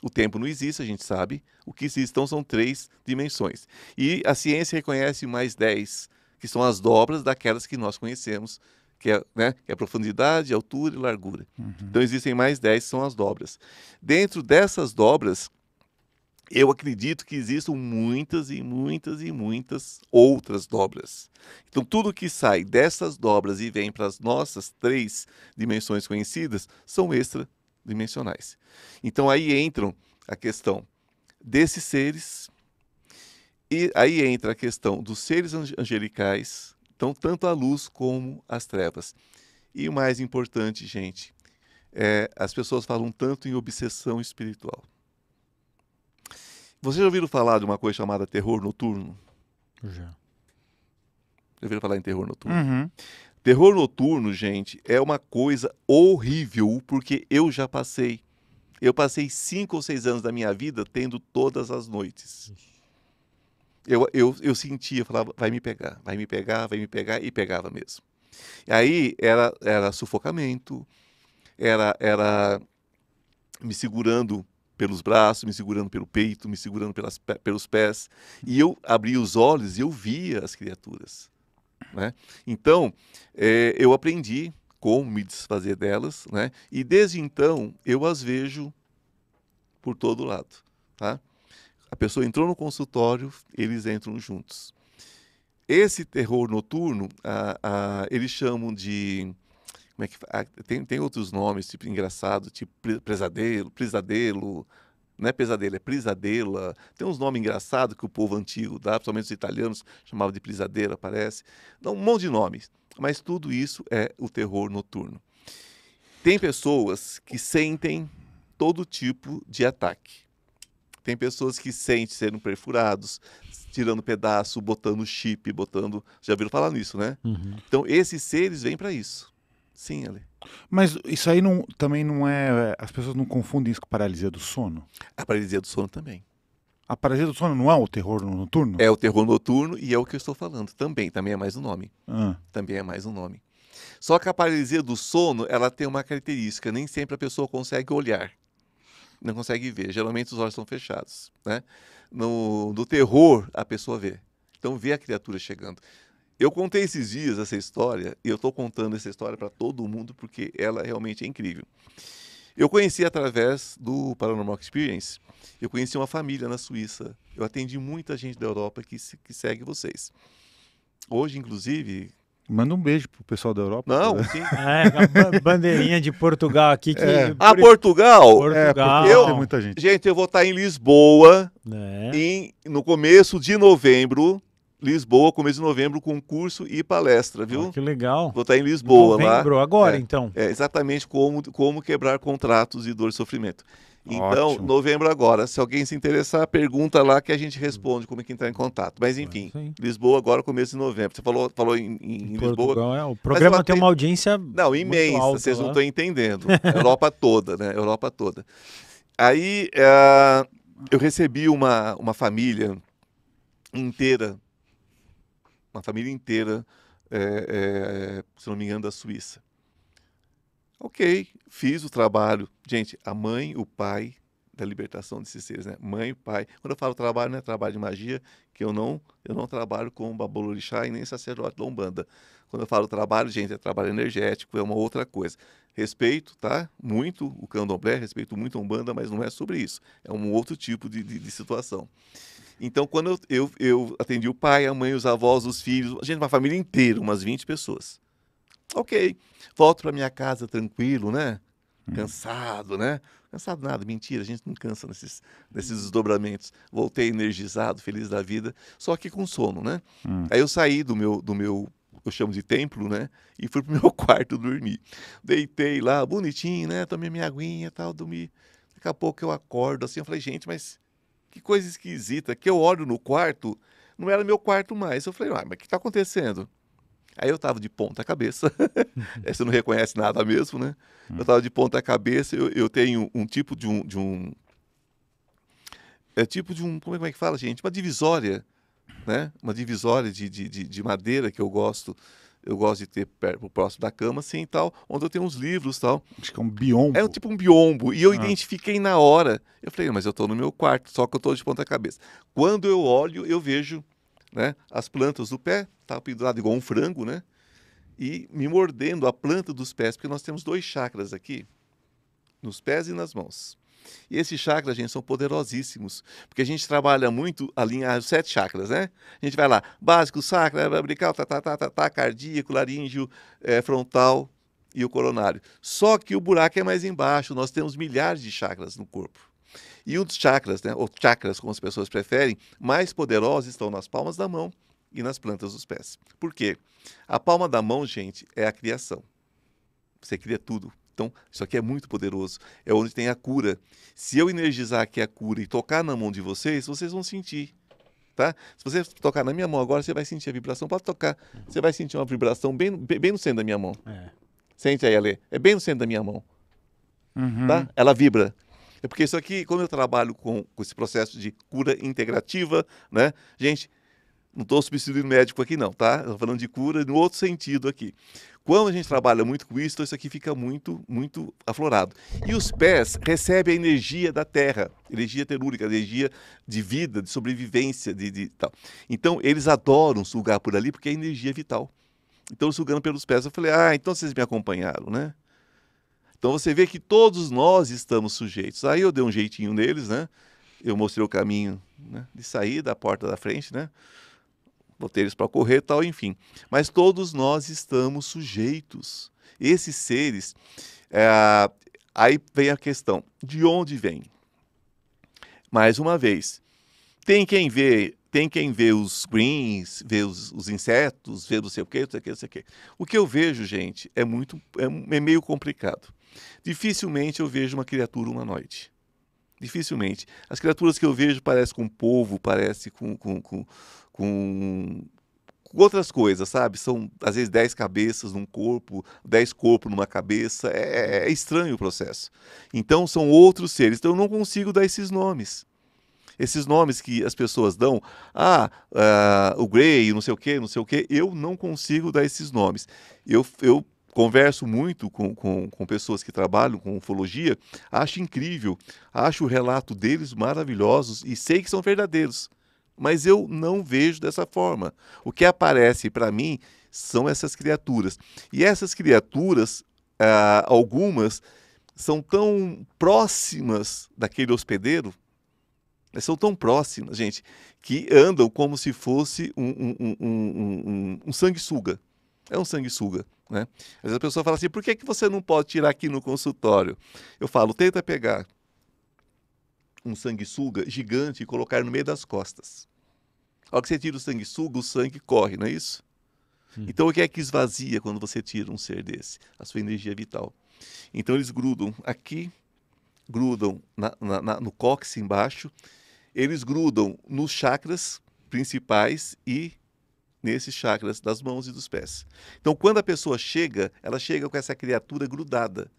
O tempo não existe, a gente sabe. O que existe então são três dimensões. E a ciência reconhece mais dez, que são as dobras daquelas que nós conhecemos que é, né, que é profundidade, altura e largura. Uhum. Então existem mais 10 que são as dobras. Dentro dessas dobras, eu acredito que existam muitas e muitas e muitas outras dobras. Então, tudo que sai dessas dobras e vem para as nossas três dimensões conhecidas são extradimensionais. Então, aí entram a questão desses seres, e aí entra a questão dos seres angelicais, então, tanto a luz como as trevas. E o mais importante, gente, é, as pessoas falam tanto em obsessão espiritual. Vocês já ouviram falar de uma coisa chamada terror noturno? Já. Já ouviram falar em terror noturno? Uhum. Terror noturno, gente, é uma coisa horrível, porque eu já passei. Eu passei cinco ou seis anos da minha vida tendo todas as noites. Ixi. Eu, eu, eu sentia, falava, vai me pegar, vai me pegar, vai me pegar, e pegava mesmo. E aí era, era sufocamento, era, era me segurando pelos braços, me segurando pelo peito, me segurando pelas, pelos pés. E eu abria os olhos e eu via as criaturas. Né? Então, é, eu aprendi como me desfazer delas, né? e desde então eu as vejo por todo lado. Tá? A pessoa entrou no consultório, eles entram juntos. Esse terror noturno, ah, ah, eles chamam de. Como é que, ah, tem, tem outros nomes, tipo engraçado, tipo pesadelo, pesadelo, não é pesadelo, é prisadela. Tem uns nomes engraçados que o povo antigo dá, principalmente os italianos, chamava de prisadeira, parece. Dá então, um monte de nomes. Mas tudo isso é o terror noturno. Tem pessoas que sentem todo tipo de ataque. Tem pessoas que sentem sendo perfurados, tirando pedaço, botando chip, botando. Já viram falar nisso, né? Uhum. Então, esses seres vêm para isso. Sim, Ale. Mas isso aí não, também não é. As pessoas não confundem isso com paralisia do sono? A paralisia do sono também. A paralisia do sono não é o terror noturno? É o terror noturno e é o que eu estou falando também. Também é mais um nome. Ah. Também é mais um nome. Só que a paralisia do sono, ela tem uma característica, nem sempre a pessoa consegue olhar não consegue ver. Geralmente os olhos estão fechados. Né? No, no terror, a pessoa vê. Então vê a criatura chegando. Eu contei esses dias essa história e eu estou contando essa história para todo mundo porque ela realmente é incrível. Eu conheci através do Paranormal Experience, eu conheci uma família na Suíça. Eu atendi muita gente da Europa que, que segue vocês. Hoje, inclusive, Manda um beijo pro pessoal da Europa. Não, né? sim. Ah, é, bandeirinha de Portugal aqui. Que é. Ah, Portugal? Portugal. É, eu, tem muita gente. Gente, eu vou estar em Lisboa é. em, no começo de novembro. Lisboa, começo de novembro, concurso e palestra, viu? que legal. Vou estar tá em Lisboa novembro, lá. Novembro, agora é, então. É, exatamente como, como quebrar contratos e dor e sofrimento. Então, Ótimo. novembro agora. Se alguém se interessar, pergunta lá que a gente responde como é que entrar em contato. Mas enfim, Lisboa agora começo de novembro. Você falou, falou em, em, em Lisboa. É, o programa tem, tem uma audiência não imensa. Alta, vocês lá. não estão entendendo. Europa toda, né? Europa toda. Aí é, eu recebi uma uma família inteira uma família inteira, é, é, é se não me engano, da Suíça. Ok, fiz o trabalho. Gente, a mãe, o pai, da libertação desses seres, né? Mãe, pai. Quando eu falo trabalho, não é trabalho de magia, que eu não, eu não trabalho com babolorixá e nem sacerdote da Umbanda. Quando eu falo trabalho, gente, é trabalho energético, é uma outra coisa. Respeito, tá? Muito o candomblé, respeito muito a Umbanda, mas não é sobre isso. É um outro tipo de, de, de situação. Então, quando eu, eu, eu, atendi o pai, a mãe, os avós, os filhos, gente, uma família inteira, umas 20 pessoas. Ok, volto para minha casa tranquilo, né? Uhum. Cansado, né? Cansado nada, mentira, a gente não cansa nesses, nesses desdobramentos. Voltei energizado, feliz da vida, só que com sono, né? Hum. Aí eu saí do meu, do meu eu chamo de templo, né? E fui pro meu quarto dormir. Deitei lá, bonitinho, né? Tomei minha aguinha e tal, dormi. Daqui a pouco eu acordo assim, eu falei, gente, mas que coisa esquisita, que eu olho no quarto, não era meu quarto mais. Eu falei, ah, mas o que tá acontecendo? Aí eu tava de ponta cabeça. Você não reconhece nada mesmo, né? Hum. Eu tava de ponta cabeça, eu, eu tenho um tipo de um, de um. É tipo de um. É, como é que fala, gente? Uma divisória, né? Uma divisória de, de, de, de madeira que eu gosto. Eu gosto de ter perto, próximo da cama, assim, tal, onde eu tenho uns livros, tal. Acho que é um biombo. É um, tipo um biombo. E eu ah. identifiquei na hora. Eu falei, mas eu tô no meu quarto, só que eu tô de ponta cabeça. Quando eu olho, eu vejo né, as plantas do pé, estava tá pendurado igual um frango, né? E me mordendo a planta dos pés, porque nós temos dois chakras aqui, nos pés e nas mãos. E esses chakras, gente, são poderosíssimos, porque a gente trabalha muito a linha, os sete chakras, né? A gente vai lá, básico, sacra, abrical, tá, tá, tá, tá, tá, cardíaco, laríngeo, é, frontal e o coronário. Só que o buraco é mais embaixo, nós temos milhares de chakras no corpo. E os chakras, né, ou chakras, como as pessoas preferem, mais poderosos estão nas palmas da mão e nas plantas dos pés. Por quê? A palma da mão, gente, é a criação. Você cria tudo. Então, isso aqui é muito poderoso. É onde tem a cura. Se eu energizar aqui a cura e tocar na mão de vocês, vocês vão sentir. Tá? Se você tocar na minha mão agora, você vai sentir a vibração. Pode tocar. Você vai sentir uma vibração bem, bem no centro da minha mão. É. Sente aí, Ale. É bem no centro da minha mão. Uhum. Tá? Ela vibra. É porque isso aqui, como eu trabalho com, com esse processo de cura integrativa, né? Gente, não estou substituindo médico aqui não, tá? Estou falando de cura no outro sentido aqui. Quando a gente trabalha muito com isso, então isso aqui fica muito, muito aflorado. E os pés recebem a energia da terra, energia telúrica, energia de vida, de sobrevivência, de, de tal. Então eles adoram sugar por ali porque é energia vital. Então sugando pelos pés, eu falei, ah, então vocês me acompanharam, né? Então você vê que todos nós estamos sujeitos. Aí eu dei um jeitinho neles, né? Eu mostrei o caminho né? de sair da porta da frente, né? Botei eles para correr tal, enfim. Mas todos nós estamos sujeitos. Esses seres. É... Aí vem a questão: de onde vem? Mais uma vez, tem quem vê tem quem vê os greens, vê os, os, insetos, vê não sei o quê, não sei o quê, não sei o quê. O que eu vejo, gente, é muito é, é meio complicado. Dificilmente eu vejo uma criatura humanoide. Dificilmente. As criaturas que eu vejo parecem com povo, parece com, com, com, com outras coisas, sabe? São, às vezes, dez cabeças num corpo, dez corpos numa cabeça. É, é, é, estranho o processo. Então, são outros seres. Então, eu não consigo dar esses nomes. Esses nomes que as pessoas dão, ah, uh, o Grey, não sei o quê, não sei o quê, eu não consigo dar esses nomes. Eu, eu converso muito com, com, com, pessoas que trabalham com ufologia, acho incrível, acho o relato deles maravilhosos e sei que são verdadeiros, mas eu não vejo dessa forma. O que aparece para mim são essas criaturas. E essas criaturas, ah, algumas, são tão próximas daquele hospedeiro, são tão próximas, gente, que andam como se fosse um, um, um, um sanguessuga. É um sanguessuga. Né? Às vezes a pessoa fala assim: por que, que você não pode tirar aqui no consultório? Eu falo: tenta pegar um sanguessuga gigante e colocar no meio das costas. A hora que você tira o sanguessuga, o sangue corre, não é isso? Então o que é que esvazia quando você tira um ser desse? A sua energia vital. Então eles grudam aqui, grudam na, na, na, no cóccix embaixo, eles grudam nos chakras principais e nesses chakras das mãos e dos pés. Então, quando a pessoa chega, ela chega com essa criatura grudada,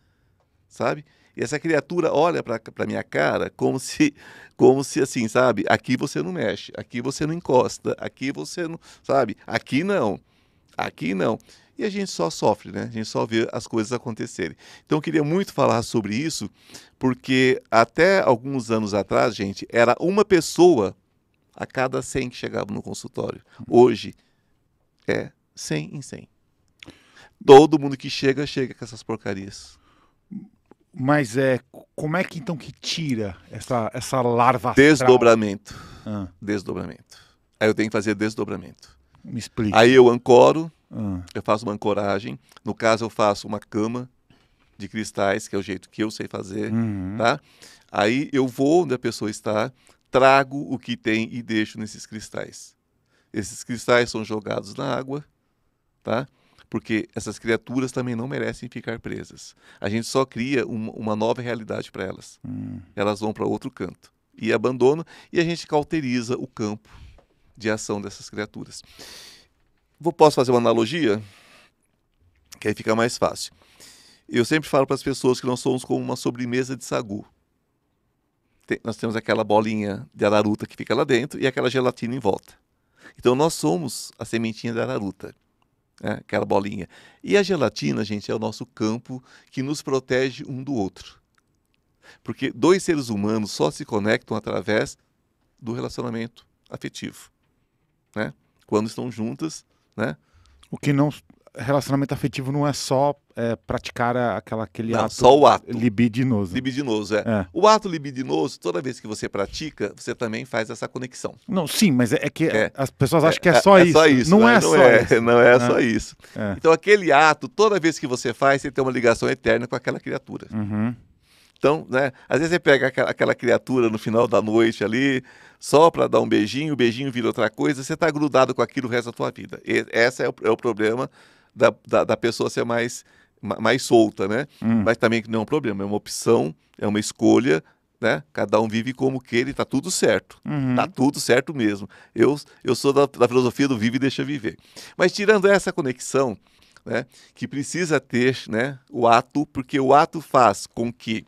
sabe? E essa criatura olha para a minha cara como se, como se assim, sabe? Aqui você não mexe, aqui você não encosta, aqui você não, sabe? Aqui não, aqui não. E a gente só sofre, né? A gente só vê as coisas acontecerem. Então, eu queria muito falar sobre isso, porque até alguns anos atrás, gente, era uma pessoa a cada 100 que chegava no consultório. Uhum. Hoje, é 100 em 100. Todo mundo que chega, chega com essas porcarias. Mas é como é que então que tira essa, essa larva? Desdobramento. Ah. Desdobramento. Aí eu tenho que fazer desdobramento. Me explica. Aí eu ancoro, ah. eu faço uma ancoragem. No caso, eu faço uma cama de cristais, que é o jeito que eu sei fazer. Uhum. Tá? Aí eu vou onde a pessoa está, trago o que tem e deixo nesses cristais. Esses cristais são jogados na água, tá? Porque essas criaturas também não merecem ficar presas. A gente só cria um, uma nova realidade para elas. Hum. Elas vão para outro canto e abandonam, e a gente cauteriza o campo de ação dessas criaturas. Vou, posso fazer uma analogia? Que aí fica mais fácil. Eu sempre falo para as pessoas que nós somos como uma sobremesa de sagu. Tem, nós temos aquela bolinha de araruta que fica lá dentro e aquela gelatina em volta. Então nós somos a sementinha da Naruta, né? aquela bolinha. E a gelatina, gente, é o nosso campo que nos protege um do outro. Porque dois seres humanos só se conectam através do relacionamento afetivo, né? Quando estão juntas, né? O que não relacionamento afetivo não é só é, praticar aquela, aquele não, ato, só o ato libidinoso. Libidinoso, é. é. O ato libidinoso, toda vez que você pratica, você também faz essa conexão. Não, sim, mas é, é que é. as pessoas acham que é, é só, é, isso. só isso. Não, né? não é, só isso. Não é só isso. Então, aquele ato, toda vez que você faz, você tem uma ligação eterna com aquela criatura. Uhum. Então, né, às vezes você pega aquela, aquela, criatura no final da noite ali, só para dar um beijinho, o beijinho vira outra coisa, você está grudado com aquilo o resto da tua vida. E, esse é o, é o problema da, da, da pessoa ser mais, mais solta, né? Hum. Mas também que não é um problema, é uma opção, é uma escolha, né? Cada um vive como que ele, tá tudo certo. Uhum. Tá tudo certo mesmo. Eu, eu sou da, da filosofia do vive e deixa viver. Mas tirando essa conexão, né, que precisa ter né, o ato, porque o ato faz com que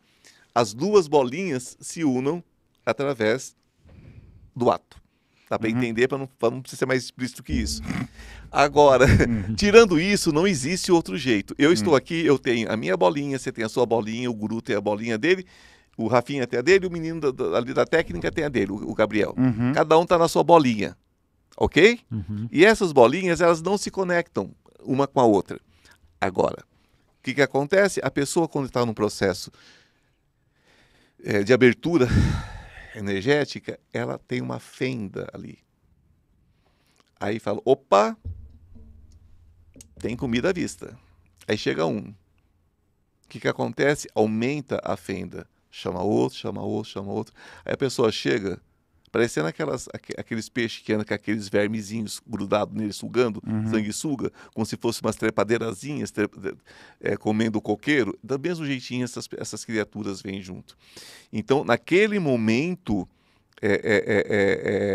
as duas bolinhas se unam através do ato tá? Para uhum. entender, para não, não ser mais explícito que isso. Agora, uhum. tirando isso, não existe outro jeito. Eu hum. estou aqui, eu tenho a minha bolinha, você tem a sua bolinha, o Guru tem a bolinha dele, o Rafinha tem a dele, o menino da, da, ali da técnica tem a dele, o, o Gabriel. Uhum. Cada um tá na sua bolinha, ok? Uhum. E essas bolinhas, elas não se conectam uma com a outra. Agora, o que, que acontece? A pessoa, quando está num processo é, de abertura energética, ela tem uma fenda ali. Aí fala: opa, tem comida à vista. Aí chega um. O que, que acontece? Aumenta a fenda. Chama outro, chama outro, chama outro. Aí a pessoa chega parecendo aquelas, aqueles peixes que andam com aqueles vermezinhos grudados nele, sugando, uhum. sanguessuga, como se fossem umas trepadeirazinhas é, comendo o coqueiro. Do mesmo jeitinho, essas, essas criaturas vêm junto. Então, naquele momento, é é, é, é,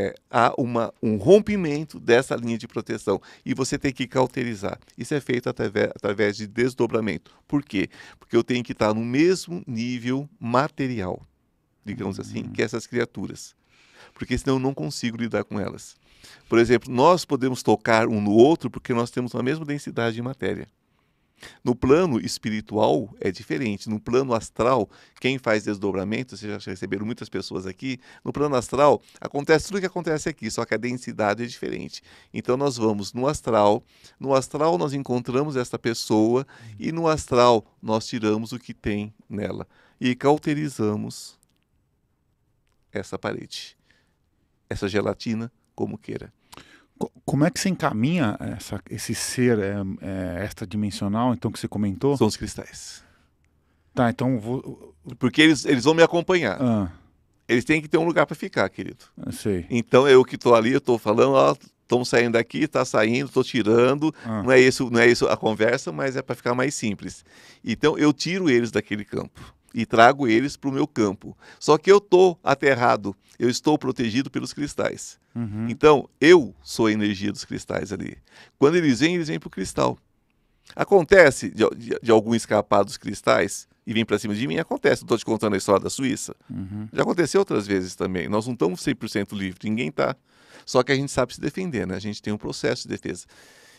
é, há uma, um rompimento dessa linha de proteção e você tem que cauterizar. Isso é feito através, através de desdobramento. Por quê? Porque eu tenho que estar no mesmo nível material, digamos assim, uhum. assim, que essas criaturas porque senão eu não consigo lidar com elas. Por exemplo, nós podemos tocar um no outro porque nós temos a mesma densidade de matéria. No plano espiritual é diferente. No plano astral, quem faz desdobramento, vocês já receberam muitas pessoas aqui, no plano astral acontece tudo o que acontece aqui, só que a densidade é diferente. Então nós vamos no astral, no astral nós encontramos esta pessoa e no astral nós tiramos o que tem nela e cauterizamos essa parede essa gelatina como queira. Como é que se encaminha essa, esse ser é, é, extradimensional, então, que você comentou? São os cristais. Tá, então vou... Porque eles, eles vão me acompanhar. Ah. Eles têm que ter um lugar para ficar, querido. Eu sei. Então, eu que estou ali, eu estou falando, ó, estão saindo daqui, está saindo, estou tirando. Ah. Não, é isso, não é isso a conversa, mas é para ficar mais simples. Então, eu tiro eles daquele campo e trago eles para o meu campo. Só que eu estou aterrado, eu estou protegido pelos cristais. Uhum. Então, eu sou a energia dos cristais ali. Quando eles vêm, eles vêm para o cristal. Acontece de, de, de, algum escapar dos cristais e vir para cima de mim? Acontece. Estou te contando a história da Suíça. Uhum. Já aconteceu outras vezes também. Nós não estamos 100% livres, ninguém está. Só que a gente sabe se defender, né? A gente tem um processo de defesa.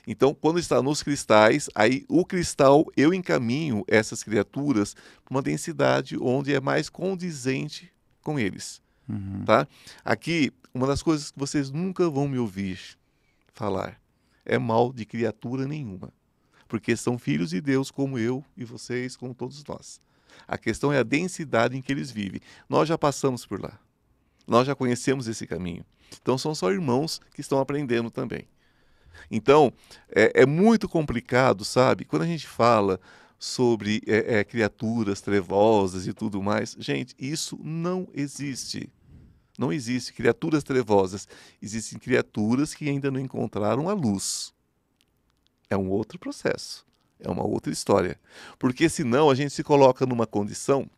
Então, quando está nos cristais, aí o cristal eu encaminho essas criaturas para uma densidade onde é mais condizente com eles. Uhum. Tá? Aqui, uma das coisas que vocês nunca vão me ouvir falar é mal de criatura nenhuma, porque são filhos de Deus como eu e vocês, como todos nós. A questão é a densidade em que eles vivem. Nós já passamos por lá. Nós já conhecemos esse caminho. Então são só irmãos que estão aprendendo também. Então, é, é muito complicado, sabe? Quando a gente fala sobre é, é, criaturas trevosas e tudo mais, gente, isso não existe. Não existe criaturas trevosas. Existem criaturas que ainda não encontraram a luz. É um outro processo. É uma outra história. Porque senão a gente se coloca numa condição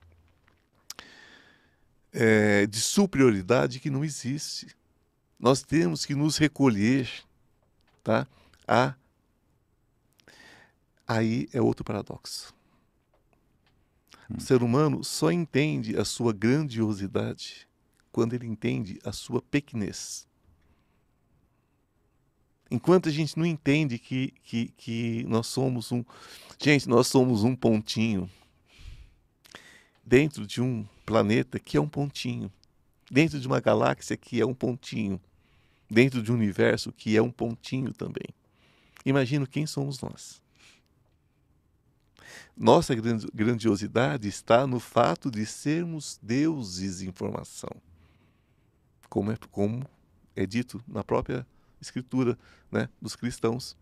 é, de superioridade que não existe. Nós temos que nos recolher tá? A aí é outro paradoxo. Hum. O ser humano só entende a sua grandiosidade quando ele entende a sua pequenez. Enquanto a gente não entende que, que, que nós somos um. Gente, nós somos um pontinho dentro de um planeta que é um pontinho, dentro de uma galáxia que é um pontinho dentro de um universo que é um pontinho também. Imagino quem somos nós. Nossa grandiosidade está no fato de sermos deuses em formação. Como é, como é dito na própria escritura né, dos cristãos.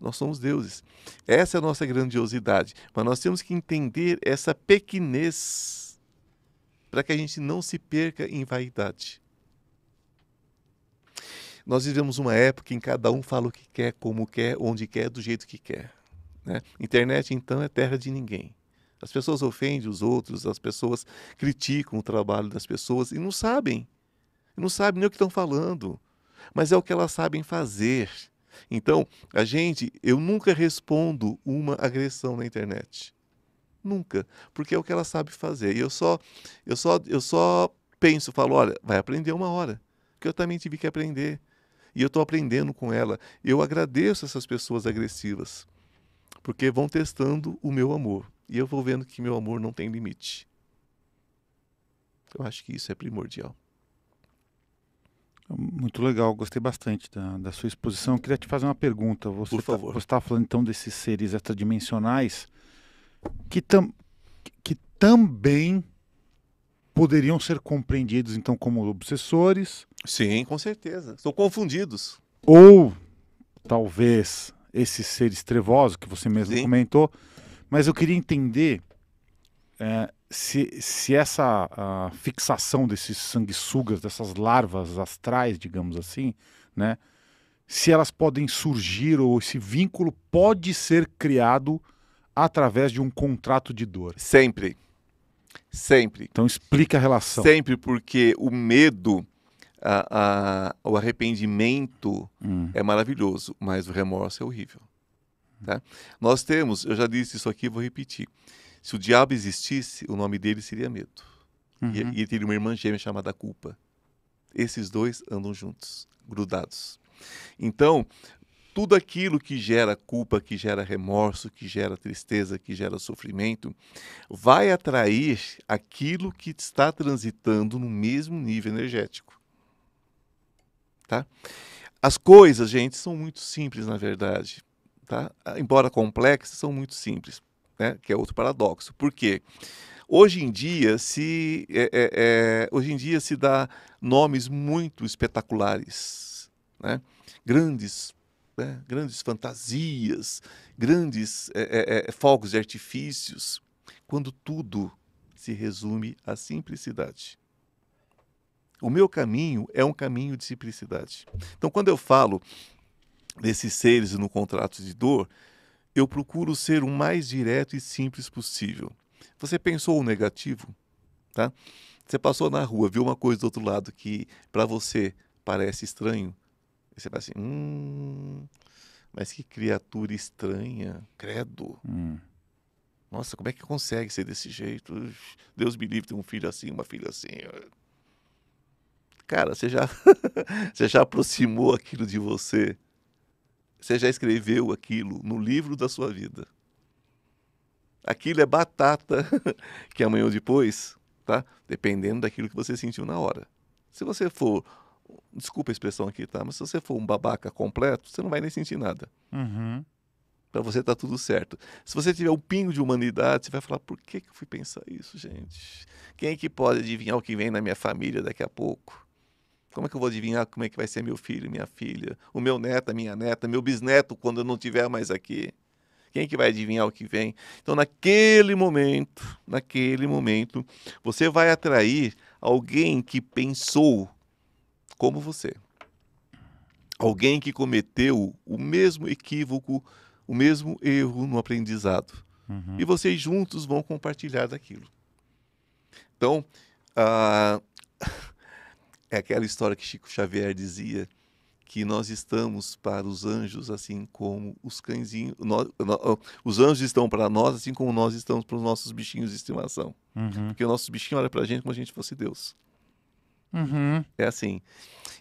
Nós somos deuses. Essa é a nossa grandiosidade. Mas nós temos que entender essa pequenez para que a gente não se perca em vaidade. Nós vivemos uma época em que cada um fala o que quer, como quer, onde quer, do jeito que quer. Né? Internet, então, é terra de ninguém. As pessoas ofendem os outros, as pessoas criticam o trabalho das pessoas e não sabem. Não sabem nem o que estão falando, mas é o que elas sabem fazer. Então, a gente, eu nunca respondo uma agressão na internet. Nunca, porque é o que ela sabe fazer. E eu só eu só eu só penso, falo, olha, vai aprender uma hora, porque eu também tive que aprender e eu estou aprendendo com ela. Eu agradeço essas pessoas agressivas, porque vão testando o meu amor e eu vou vendo que meu amor não tem limite. Eu acho que isso é primordial. Muito legal, gostei bastante da, da sua exposição. Eu queria te fazer uma pergunta. Você está tá falando então desses seres extradimensionais que, tam, que também poderiam ser compreendidos então como obsessores. Sim, com certeza. Estão confundidos. Ou talvez esses seres trevosos que você mesmo Sim. comentou. Mas eu queria entender é, se, se essa fixação desses sanguessugas, dessas larvas astrais, digamos assim, né, se elas podem surgir ou esse vínculo pode ser criado através de um contrato de dor. Sempre. Sempre. Então explica a relação. Sempre, porque o medo, a, a, o arrependimento hum. é maravilhoso, mas o remorso é horrível. Tá? Nós temos, eu já disse isso aqui, vou repetir. Se o diabo existisse, o nome dele seria medo. Uhum. E, ele teria uma irmã gêmea chamada culpa. Esses dois andam juntos, grudados. Então, tudo aquilo que gera culpa, que gera remorso, que gera tristeza, que gera sofrimento, vai atrair aquilo que está transitando no mesmo nível energético. Tá? As coisas, gente, são muito simples, na verdade. Tá? Embora complexas, são muito simples, né? que é outro paradoxo. Por quê? Hoje em dia se, é, é, é hoje em dia se dá nomes muito espetaculares, né? grandes né? grandes fantasias, grandes é é, é, é, fogos de artifícios, quando tudo se resume à simplicidade. O meu caminho é um caminho de simplicidade. Então, quando eu falo desses seres no contrato de dor, eu procuro ser o mais direto e simples possível. Você pensou o negativo, tá? Você passou na rua, viu uma coisa do outro lado que para você parece estranho, e você vai assim, hum, mas que criatura estranha, credo. Hum. Nossa, como é que consegue ser desse jeito? Deus me livre tem um filho assim, uma filha assim. Cara, você já, você já aproximou aquilo de você? Você já escreveu aquilo no livro da sua vida? Aquilo é batata que amanhã ou depois, tá? Dependendo daquilo que você sentiu na hora. Se você for Desculpa a expressão aqui, tá? Mas se você for um babaca completo, você não vai nem sentir nada. Uhum. Para você tá tudo certo. Se você tiver um pingo de humanidade, você vai falar: por que, que eu fui pensar isso, gente? Quem é que pode adivinhar o que vem na minha família daqui a pouco? Como é que eu vou adivinhar como é que vai ser meu filho, minha filha, o meu neto, a minha neta, meu bisneto quando eu não tiver mais aqui? Quem é que vai adivinhar o que vem? Então, naquele momento, naquele momento, você vai atrair alguém que pensou como você. Alguém que cometeu o mesmo equívoco, o mesmo erro no aprendizado. Uhum. E vocês juntos vão compartilhar daquilo. Então, é aquela história que Chico Xavier dizia que nós estamos para os anjos assim como os cãezinhos. os anjos estão para nós assim como nós estamos para os nossos bichinhos de estimação. Uhum. Porque o nosso bichinho olha para a gente como a gente fosse Deus. Uhum. É assim.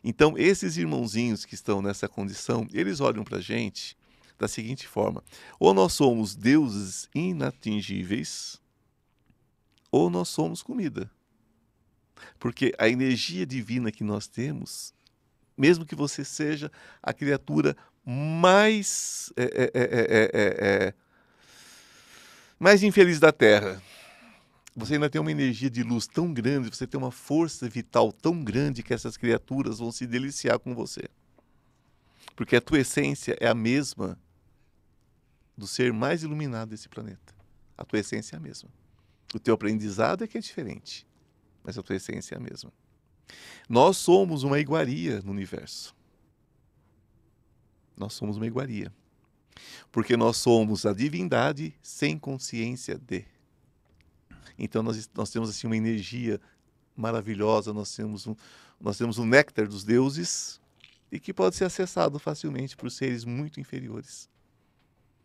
Então, esses irmãozinhos que estão nessa condição, eles olham para a gente da seguinte forma: ou nós somos deuses inatingíveis, ou nós somos comida. Porque a energia divina que nós temos, mesmo que você seja a criatura mais. É, é, é, mais infeliz da Terra você ainda tem uma energia de luz tão grande, você tem uma força vital tão grande que essas criaturas vão se deliciar com você. Porque a tua essência é a mesma do ser mais iluminado desse planeta. A tua essência é a mesma. O teu aprendizado é que é diferente, mas a tua essência é a mesma. Nós somos uma iguaria no universo. Nós somos uma iguaria. Porque nós somos a divindade sem consciência de. Então nós, nós temos assim uma energia maravilhosa, nós temos um, nós temos um néctar dos deuses e que pode ser acessado facilmente por seres muito inferiores.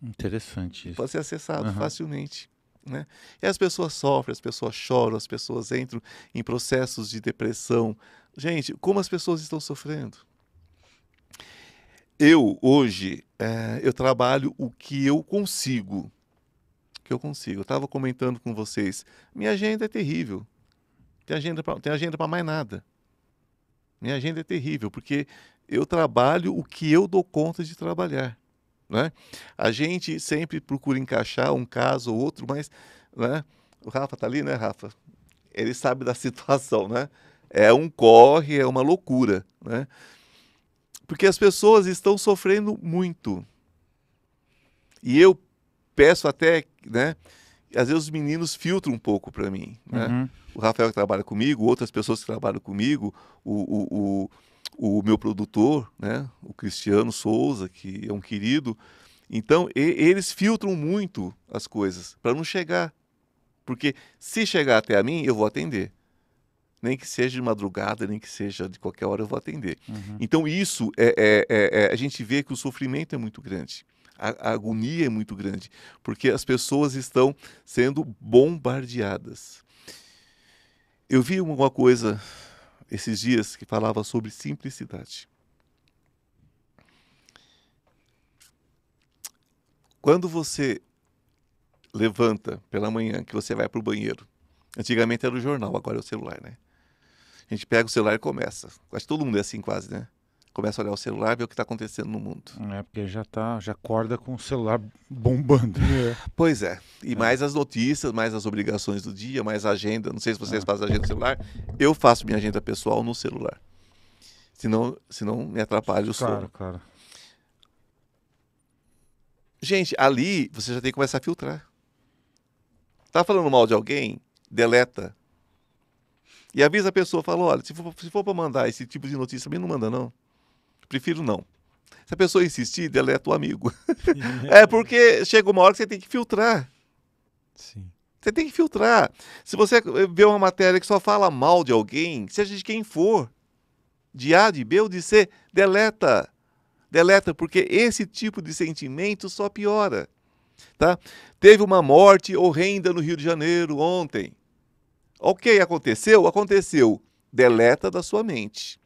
Interessante. Isso. Pode ser acessado uhum. facilmente. Né? E as pessoas sofrem, as pessoas choram, as pessoas entram em processos de depressão. Gente, como as pessoas estão sofrendo? Eu, hoje, é, eu trabalho o que eu consigo que eu consigo. Eu estava comentando com vocês, minha agenda é terrível. Tem agenda para tem agenda para mais nada. Minha agenda é terrível porque eu trabalho o que eu dou conta de trabalhar, né? A gente sempre procura encaixar um caso ou outro, mas, né? O Rafa tá ali, né, Rafa? Ele sabe da situação, né? É um corre, é uma loucura, né? Porque as pessoas estão sofrendo muito. E eu peço até né? Às vezes os meninos filtram um pouco para mim, né? Uhum. O Rafael que trabalha comigo, outras pessoas que trabalham comigo, o, o, o, o meu produtor, né? O Cristiano Souza, que é um querido. Então, e, eles filtram muito as coisas para não chegar. Porque se chegar até a mim, eu vou atender. Nem que seja de madrugada, nem que seja de qualquer hora, eu vou atender. Uhum. Então, isso é, é, é, é a gente vê que o sofrimento é muito grande a, agonia é muito grande, porque as pessoas estão sendo bombardeadas. Eu vi uma coisa esses dias que falava sobre simplicidade. Quando você levanta pela manhã, que você vai para o banheiro, antigamente era o jornal, agora é o celular, né? A gente pega o celular e começa. Quase todo mundo é assim, quase, né? começa a olhar o celular, ver o que está acontecendo no mundo. É, porque já tá, já acorda com o celular bombando. É. Pois é. E é. mais as notícias, mais as obrigações do dia, mais a agenda. Não sei se vocês ah. fazem agenda no celular. Eu faço minha agenda pessoal no celular. Senão, senão me atrapalha o claro, sono. Claro, claro. Gente, ali você já tem que começar a filtrar. Tá falando mal de alguém? Deleta. E avisa a pessoa, fala, olha, se for, se for para mandar esse tipo de notícia, também não manda não. Prefiro não. Se a pessoa insistir, deleta o amigo. é porque chega uma hora que você tem que filtrar. Sim. Você tem que filtrar. Se você vê uma matéria que só fala mal de alguém, seja de quem for, de A, de B ou de C, deleta. Deleta, porque esse tipo de sentimento só piora. Tá? Teve uma morte horrenda no Rio de Janeiro ontem. Ok, aconteceu? Aconteceu. Deleta da sua mente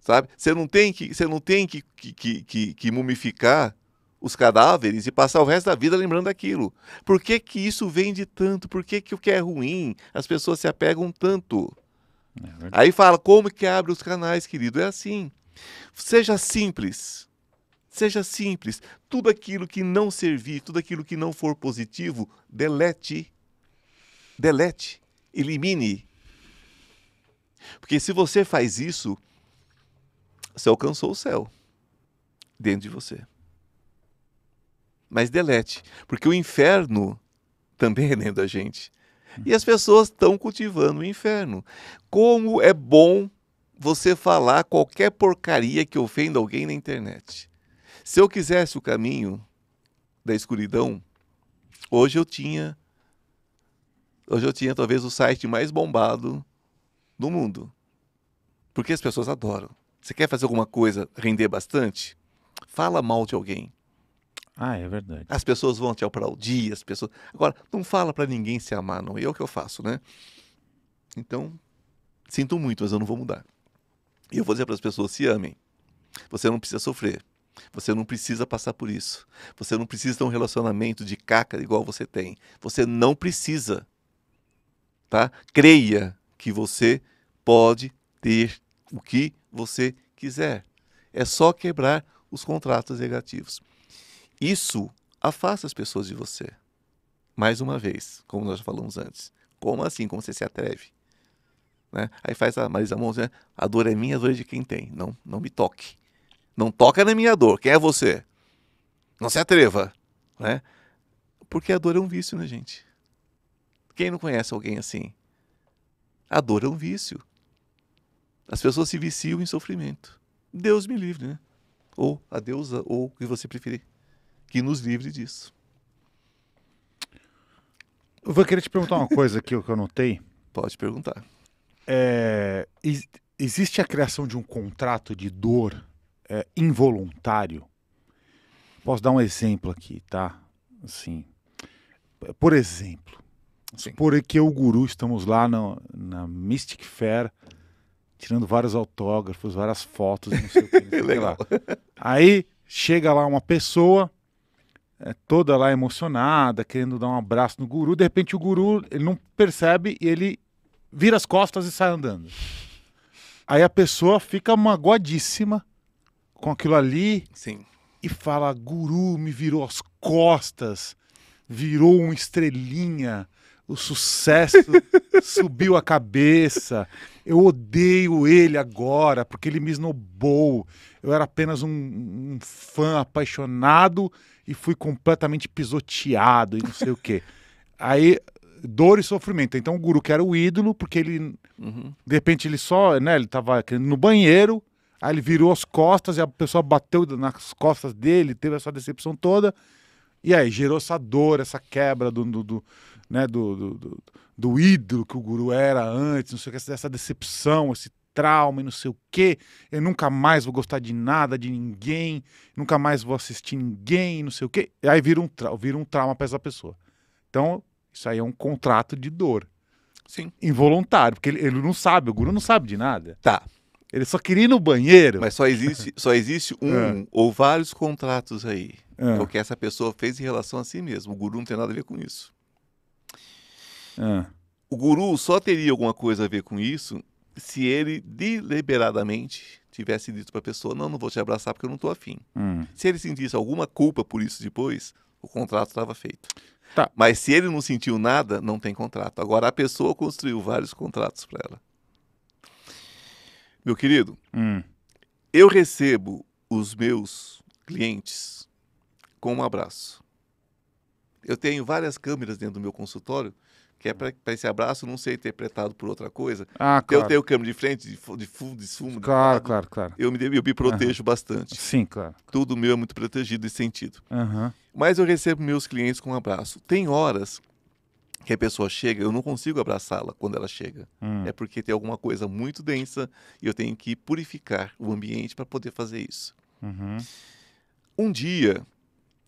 sabe? Você não tem que, você não tem que, que, que, que mumificar os cadáveres e passar o resto da vida lembrando daquilo. Por que, que isso vende tanto? Por que, que o que é ruim as pessoas se apegam tanto? É Aí fala, como que abre os canais, querido? É assim. Seja simples. Seja simples. Tudo aquilo que não servir, tudo aquilo que não for positivo, delete. Delete. Elimine. Porque se você faz isso, você alcançou o céu dentro de você. Mas delete, porque o inferno também é dentro da gente. E as pessoas estão cultivando o inferno. Como é bom você falar qualquer porcaria que ofenda alguém na internet. Se eu quisesse o caminho da escuridão, hoje eu tinha hoje eu tinha talvez o site mais bombado do mundo. Porque as pessoas adoram. Você quer fazer alguma coisa render bastante? Fala mal de alguém. Ah, é verdade. As pessoas vão te aplaudir, as pessoas. Agora, não fala para ninguém se amar, não. é o que eu faço, né? Então, sinto muito, mas eu não vou mudar. E eu vou dizer para as pessoas: se amem. Você não precisa sofrer. Você não precisa passar por isso. Você não precisa ter um relacionamento de caca igual você tem. Você não precisa. Tá? Creia que você pode ter o que você quiser. É só quebrar os contratos negativos. Isso afasta as pessoas de você. Mais uma vez, como nós falamos antes. Como assim? Como você se atreve? Né? Aí faz a Marisa Montes, né? A dor é minha, a dor é de quem tem. Não, não me toque. Não toca na minha dor. Quem é você? Não se atreva. Né? Porque a dor é um vício, né, gente? Quem não conhece alguém assim? A dor é um vício. As pessoas se viciam em sofrimento. Deus me livre, né? Ou a deusa, ou o que você preferir, que nos livre disso. Eu vou querer te perguntar uma coisa aqui que eu notei. Pode perguntar. É, existe a criação de um contrato de dor é, involuntário? Posso dar um exemplo aqui, tá? Assim, por exemplo, Sim. supor que o Guru, estamos lá na Mystic Fair tirando vários autógrafos, várias fotos, não sei o que. Sei Lá. Aí chega lá uma pessoa, é, toda lá emocionada, querendo dar um abraço no guru. De repente o guru ele não percebe e ele vira as costas e sai andando. Aí a pessoa fica magoadíssima com aquilo ali Sim. e fala: Guru me virou as costas, virou um estrelinha, o sucesso subiu a cabeça. Eu odeio ele agora porque ele me esnobou. Eu era apenas um, um fã apaixonado e fui completamente pisoteado e não sei o quê. Aí, dor e sofrimento. Então, o guru que era o ídolo, porque ele, uhum. de repente, ele só, né, ele tava no banheiro, aí ele virou as costas e a pessoa bateu nas costas dele, teve essa decepção toda. E aí, gerou essa dor, essa quebra do, do, do né, do, do, do, do ídolo que o guru era antes, não sei o que, essa decepção, esse trauma e não sei o quê. Eu nunca mais vou gostar de nada, de ninguém, nunca mais vou assistir ninguém, não sei o quê. E aí vira um, tra vira um trauma para essa pessoa. Então, isso aí é um contrato de dor. Sim. Involuntário, porque ele, ele não sabe, o guru não sabe de nada. Tá. Ele só queria ir no banheiro. Mas só existe, só existe um é. ou vários contratos aí. É. Porque é essa pessoa fez em relação a si mesmo. O guru não tem nada a ver com isso. Ah. O guru só teria alguma coisa a ver com isso se ele deliberadamente tivesse dito para a pessoa: não, não vou te abraçar porque eu não estou afim. Hum. Se ele sentisse alguma culpa por isso depois, o contrato estava feito. Tá. Mas se ele não sentiu nada, não tem contrato. Agora a pessoa construiu vários contratos para ela. Meu querido, hum. eu recebo os meus clientes com um abraço. Eu tenho várias câmeras dentro do meu consultório que é para esse abraço não ser interpretado por outra coisa. Ah, claro. Eu tenho o câmbio de frente, de, de fundo, de fumo. Claro, claro, claro. Eu me, eu me protejo uhum. bastante. Sim, claro. Tudo meu é muito protegido e sentido. Uhum. Mas eu recebo meus clientes com um abraço. Tem horas que a pessoa chega, eu não consigo abraçá-la quando ela chega. Hum. É porque tem alguma coisa muito densa e eu tenho que purificar o ambiente para poder fazer isso. Uhum. Um dia,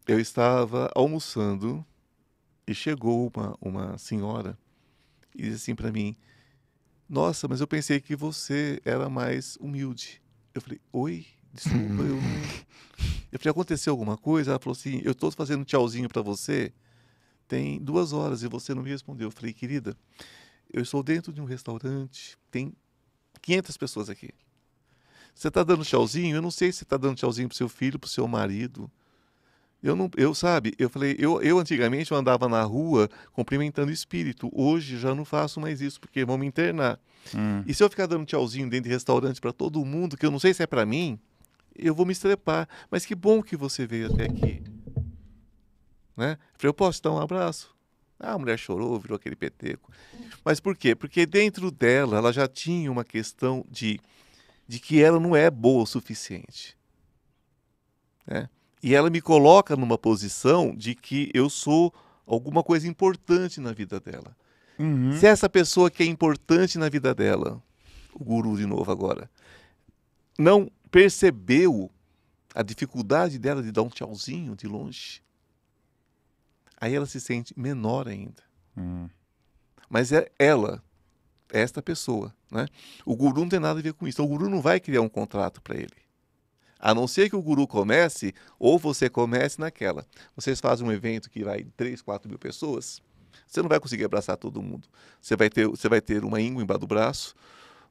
eu estava almoçando e chegou uma, uma senhora e disse assim para mim: Nossa, mas eu pensei que você era mais humilde. Eu falei: Oi? Desculpa, eu. Eu falei: Aconteceu alguma coisa? Ela falou assim: Eu estou fazendo tchauzinho para você tem duas horas e você não me respondeu. Eu falei: Querida, eu estou dentro de um restaurante, tem 500 pessoas aqui. Você está dando tchauzinho? Eu não sei se você está dando tchauzinho para seu filho, para seu marido eu não, eu sabe, eu falei, eu, eu antigamente eu andava na rua cumprimentando espírito. Hoje já não faço mais isso porque vão me internar. Hum. E se eu ficar dando tchauzinho dentro de restaurante para todo mundo, que eu não sei se é para mim, eu vou me estrepar. Mas que bom que você veio até aqui. Né? Eu falei, eu posso dar um abraço? Ah, a mulher chorou, virou aquele peteco. Mas por quê? Porque dentro dela, ela já tinha uma questão de, de que ela não é boa o suficiente. Né? E ela me coloca numa posição de que eu sou alguma coisa importante na vida dela. Uhum. Se essa pessoa que é importante na vida dela, o guru de novo agora, não percebeu a dificuldade dela de dar um tchauzinho de longe, aí ela se sente menor ainda. Uhum. Mas é ela, é esta pessoa, né? O guru não tem nada a ver com isso. o guru não vai criar um contrato para ele. A não ser que o guru comece, ou você comece naquela. Vocês fazem um evento que vai 3, 4 mil pessoas, você não vai conseguir abraçar todo mundo. Você vai ter, você vai ter uma íngua embaixo do braço,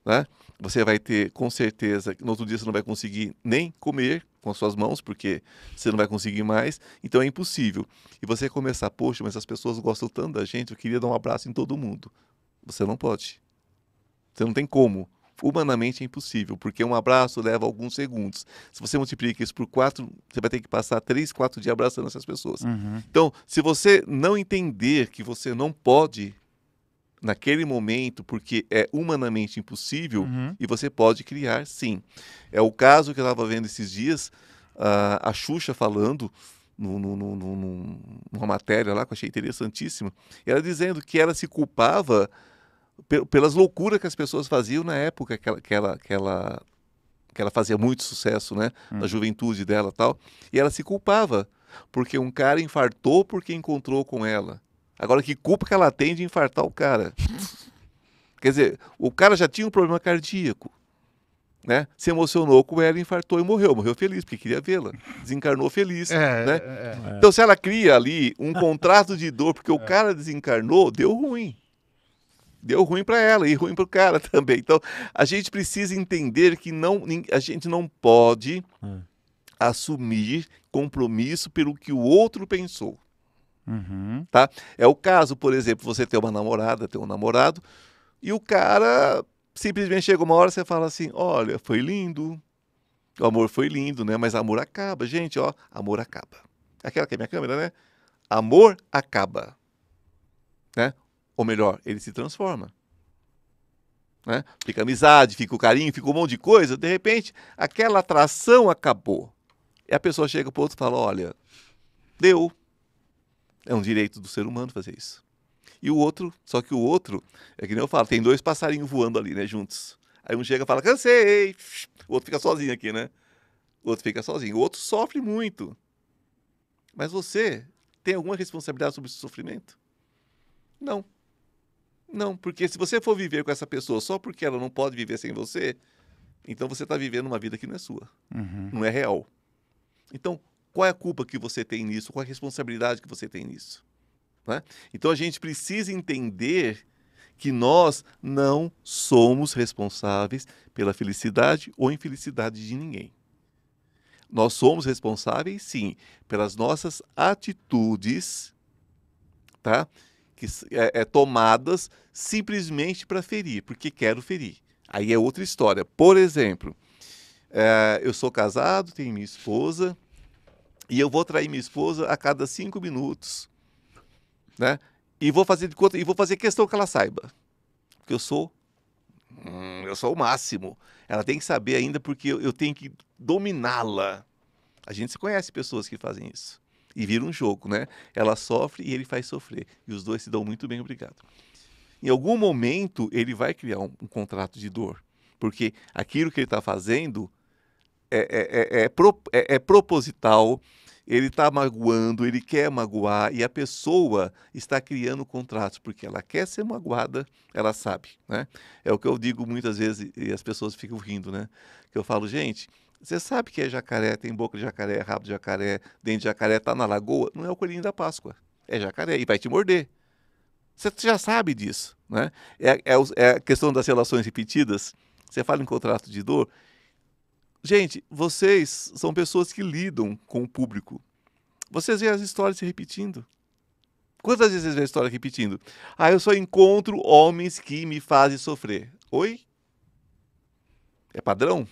né? Você vai ter, com certeza, no outro dia você não vai conseguir nem comer com as suas mãos, porque você não vai conseguir mais. Então é impossível. E você começar, poxa, mas as pessoas gostam tanto da gente, eu queria dar um abraço em todo mundo. Você não pode. Você não tem como humanamente é impossível, porque um abraço leva alguns segundos. Se você multiplica isso por quatro, você vai ter que passar três, quatro dias abraçando essas pessoas. Uhum. Então, se você não entender que você não pode naquele momento, porque é humanamente impossível, uhum. e você pode criar sim. É o caso que eu estava vendo esses dias, a, a Xuxa falando no, no, no, numa matéria lá que eu achei interessantíssima, ela dizendo que ela se culpava pelas loucuras que as pessoas faziam na época que ela, que ela, que ela, que ela fazia muito sucesso, né? Hum. Na uhum. juventude dela tal. E ela se culpava, porque um cara infartou porque encontrou com ela. Agora, que culpa que ela tem de infartar o cara? Quer dizer, o cara já tinha um problema cardíaco, né? Se emocionou com ela, infartou e morreu. Morreu feliz, porque queria vê-la. Desencarnou feliz, é, né? É, é. é. Então, se ela cria ali um contrato de dor, porque o é. cara desencarnou, deu ruim deu ruim para ela e ruim para o cara também. Então, a gente precisa entender que não, a gente não pode hum. assumir compromisso pelo que o outro pensou. Uhum. Tá? É o caso, por exemplo, você ter uma namorada, ter um namorado, e o cara simplesmente chega uma hora e você fala assim: olha, foi lindo, o amor foi lindo, né? Mas amor acaba, gente, ó, amor acaba. Aquela que é minha câmera, né? Amor acaba. Né? Ou melhor, ele se transforma. Né? Fica amizade, fica o carinho, fica um monte de coisa. De repente, aquela atração acabou. E a pessoa chega para o outro e fala: Olha, deu. É um direito do ser humano fazer isso. E o outro, só que o outro, é que nem eu falo, tem dois passarinhos voando ali, né, juntos. Aí um chega e fala: Cansei. O outro fica sozinho aqui, né? O outro fica sozinho. O outro sofre muito. Mas você tem alguma responsabilidade sobre esse sofrimento? Não. Não, porque se você for viver com essa pessoa só porque ela não pode viver sem você, então você está vivendo uma vida que não é sua, uhum. não é real. Então, qual é a culpa que você tem nisso? Qual é a responsabilidade que você tem nisso? Né? Então, a gente precisa entender que nós não somos responsáveis pela felicidade ou infelicidade de ninguém. Nós somos responsáveis, sim, pelas nossas atitudes, tá? que é, é tomadas simplesmente para ferir, porque quero ferir. Aí é outra história. Por exemplo, é, eu sou casado, tenho minha esposa, e eu vou trair minha esposa a cada cinco minutos, né? E vou fazer de conta, e vou fazer questão que ela saiba, porque eu sou, hum, eu sou o máximo. Ela tem que saber ainda porque eu, eu tenho que dominá-la. A gente conhece pessoas que fazem isso. E vira um jogo, né? Ela sofre e ele faz sofrer. E os dois se dão muito bem, obrigado. Em algum momento, ele vai criar um, um contrato de dor. Porque aquilo que ele está fazendo é, é, é, é, pro, é, é proposital, ele está magoando, ele quer magoar, e a pessoa está criando contratos, porque ela quer ser magoada, ela sabe. Né? É o que eu digo muitas vezes, e as pessoas ficam rindo, né? Que eu falo, gente, você sabe que é jacaré, tem boca de jacaré, rabo de jacaré, dente de jacaré, tá na lagoa. Não é o coelhinho da Páscoa. É jacaré e vai te morder. Você já sabe disso, né? É, é, é a questão das relações repetidas. Você fala em contrato de dor. Gente, vocês são pessoas que lidam com o público. Vocês veem as histórias se repetindo. Quantas vezes vocês a história repetindo? Ah, eu só encontro homens que me fazem sofrer. Oi? É padrão?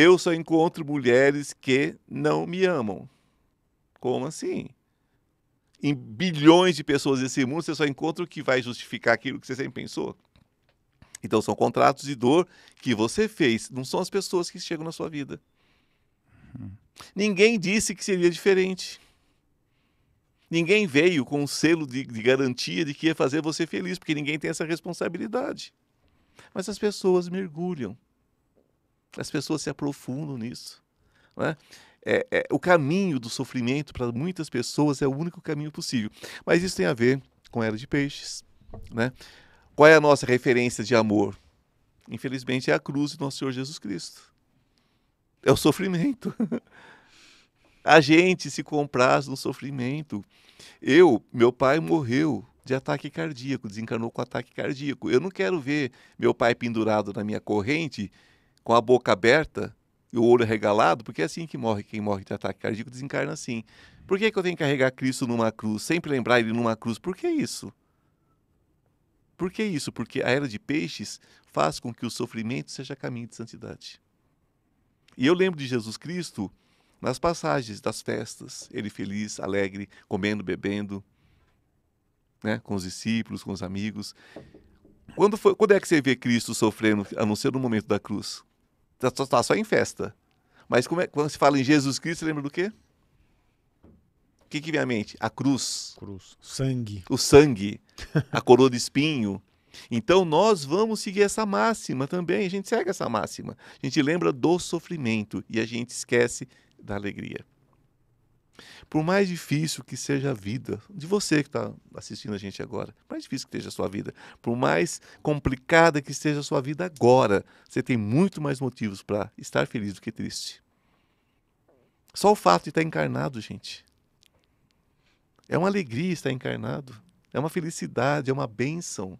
Eu só encontro mulheres que não me amam. Como assim? Em bilhões de pessoas desse mundo, você só encontra o que vai justificar aquilo que você sempre pensou. Então, são contratos de dor que você fez, não são as pessoas que chegam na sua vida. Ninguém disse que seria diferente. Ninguém veio com um selo de, de, garantia de que ia fazer você feliz, porque ninguém tem essa responsabilidade. Mas as pessoas mergulham as pessoas se aprofundam nisso. Né? É, é, o caminho do sofrimento para muitas pessoas é o único caminho possível. Mas isso tem a ver com a era de peixes. Né? Qual é a nossa referência de amor? Infelizmente é a cruz do nosso Senhor Jesus Cristo. É o sofrimento. a gente se compraz no sofrimento. Eu, meu pai morreu de ataque cardíaco, desencarnou com ataque cardíaco. Eu não quero ver meu pai pendurado na minha corrente com a boca aberta e o olho regalado, porque é assim que morre quem morre de ataque cardíaco, desencarna assim. Por que, que eu tenho que carregar Cristo numa cruz, sempre lembrar ele numa cruz? Por que isso? Por que isso? Porque a era de peixes faz com que o sofrimento seja caminho de santidade. E eu lembro de Jesus Cristo nas passagens das festas, ele feliz, alegre, comendo, bebendo, né, com os discípulos, com os amigos. Quando, foi, quando é que você vê Cristo sofrendo, a não ser no momento da cruz? Tá, só, tá só em festa. Mas é, quando se fala em Jesus Cristo, você lembra do quê? O que, que vem à mente? A cruz. Cruz. Sangue. O sangue. A coroa de espinho. Então nós vamos seguir essa máxima também. A gente segue essa máxima. A gente lembra do sofrimento e a gente esquece da alegria. Por mais difícil que seja a vida de você que está assistindo a gente agora, por mais difícil que seja a sua vida, por mais complicada que seja a sua vida agora, você tem muito mais motivos para estar feliz do que triste. Só o fato de estar encarnado, gente. É uma alegria estar encarnado. É uma felicidade, é uma bênção.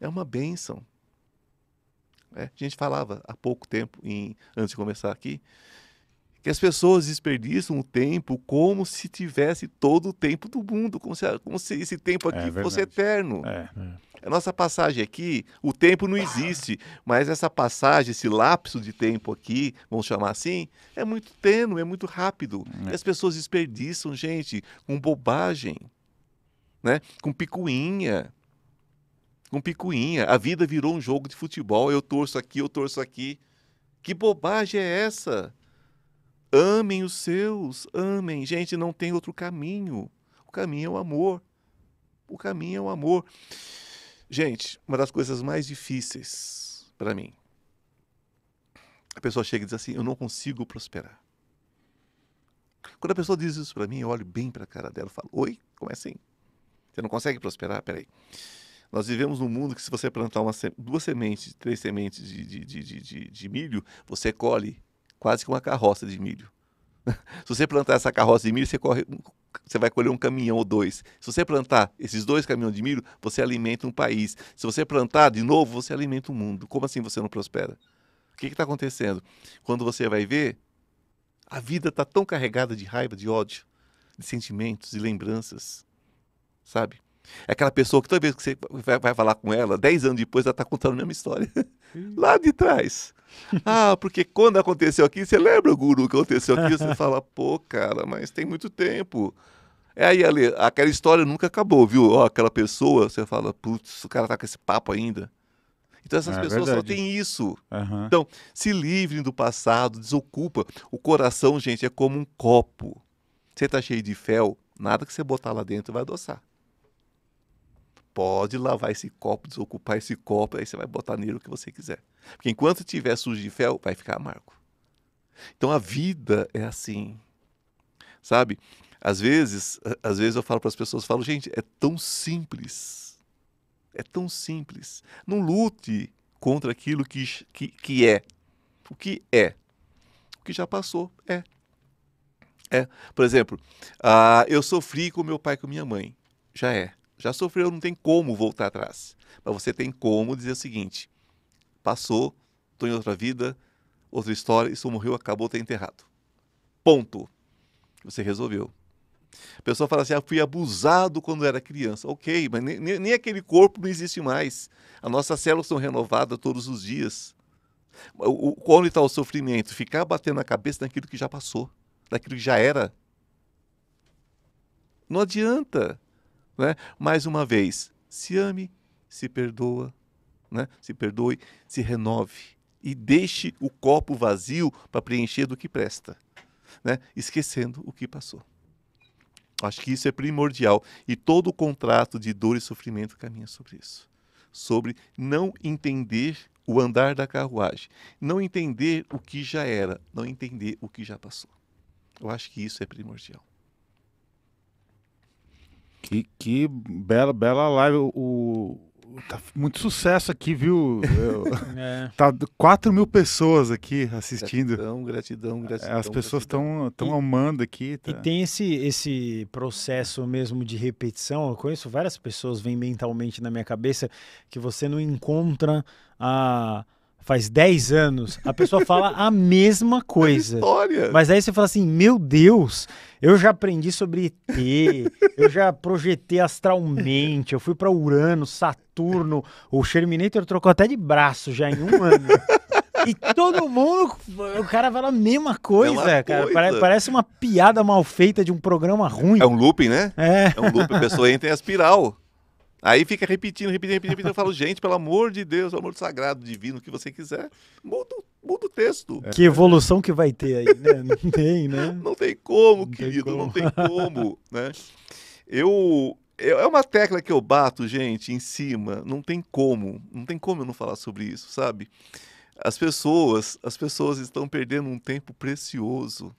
É uma bênção. É, a gente falava há pouco tempo, em, antes de começar aqui, que as pessoas desperdiçam o tempo como se tivesse todo o tempo do mundo, como se, como se esse tempo é aqui é fosse eterno. É, é. A nossa passagem aqui, o tempo não existe, mas essa passagem, esse lapso de tempo aqui, vamos chamar assim, é muito tênue, é muito rápido. É. E as pessoas desperdiçam, gente, com bobagem, né? com picuinha. Com picuinha. A vida virou um jogo de futebol, eu torço aqui, eu torço aqui. Que bobagem é essa? Amem os seus, amem. Gente, não tem outro caminho. O caminho é o amor. O caminho é o amor. Gente, uma das coisas mais difíceis para mim. A pessoa chega e diz assim: Eu não consigo prosperar. Quando a pessoa diz isso para mim, eu olho bem para a cara dela e falo: Oi, como é assim? Você não consegue prosperar? Peraí. Nós vivemos num mundo que, se você plantar uma, duas sementes, três sementes de, de, de, de milho, você colhe quase que uma carroça de milho. Se você plantar essa carroça de milho, você, corre, você vai colher um caminhão ou dois. Se você plantar esses dois caminhões de milho, você alimenta um país. Se você plantar de novo, você alimenta o mundo. Como assim você não prospera? O que está acontecendo? Quando você vai ver, a vida está tão carregada de raiva, de ódio, de sentimentos, de lembranças. Sabe? É aquela pessoa que toda vez que você vai, falar com ela, 10 anos depois, ela está contando a mesma história. Lá de trás. Ah, porque quando aconteceu aqui, você lembra, guru, que aconteceu aqui? Você fala, pô, cara, mas tem muito tempo. É aí, Ale, aquela história nunca acabou, viu? Ó, aquela pessoa, você fala, putz, o cara tá com esse papo ainda. Então essas é, pessoas verdade. só têm isso. Uhum. Então, se livrem do passado, desocupa. O coração, gente, é como um copo. Você tá cheio de fel, nada que você botar lá dentro vai adoçar pode lavar esse copo, desocupar esse copo, aí você vai botar nele o que você quiser. Porque enquanto tiver sujo de fel, vai ficar amargo. Então a vida é assim. Sabe? Às vezes, às vezes eu falo para as pessoas, falo, gente, é tão simples. É tão simples. Não lute contra aquilo que, que, que é. O que é? O que já passou é. É. Por exemplo, ah, eu sofri com meu pai e com minha mãe. Já é já sofreu, não tem como voltar atrás. Mas você tem como dizer o seguinte: passou, estou em outra vida, outra história, isso morreu, acabou, está enterrado. Ponto. Você resolveu. A pessoa fala assim: ah, fui abusado quando era criança. Ok, mas nem, nem aquele corpo não existe mais. As nossas células são renovadas todos os dias. O, o, onde está o sofrimento? Ficar batendo a cabeça naquilo que já passou, naquilo que já era. Não adianta. Né? Mais uma vez, se ame, se perdoa, né? se perdoe, se renove e deixe o copo vazio para preencher do que presta, né? esquecendo o que passou. Acho que isso é primordial e todo o contrato de dor e sofrimento caminha sobre isso. Sobre não entender o andar da carruagem, não entender o que já era, não entender o que já passou. Eu acho que isso é primordial. Que, que bela, bela live. O, tá muito sucesso aqui, viu? Eu, é. Tá 4 mil pessoas aqui assistindo. Gratidão, gratidão, gratidão. As pessoas estão tão, amando aqui. Tá. E tem esse, esse processo mesmo de repetição. Eu conheço várias pessoas, vem mentalmente na minha cabeça, que você não encontra a. Ah, faz 10 anos, a pessoa fala a mesma coisa. história. Mas aí você fala assim: meu Deus, eu já aprendi sobre ET, eu já projetei astralmente, eu fui para Urano, Saturno, o Sherminator trocou até de braço já em um ano. E todo mundo, o cara fala a mesma coisa, mesma cara. Coisa. parece uma piada mal feita de um programa ruim. É um looping, né? É. É um looping, a pessoa entra em espiral. Aí fica repetindo, repetindo, repetindo, repetindo. Eu falo, gente, pelo amor de Deus, pelo amor do sagrado, divino, o que você quiser, muda, muda o texto. É. Que evolução que vai ter aí, né? Não tem, né? Não tem como, não querido, tem como. não tem como, né? Eu, eu, é uma tecla que eu bato, gente, em cima, não tem como, não tem como eu não falar sobre isso, sabe? As pessoas, as pessoas estão perdendo um tempo precioso.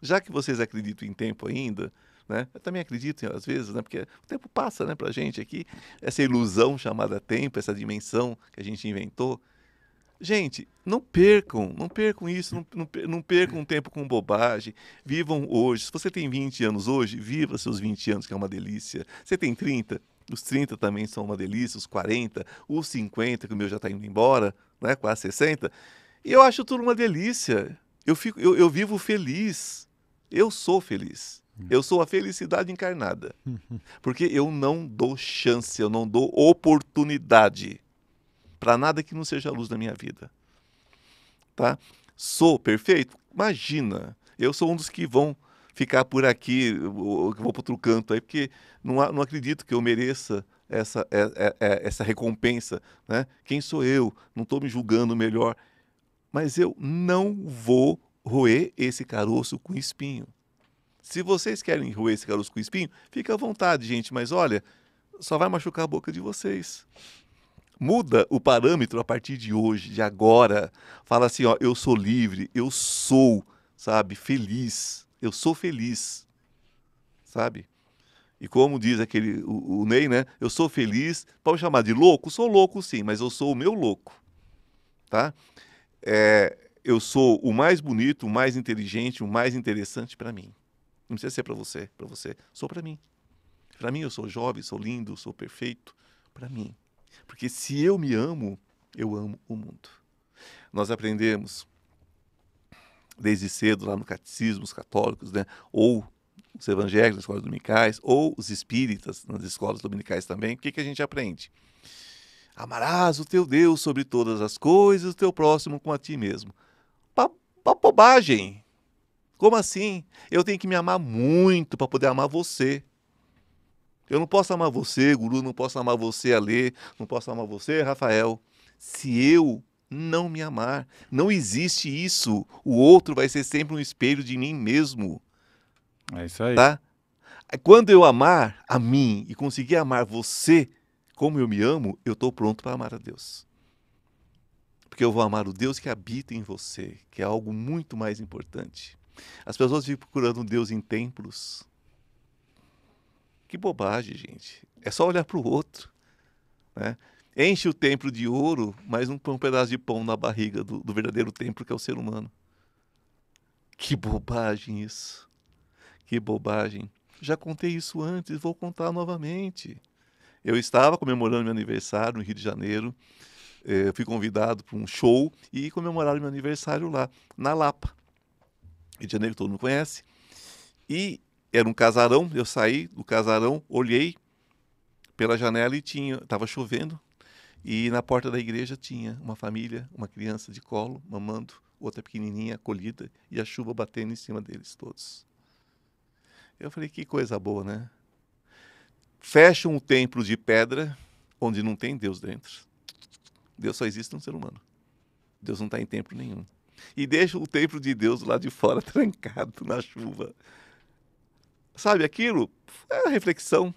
Já que vocês acreditam em tempo ainda, né? Eu também acredito às vezes, né? porque o tempo passa né, para a gente aqui, essa ilusão chamada tempo, essa dimensão que a gente inventou. Gente, não percam, não percam isso, não, não, não tempo com bobagem. Vivam hoje. Se você tem 20 anos hoje, viva seus 20 anos, que é uma delícia. Você tem 30, os 30 também são uma delícia, os 40, os 50, que o meu já está indo embora, né? quase 60. E eu acho tudo uma delícia. Eu, fico, eu, eu vivo feliz. Eu sou feliz. Eu sou a felicidade encarnada. Porque eu não dou chance, eu não dou oportunidade para nada que não seja a luz da minha vida. Tá? Sou perfeito? Imagina. Eu sou um dos que vão ficar por aqui, ou que vou para outro canto aí, porque não, há, não acredito que eu mereça essa, é, é, é, essa recompensa. Né? Quem sou eu? Não estou me julgando melhor. Mas eu não vou roer esse caroço com espinho. Se vocês querem roer esse caroço com espinho, fica à vontade, gente, mas olha, só vai machucar a boca de vocês. Muda o parâmetro a partir de hoje, de agora. Fala assim, ó, eu sou livre, eu sou, sabe, feliz. Eu sou feliz. Sabe? E como diz aquele o, o, Ney, né? Eu sou feliz. Pode chamar de louco? Sou louco, sim, mas eu sou o meu louco. Tá? É, eu sou o mais bonito, o mais inteligente, o mais interessante para mim. Não precisa ser para você, para você. Sou para mim. Para mim eu sou jovem, sou lindo, sou perfeito. Para mim. Porque se eu me amo, eu amo o mundo. Nós aprendemos desde cedo lá no catecismo, os católicos, né? Ou os evangélicos nas escolas dominicais, ou os espíritas nas escolas dominicais também, o que, que a gente aprende? Amarás o teu Deus sobre todas as coisas, o teu próximo com a ti mesmo. Uma bobagem. Como assim? Eu tenho que me amar muito para poder amar você. Eu não posso amar você, guru, não posso amar você, Alê, não posso amar você, Rafael. Se eu não me amar, não existe isso. O outro vai ser sempre um espelho de mim mesmo. É isso aí. Tá? Quando eu amar a mim e conseguir amar você como eu me amo, eu estou pronto para amar a Deus. Porque eu vou amar o Deus que habita em você, que é algo muito mais importante. As pessoas vivem procurando Deus em templos. Que bobagem, gente. É só olhar para o outro. Né? Enche o templo de ouro, mas não põe um pedaço de pão na barriga do, do verdadeiro templo que é o ser humano. Que bobagem isso. Que bobagem. Já contei isso antes, vou contar novamente. Eu estava comemorando meu aniversário no Rio de Janeiro. Eh, fui convidado para um show e comemoraram meu aniversário lá, na Lapa. Rio de Janeiro, todo mundo conhece. E era um casarão, eu saí do casarão, olhei pela janela e tinha, estava chovendo, e na porta da igreja tinha uma família, uma criança de colo, mamando, outra pequenininha acolhida, e a chuva batendo em cima deles todos. Eu falei, que coisa boa, né? Fecham um templo de pedra onde não tem Deus dentro. Deus só existe no ser humano. Deus não está em templo nenhum e deixa o templo de Deus lá de fora trancado na chuva. Sabe aquilo? É reflexão.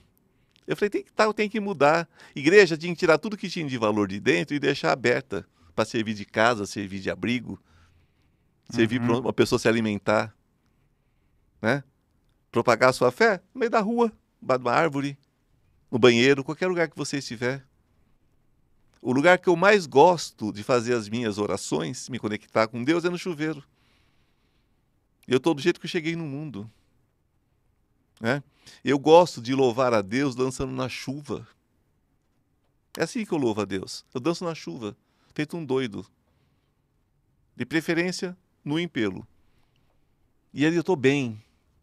Eu falei, tem que, tá, tem que mudar. Igreja tinha que tirar tudo que tinha de valor de dentro e deixar aberta para servir de casa, servir de abrigo, servir para uhum. uma pessoa se alimentar, né? Propagar a sua fé no meio da rua, embaixo de uma árvore, no banheiro, qualquer lugar que você estiver. O lugar que eu mais gosto de fazer as minhas orações, me conectar com Deus, é no chuveiro. Eu estou do jeito que eu cheguei no mundo. Né? Eu gosto de louvar a Deus dançando na chuva. É assim que eu louvo a Deus. Eu danço na chuva, feito um doido. De preferência, no empelo. E ali eu estou bem.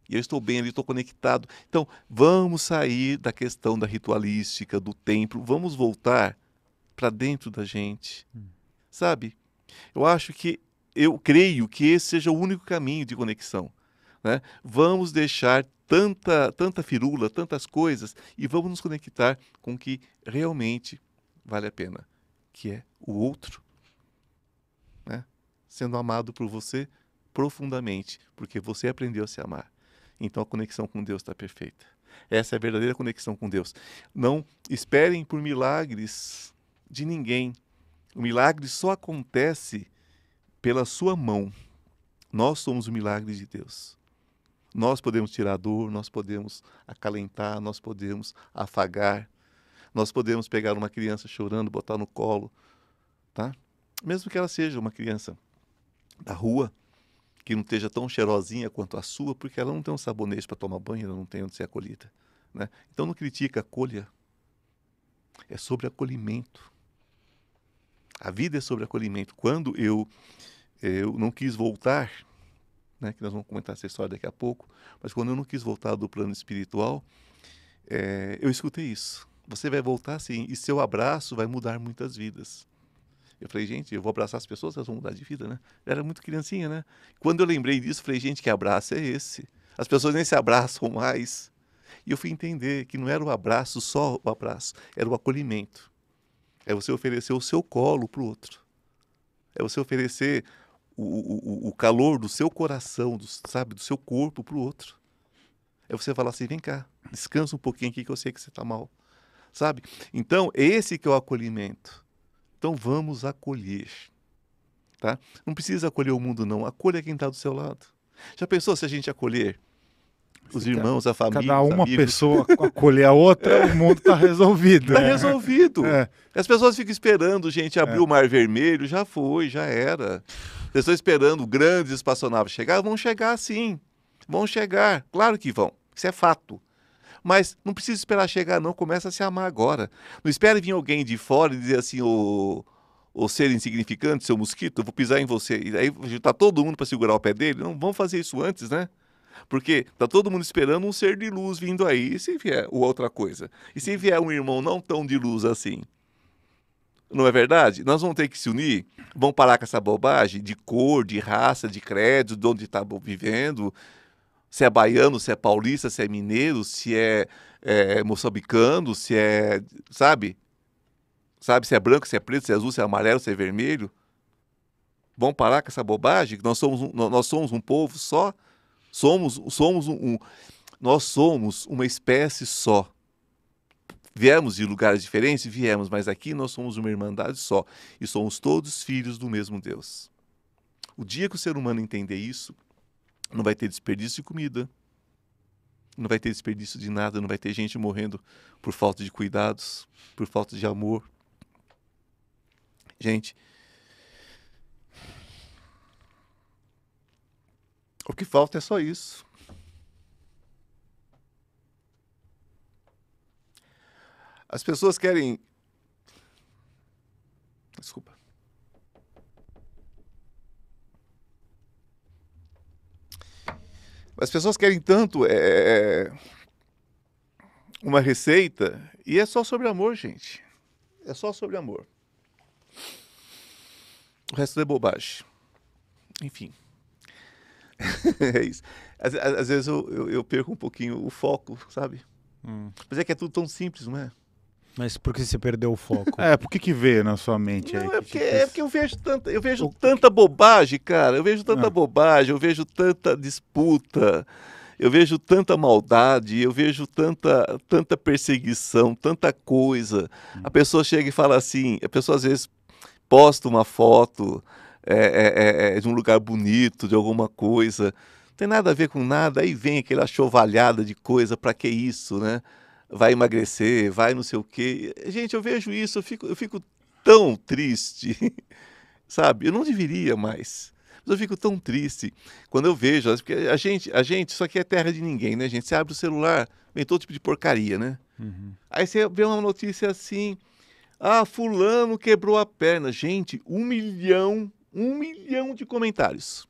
E eu estou bem, ali estou conectado. Então, vamos sair da questão da ritualística, do templo. Vamos voltar para dentro da gente. Hum. Sabe? Eu acho que eu creio que esse seja o único caminho de conexão, né? Vamos deixar tanta tanta firula, tantas coisas e vamos nos conectar com o que realmente vale a pena, que é o outro, né? Sendo amado por você profundamente, porque você aprendeu a se amar. Então a conexão com Deus está perfeita. Essa é a verdadeira conexão com Deus. Não esperem por milagres de ninguém. O milagre só acontece pela sua mão. Nós somos o milagre de Deus. Nós podemos tirar a dor, nós podemos acalentar, nós podemos afagar, nós podemos pegar uma criança chorando, botar no colo, tá? Mesmo que ela seja uma criança da rua, que não esteja tão cheirosinha quanto a sua, porque ela não tem um sabonete para tomar banho, ela não tem onde ser acolhida. Né? Então não critica, acolha. É sobre acolhimento. A vida é sobre acolhimento. Quando eu, eu não quis voltar, né, que nós vamos comentar essa história daqui a pouco, mas quando eu não quis voltar do plano espiritual, é, eu escutei isso. Você vai voltar sim, e seu abraço vai mudar muitas vidas. Eu falei, gente, eu vou abraçar as pessoas, elas vão mudar de vida, né? Eu era muito criancinha, né? Quando eu lembrei disso, falei, gente, que abraço é esse? As pessoas nem se abraçam mais. E eu fui entender que não era o abraço só o abraço, era o acolhimento. É você oferecer o seu colo para o outro. É você oferecer o, o, o calor do seu coração, do, sabe, do seu corpo para o outro. É você falar assim: vem cá, descansa um pouquinho aqui que eu sei que você está mal. Sabe? Então, esse que é o acolhimento. Então, vamos acolher. Tá? Não precisa acolher o mundo, não. Acolha quem está do seu lado. Já pensou se a gente acolher os irmãos, a família. Cada uma pessoa acolher a outra, o mundo está resolvido. Está né? resolvido. É. As pessoas ficam esperando, gente, abrir é. o Mar Vermelho, já foi, já era. Vocês estão esperando grandes espaçonaves chegar? Vão chegar sim. Vão chegar, claro que vão. Isso é fato. Mas não precisa esperar chegar, não. Começa a se amar agora. Não espere vir alguém de fora e dizer assim, o Oh, ou ser insignificante, seu mosquito, eu vou pisar em você. E aí juntar tá todo mundo para segurar o pé dele. Não vamos fazer isso antes, né? Porque tá todo mundo esperando um ser de luz vindo aí, e se vier ou outra coisa. E se vier um irmão não tão de luz assim, não é verdade? Nós vamos ter que se unir, vamos parar com essa bobagem de cor, de raça, de crédito, de onde está vivendo, se é baiano, se é paulista, se é mineiro, se é, é, é moçambicano, se é, sabe? Sabe, se é branco, se é preto, se é azul, se é amarelo, se é vermelho. Vamos parar com essa bobagem? Nós somos um, nós somos um povo só? Somos, somos um, um, nós somos uma espécie só. Viemos de lugares diferentes, viemos, mas aqui nós somos uma irmandade só e somos todos filhos do mesmo Deus. O dia que o ser humano entender isso, não vai ter desperdício de comida, não vai ter desperdício de nada, não vai ter gente morrendo por falta de cuidados, por falta de amor. Gente, O que falta é só isso. As pessoas querem. Desculpa. As pessoas querem tanto é, é, é, uma receita e é só sobre amor, gente. É só sobre amor. O resto é bobagem. Enfim. é isso. Às, às vezes eu, eu, eu, perco um pouquinho o foco, sabe? Hum. Mas é que é tudo tão simples, não é? Mas por que você perdeu o foco? é, por que, que vê na sua mente não, aí? É porque, tipo... é porque eu vejo tanta, eu vejo o... tanta bobagem, cara. Eu vejo tanta ah. bobagem, eu vejo tanta disputa, eu vejo tanta maldade, eu vejo tanta, tanta perseguição, tanta coisa. Hum. A pessoa chega e fala assim, a pessoa às vezes posta uma foto é, é, é, é, de um lugar bonito, de alguma coisa. Não tem nada a ver com nada. Aí vem aquela chovalhada de coisa, para que isso, né? Vai emagrecer, vai não sei o quê. Gente, eu vejo isso, eu fico, eu fico tão triste, sabe? Eu não deveria mais. Mas eu fico tão triste quando eu vejo, porque a gente, a gente, isso aqui é terra de ninguém, né, gente? Você abre o celular, vem todo tipo de porcaria, né? Uhum. Aí você vê uma notícia assim, ah, fulano quebrou a perna. Gente, um milhão um milhão de comentários.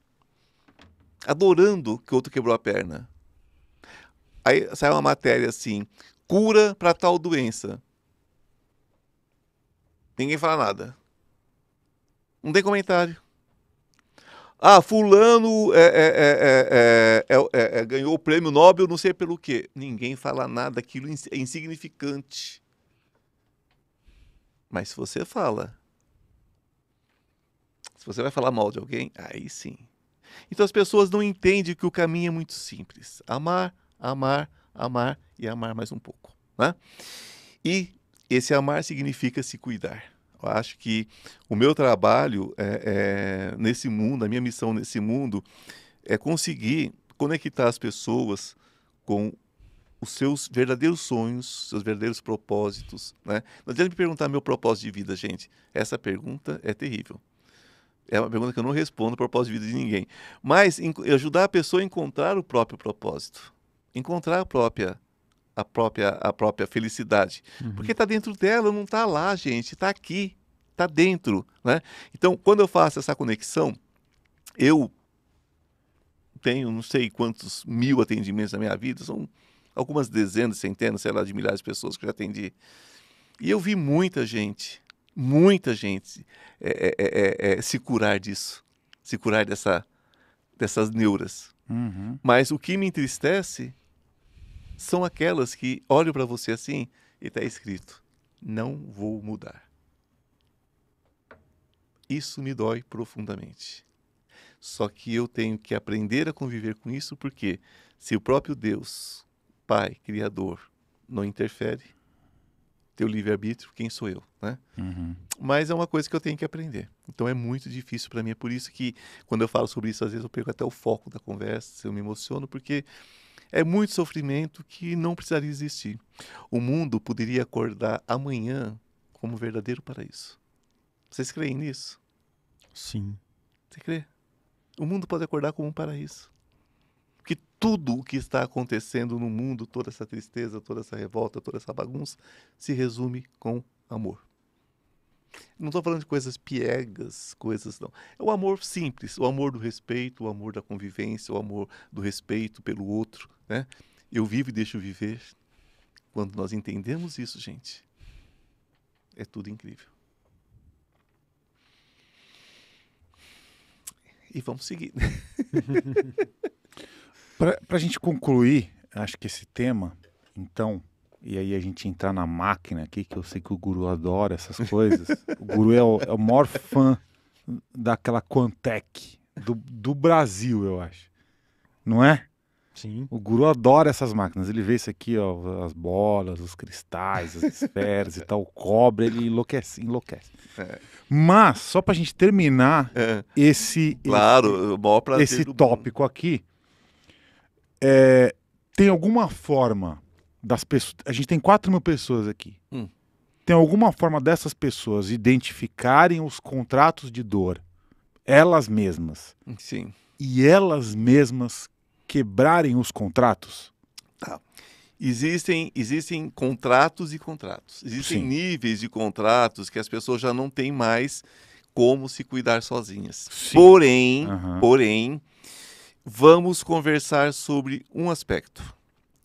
Adorando que o outro quebrou a perna. Aí sai uma matéria assim: cura para tal doença. Ninguém fala nada. Não tem comentário. Ah, fulano é é é, é, é, é, ganhou o prêmio Nobel não sei pelo quê. Ninguém fala nada, aquilo é insignificante. Mas se você fala, se você vai falar mal de alguém, aí sim. Então as pessoas não entendem que o caminho é muito simples: amar, amar, amar e amar mais um pouco. Né? E esse amar significa se cuidar. Eu acho que o meu trabalho é, é, nesse mundo, a minha missão nesse mundo, é conseguir conectar as pessoas com os seus verdadeiros sonhos, seus verdadeiros propósitos. Né? Não adianta me perguntar meu propósito de vida, gente. Essa pergunta é terrível é uma pergunta que eu não respondo o propósito de vida de ninguém. Mas é ajudar a pessoa a encontrar o próprio propósito, encontrar a própria a própria a própria felicidade, uhum. porque está dentro dela, não está lá, gente, está aqui, está dentro, né? Então, quando eu faço essa conexão, eu tenho não sei quantos mil atendimentos na minha vida, são algumas dezenas, centenas, sei lá, de milhares de pessoas que eu já atendi. E eu vi muita gente muita gente é é, é, é, é, se curar disso, se curar dessa, dessas neuras. Uhum. Mas o que me entristece são aquelas que olham para você assim e está escrito: não vou mudar. Isso me dói profundamente. Só que eu tenho que aprender a conviver com isso, porque se o próprio Deus, Pai, Criador, não interfere, teu livre-arbítrio, quem sou eu, né? Uhum. Mas é uma coisa que eu tenho que aprender. Então é muito difícil para mim, é por isso que quando eu falo sobre isso, às vezes eu perco até o foco da conversa, eu me emociono, porque é muito sofrimento que não precisaria existir. O mundo poderia acordar amanhã como verdadeiro paraíso. Vocês creem nisso? Sim. Você crê? O mundo pode acordar como um paraíso tudo o que está acontecendo no mundo, toda essa tristeza, toda essa revolta, toda essa bagunça, se resume com amor. Não estou falando de coisas piegas, coisas não. É o amor simples, o amor do respeito, o amor da convivência, o amor do respeito pelo outro. Né? Eu vivo e deixo viver. Quando nós entendemos isso, gente, é tudo incrível. E vamos seguir. Né? Para a gente concluir, acho que esse tema, então, e aí a gente entrar na máquina aqui, que eu sei que o Guru adora essas coisas. o Guru é o, é o maior fã daquela Quantec do, do Brasil, eu acho. Não é? Sim. O Guru adora essas máquinas. Ele vê isso aqui, ó, as bolas, os cristais, as esferas e tal, o cobre, ele enlouquece, enlouquece. É. Mas, só pra gente terminar é. esse, claro, esse, o maior esse tópico aqui, é, tem alguma forma das pessoas. A gente tem 4 mil pessoas aqui. Hum. Tem alguma forma dessas pessoas identificarem os contratos de dor, elas mesmas. Sim. E elas mesmas quebrarem os contratos? Tá. Existem, existem contratos e contratos. Existem Sim. níveis de contratos que as pessoas já não têm mais como se cuidar sozinhas. Sim. Porém, uhum. porém, vamos conversar sobre um aspecto,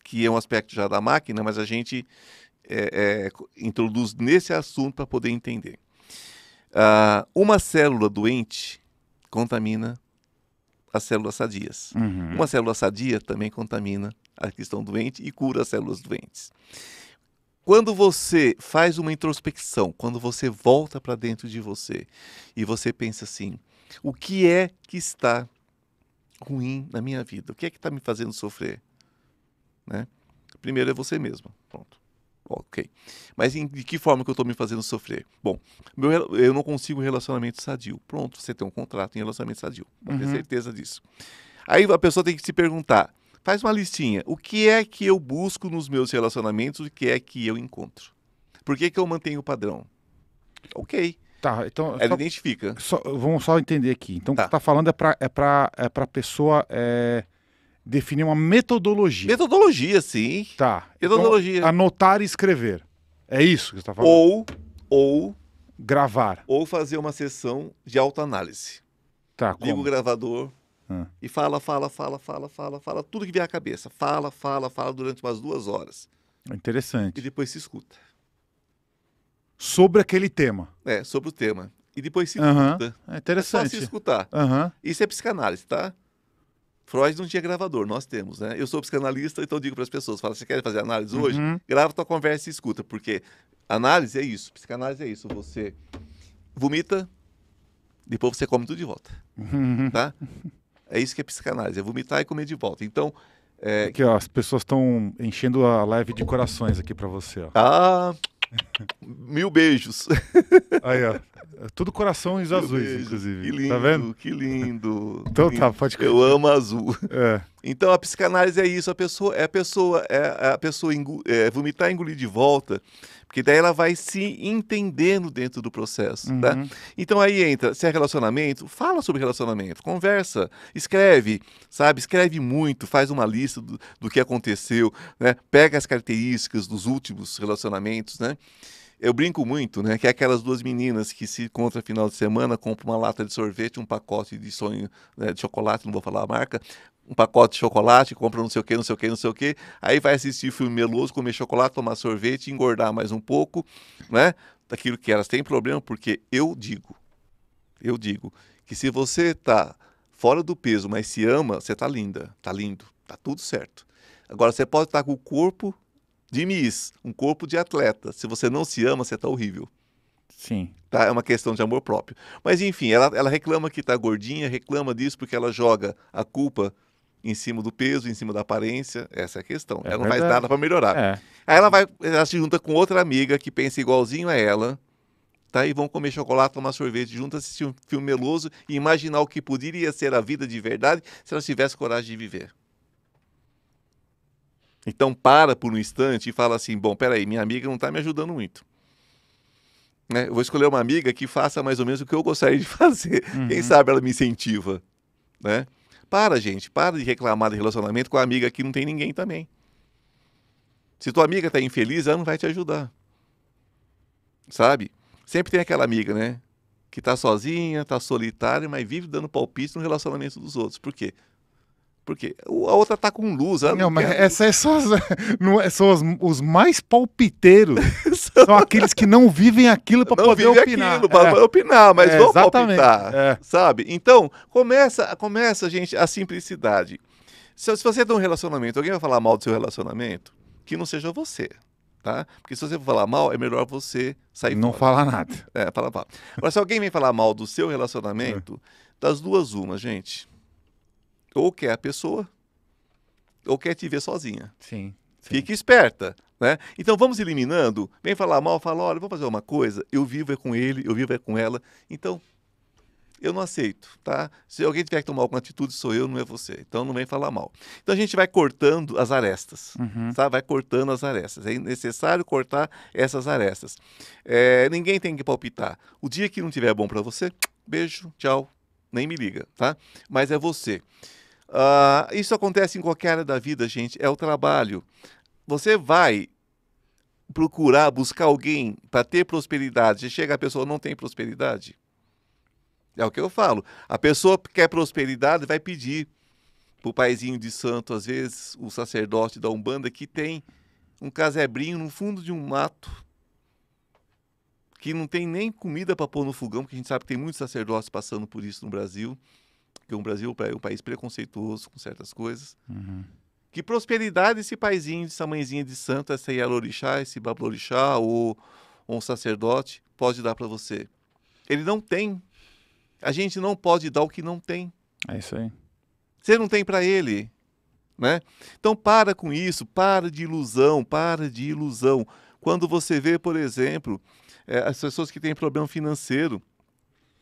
que é um aspecto já da máquina, mas a gente é, é, introduz nesse assunto para poder entender. Uh, uma célula doente contamina as células sadias. Uhum. Uma célula sadia também contamina a que estão doentes e cura as células doentes. Quando você faz uma introspecção, quando você volta para dentro de você e você pensa assim: o que é que está ruim na minha vida? O que é que está me fazendo sofrer? Né? Primeiro é você mesmo. Pronto. Ok. Mas em, de que forma que eu estou me fazendo sofrer? Bom, meu, eu não consigo relacionamento sadio. Pronto, você tem um contrato em relacionamento sadio. Pode uhum. ter certeza disso. Aí a pessoa tem que se perguntar, faz uma listinha. O que é que eu busco nos meus relacionamentos? O que é que eu encontro? Por que, que eu mantenho o padrão? Ok. Tá, então. Ela é, só, identifica. Só, vamos só entender aqui. Então, tá. o que tá. você está falando é para é pra, é pra pessoa é, definir uma metodologia. Metodologia, sim. Tá. Metodologia. Então, anotar e escrever. É isso que você está falando. Ou. Ou. Gravar. Ou fazer uma sessão de autoanálise. Tá, como? Liga o gravador ah. e fala, fala, fala, fala, fala, fala, tudo que vier à cabeça. Fala, fala, fala durante umas duas horas. Interessante. E depois se escuta sobre aquele tema. É, sobre o tema. E depois se escuta. É interessante. É escutar. Isso é psicanálise, tá? Freud não tinha gravador, nós temos, né? Eu sou psicanalista, então digo para as pessoas, fala, você quer fazer análise uhum. hoje? Grava tua conversa e escuta, porque análise é isso, psicanálise é isso. Você vomita, depois você come tudo de volta, uhum. tá? É isso que é psicanálise, é vomitar e comer de volta. Então, é... Aqui, ó, as pessoas estão enchendo a live de corações aqui para você, ó. Ah, Mil beijos. Aí, ó. Tudo corações azuis, inclusive. Que tá lindo, tá vendo? que lindo. Então tá, pode Eu amo azul. É. Então a psicanálise é isso, a pessoa é a pessoa é a pessoa engo, é, vomitar engolir de volta porque daí ela vai se entendendo dentro do processo, né? uhum. tá? Então aí entra, se é relacionamento, fala sobre relacionamento, conversa, escreve, sabe? Escreve muito, faz uma lista do, do que aconteceu, né? Pega as características dos últimos relacionamentos, né? eu brinco muito, né? Que é aquelas duas meninas que se encontram final de semana, compram uma lata de sorvete, um pacote de sonho né, de chocolate, não vou falar a marca, um pacote de chocolate, compra não sei o que, não sei o que, não sei o que, aí vai assistir filme meloso, comer chocolate, tomar sorvete, engordar mais um pouco, né? Daquilo que elas têm problema, porque eu digo, eu digo que se você tá fora do peso, mas se ama, você tá linda, tá lindo, tá tudo certo. Agora você pode estar tá com o corpo de Miss, um corpo de atleta. Se você não se ama, você tá horrível. Sim. Tá? É uma questão de amor próprio. Mas enfim, ela, ela reclama que tá gordinha, reclama disso porque ela joga a culpa em cima do peso, em cima da aparência. Essa é a questão. É ela não faz nada para melhorar. É. Aí ela vai, ela se junta com outra amiga que pensa igualzinho a ela. Tá, e vão comer chocolate, tomar sorvete juntas assistir um filme meloso e imaginar o que poderia ser a vida de verdade se ela tivesse coragem de viver. Então para por um instante e fala assim: bom, peraí, minha amiga não está me ajudando muito. Né? Eu vou escolher uma amiga que faça mais ou menos o que eu gostaria de fazer. Uhum. Quem sabe ela me incentiva. Né? Para, gente, para de reclamar de relacionamento com a amiga que não tem ninguém também. Se tua amiga está infeliz, ela não vai te ajudar. Sabe? Sempre tem aquela amiga, né? Que está sozinha, está solitária, mas vive dando palpite no relacionamento dos outros. Por quê? Porque a outra tá com luz. Não, não, mas essas é é, são, as, são os, os mais palpiteiros. são aqueles que não vivem aquilo para poder vive opinar. Aquilo, pra é. poder opinar, mas é, vão exatamente. palpitar. É. Sabe? Então, começa, começa, gente, a simplicidade. Se, se você tem um relacionamento, alguém vai falar mal do seu relacionamento, que não seja você. Tá? Porque se você for falar mal, é melhor você sair Não fora. falar nada. É, fala mal. Agora, se alguém vem falar mal do seu relacionamento, é. das duas, uma, gente ou quer a pessoa, ou quer te ver sozinha. Sim. sim. Fique esperta. Né? Então vamos eliminando. Vem falar mal, fala: olha, vou fazer uma coisa, eu vivo é com ele, eu vivo é com ela. Então, eu não aceito, tá? Se alguém tiver que tomar alguma atitude, sou eu, não é você. Então não vem falar mal. Então a gente vai cortando as arestas, uhum. tá? Vai cortando as arestas. É necessário cortar essas arestas. É, ninguém tem que palpitar. O dia que não tiver bom para você, beijo, tchau, nem me liga, tá? Mas é você. Uh, isso acontece em qualquer área da vida, gente. É o trabalho. Você vai procurar buscar alguém para ter prosperidade. Chega a pessoa não tem prosperidade. É o que eu falo. A pessoa que quer prosperidade vai pedir para o paizinho de santo, às vezes, o sacerdote da Umbanda, que tem um casebrinho no fundo de um mato, que não tem nem comida para pôr no fogão, porque a gente sabe que tem muitos sacerdotes passando por isso no Brasil que o Brasil é, é um país preconceituoso com certas coisas. Uhum. Que prosperidade esse paizinho, essa mãezinha de santo, essa Yalorixá, esse Bablorixá ou, ou um sacerdote pode dar para você? Ele não tem. A gente não pode dar o que não tem. É isso aí. Você não tem para ele, né? Então para com isso, para de ilusão, para de ilusão. Quando você vê, por exemplo, é, as pessoas que têm problema financeiro,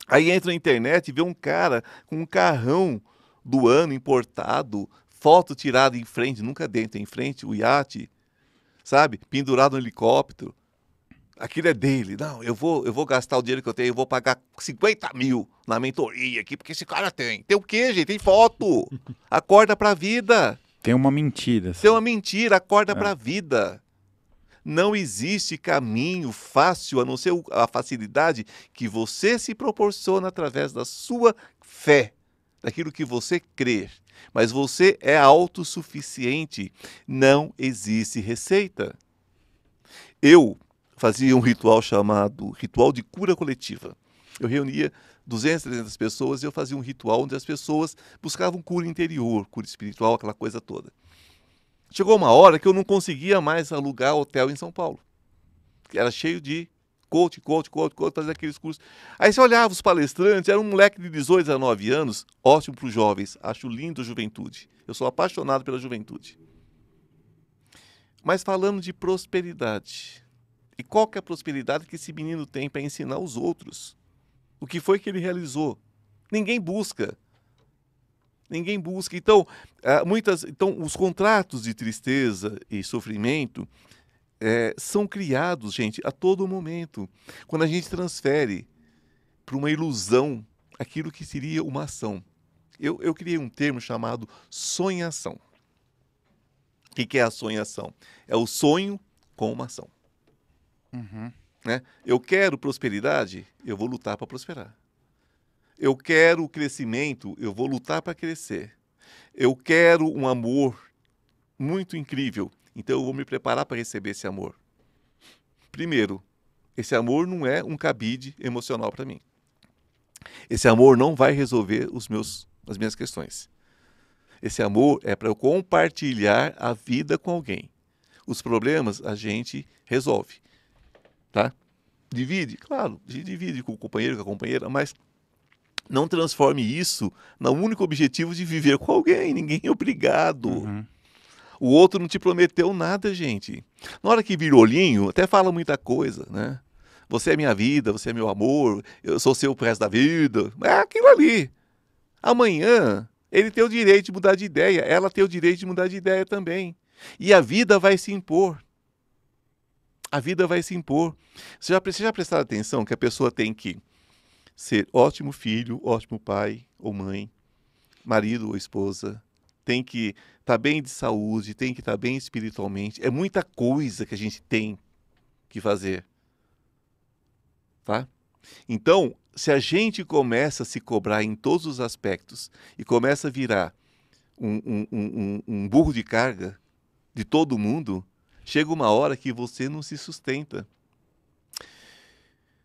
Aí entra na internet e vê um cara com um carrão do ano importado, foto tirada em frente, nunca dentro, em frente, o iate, sabe? Pendurado no helicóptero. Aquilo é dele. Não, eu vou, eu vou gastar o dinheiro que eu tenho, eu vou pagar 50 mil na mentoria aqui, porque esse cara tem. Tem o quê, gente? Tem foto. Acorda pra vida. Tem uma mentira. Tem uma mentira, acorda é. pra vida. Não existe caminho fácil a não ser a facilidade que você se proporciona através da sua fé, daquilo que você crê. Mas você é autossuficiente, não existe receita. Eu fazia um ritual chamado ritual de cura coletiva. Eu reunia 200, 300 pessoas e eu fazia um ritual onde as pessoas buscavam cura interior, cura espiritual, aquela coisa toda. Chegou uma hora que eu não conseguia mais alugar hotel em São Paulo. Era cheio de coach, coach, coach, coach, fazer aqueles cursos. Aí você olhava os palestrantes, era um moleque de 18 a 19 anos, ótimo para os jovens, acho lindo a juventude. Eu sou apaixonado pela juventude. Mas falando de prosperidade, e qual que é a prosperidade que esse menino tem para ensinar os outros? O que foi que ele realizou? Ninguém busca Ninguém busca. Então, ah, muitas, então os contratos de tristeza e sofrimento é, são criados, gente, a todo momento. Quando a gente transfere para uma ilusão aquilo que seria uma ação. Eu, eu criei um termo chamado sonhação. O que, que é a sonhação? É o sonho com uma ação. Uhum. Né? Eu quero prosperidade, eu vou lutar para prosperar. Eu quero crescimento, eu vou lutar para crescer. Eu quero um amor muito incrível, então eu vou me preparar para receber esse amor. Primeiro, esse amor não é um cabide emocional para mim. Esse amor não vai resolver os meus, as minhas questões. Esse amor é para eu compartilhar a vida com alguém. Os problemas a gente resolve, tá? Divide, claro, a gente divide com o companheiro, com a companheira, mas não transforme isso no único objetivo de viver com alguém. Ninguém é obrigado. Uhum. O outro não te prometeu nada, gente. Na hora que vira olhinho, até fala muita coisa, né? Você é minha vida, você é meu amor, eu sou seu pro resto da vida. É aquilo ali. Amanhã, ele tem o direito de mudar de ideia, ela tem o direito de mudar de ideia também. E a vida vai se impor. A vida vai se impor. Você já, você já prestaram atenção que a pessoa tem que ser ótimo filho, ótimo pai ou mãe, marido ou esposa, tem que estar tá bem de saúde, tem que estar tá bem espiritualmente. É muita coisa que a gente tem que fazer. Tá? Então, se a gente começa a se cobrar em todos os aspectos e começa a virar um, um, um, um burro de carga de todo mundo, chega uma hora que você não se sustenta.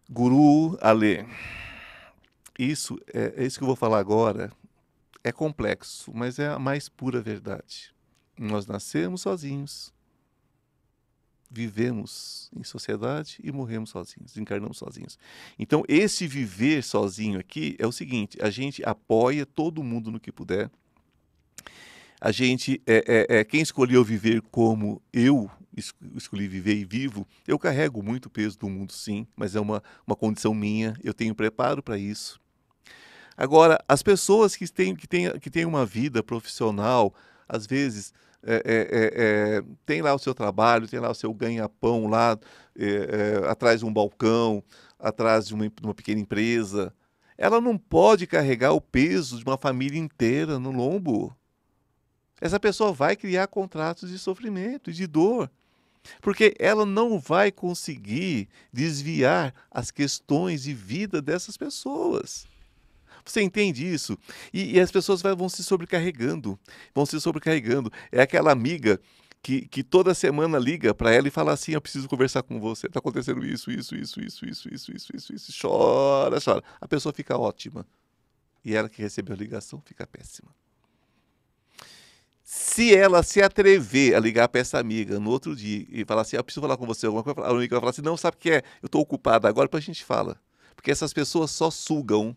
Guru Ale. Isso é, é, isso que eu vou falar agora. É complexo, mas é a mais pura verdade. Nós nascemos sozinhos, vivemos em sociedade e morremos sozinhos, encarnamos sozinhos. Então, esse viver sozinho aqui é o seguinte: a gente apoia todo mundo no que puder a gente é, é, é, quem escolheu viver como eu escolhi viver e vivo, eu carrego muito peso do mundo, sim, mas é uma, uma condição minha, eu tenho preparo para isso. Agora, as pessoas que têm, que, têm, que têm uma vida profissional, às vezes, é, é, é, é tem lá o seu trabalho, tem lá o seu ganha-pão lá, atrás de um balcão, atrás de uma, de uma pequena empresa, ela não pode carregar o peso de uma família inteira no lombo essa pessoa vai criar contratos de sofrimento e de dor, porque ela não vai conseguir desviar as questões de vida dessas pessoas. Você entende isso? E, e as pessoas vão se sobrecarregando, vão se sobrecarregando. É aquela amiga que, que, toda semana liga para ela e fala assim: Eu preciso conversar com você, está acontecendo isso, isso, isso, isso, isso, isso, isso, isso, isso, chora, chora. A pessoa fica ótima. E ela que recebeu a ligação fica péssima. Se ela se atrever a ligar para essa amiga no outro dia e falar assim, ah, eu preciso falar com você alguma coisa, a amiga vai falar assim, não, sabe o que é? Eu estou ocupada agora, para a gente fala. Porque essas pessoas só sugam,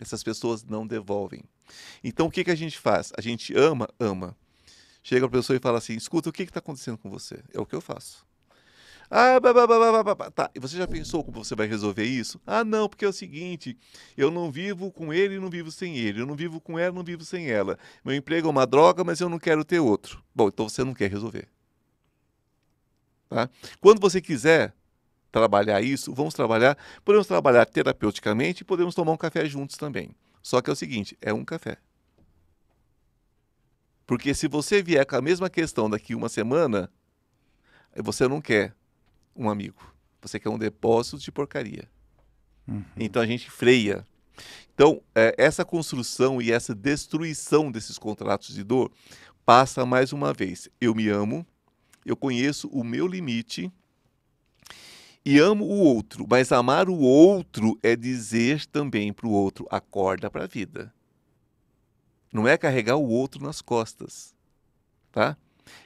essas pessoas não devolvem. Então o que, que a gente faz? A gente ama, ama. Chega a pessoa e fala assim, escuta, o que está acontecendo com você? É o que eu faço. Ah, bah, bah, bah, bah, bah, tá. E você já pensou como você vai resolver isso? Ah, não, porque é o seguinte: eu não vivo com ele e não vivo sem ele. Eu não vivo com ela, e não vivo sem ela. Meu emprego é uma droga, mas eu não quero ter outro. Bom, então você não quer resolver. Tá? Quando você quiser trabalhar isso, vamos trabalhar. Podemos trabalhar terapeuticamente e podemos tomar um café juntos também. Só que é o seguinte: é um café. Porque se você vier com a mesma questão daqui uma semana, você não quer um amigo. Você quer um depósito de porcaria. Uhum. Então a gente freia. Então, é, essa construção e essa destruição desses contratos de dor passa mais uma vez. Eu me amo, eu conheço o meu limite e amo o outro. Mas amar o outro é dizer também para o outro: acorda para a vida. Não é carregar o outro nas costas, tá?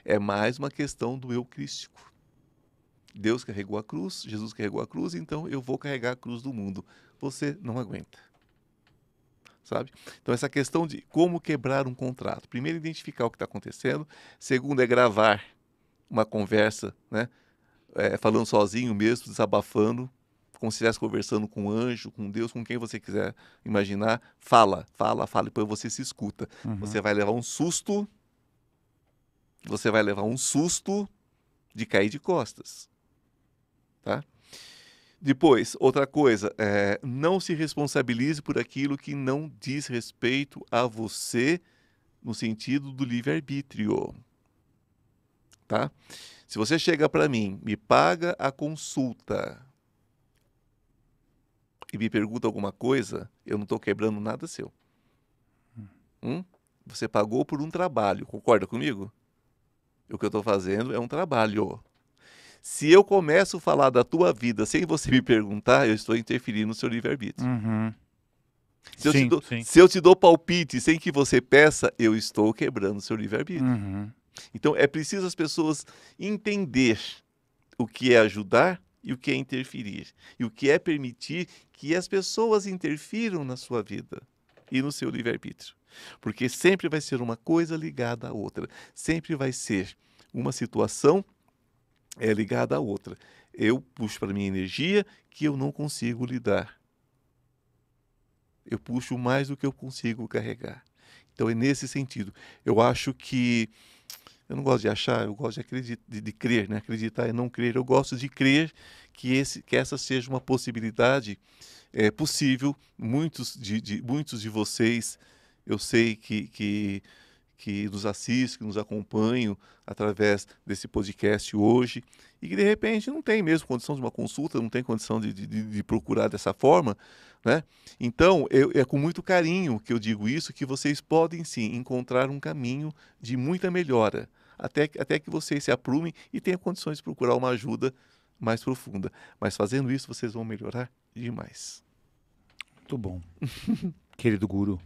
É mais uma questão do eu crístico. Deus carregou a cruz, Jesus carregou a cruz, então eu vou carregar a cruz do mundo. Você não aguenta. Sabe? Então, essa questão de como quebrar um contrato. Primeiro, identificar o que está acontecendo. Segundo, é gravar uma conversa, né? É, falando sozinho mesmo, desabafando, como se estivesse conversando com um anjo, com Deus, com quem você quiser imaginar. Fala, fala, fala, e depois você se escuta. Uhum. Você vai levar um susto, você vai levar um susto de cair de costas. Tá? Depois, outra coisa, é, não se responsabilize por aquilo que não diz respeito a você no sentido do livre-arbítrio. Tá? Se você chega para mim, me paga a consulta e me pergunta alguma coisa, eu não estou quebrando nada seu. Hum? Você pagou por um trabalho, concorda comigo? O que eu estou fazendo é um trabalho. Se eu começo a falar da tua vida sem você me perguntar, eu estou interferindo no seu livre-arbítrio. Uhum. Se, sim, eu dou, se, eu te dou palpite sem que você peça, eu estou quebrando o seu livre-arbítrio. Uhum. Então é preciso as pessoas entender o que é ajudar e o que é interferir. E o que é permitir que as pessoas interfiram na sua vida e no seu livre-arbítrio. Porque sempre vai ser uma coisa ligada à outra. Sempre vai ser uma situação é ligada à outra. Eu puxo para minha energia que eu não consigo lidar. Eu puxo mais do que eu consigo carregar. Então é nesse sentido. Eu acho que eu não gosto de achar, eu gosto de, acreditar, de, de crer, né? Acreditar é não crer. Eu gosto de crer que, esse, que essa seja uma possibilidade é, possível. Muitos de, de, muitos de vocês, eu sei que, que que nos assiste, que nos acompanham através desse podcast hoje e que de repente não tem mesmo condição de uma consulta, não tem condição de, de, de procurar dessa forma, né? Então eu, é com muito carinho que eu digo isso que vocês podem sim encontrar um caminho de muita melhora até até que vocês se aprumem e tenham condições de procurar uma ajuda mais profunda. Mas fazendo isso vocês vão melhorar demais. Muito bom, querido guru.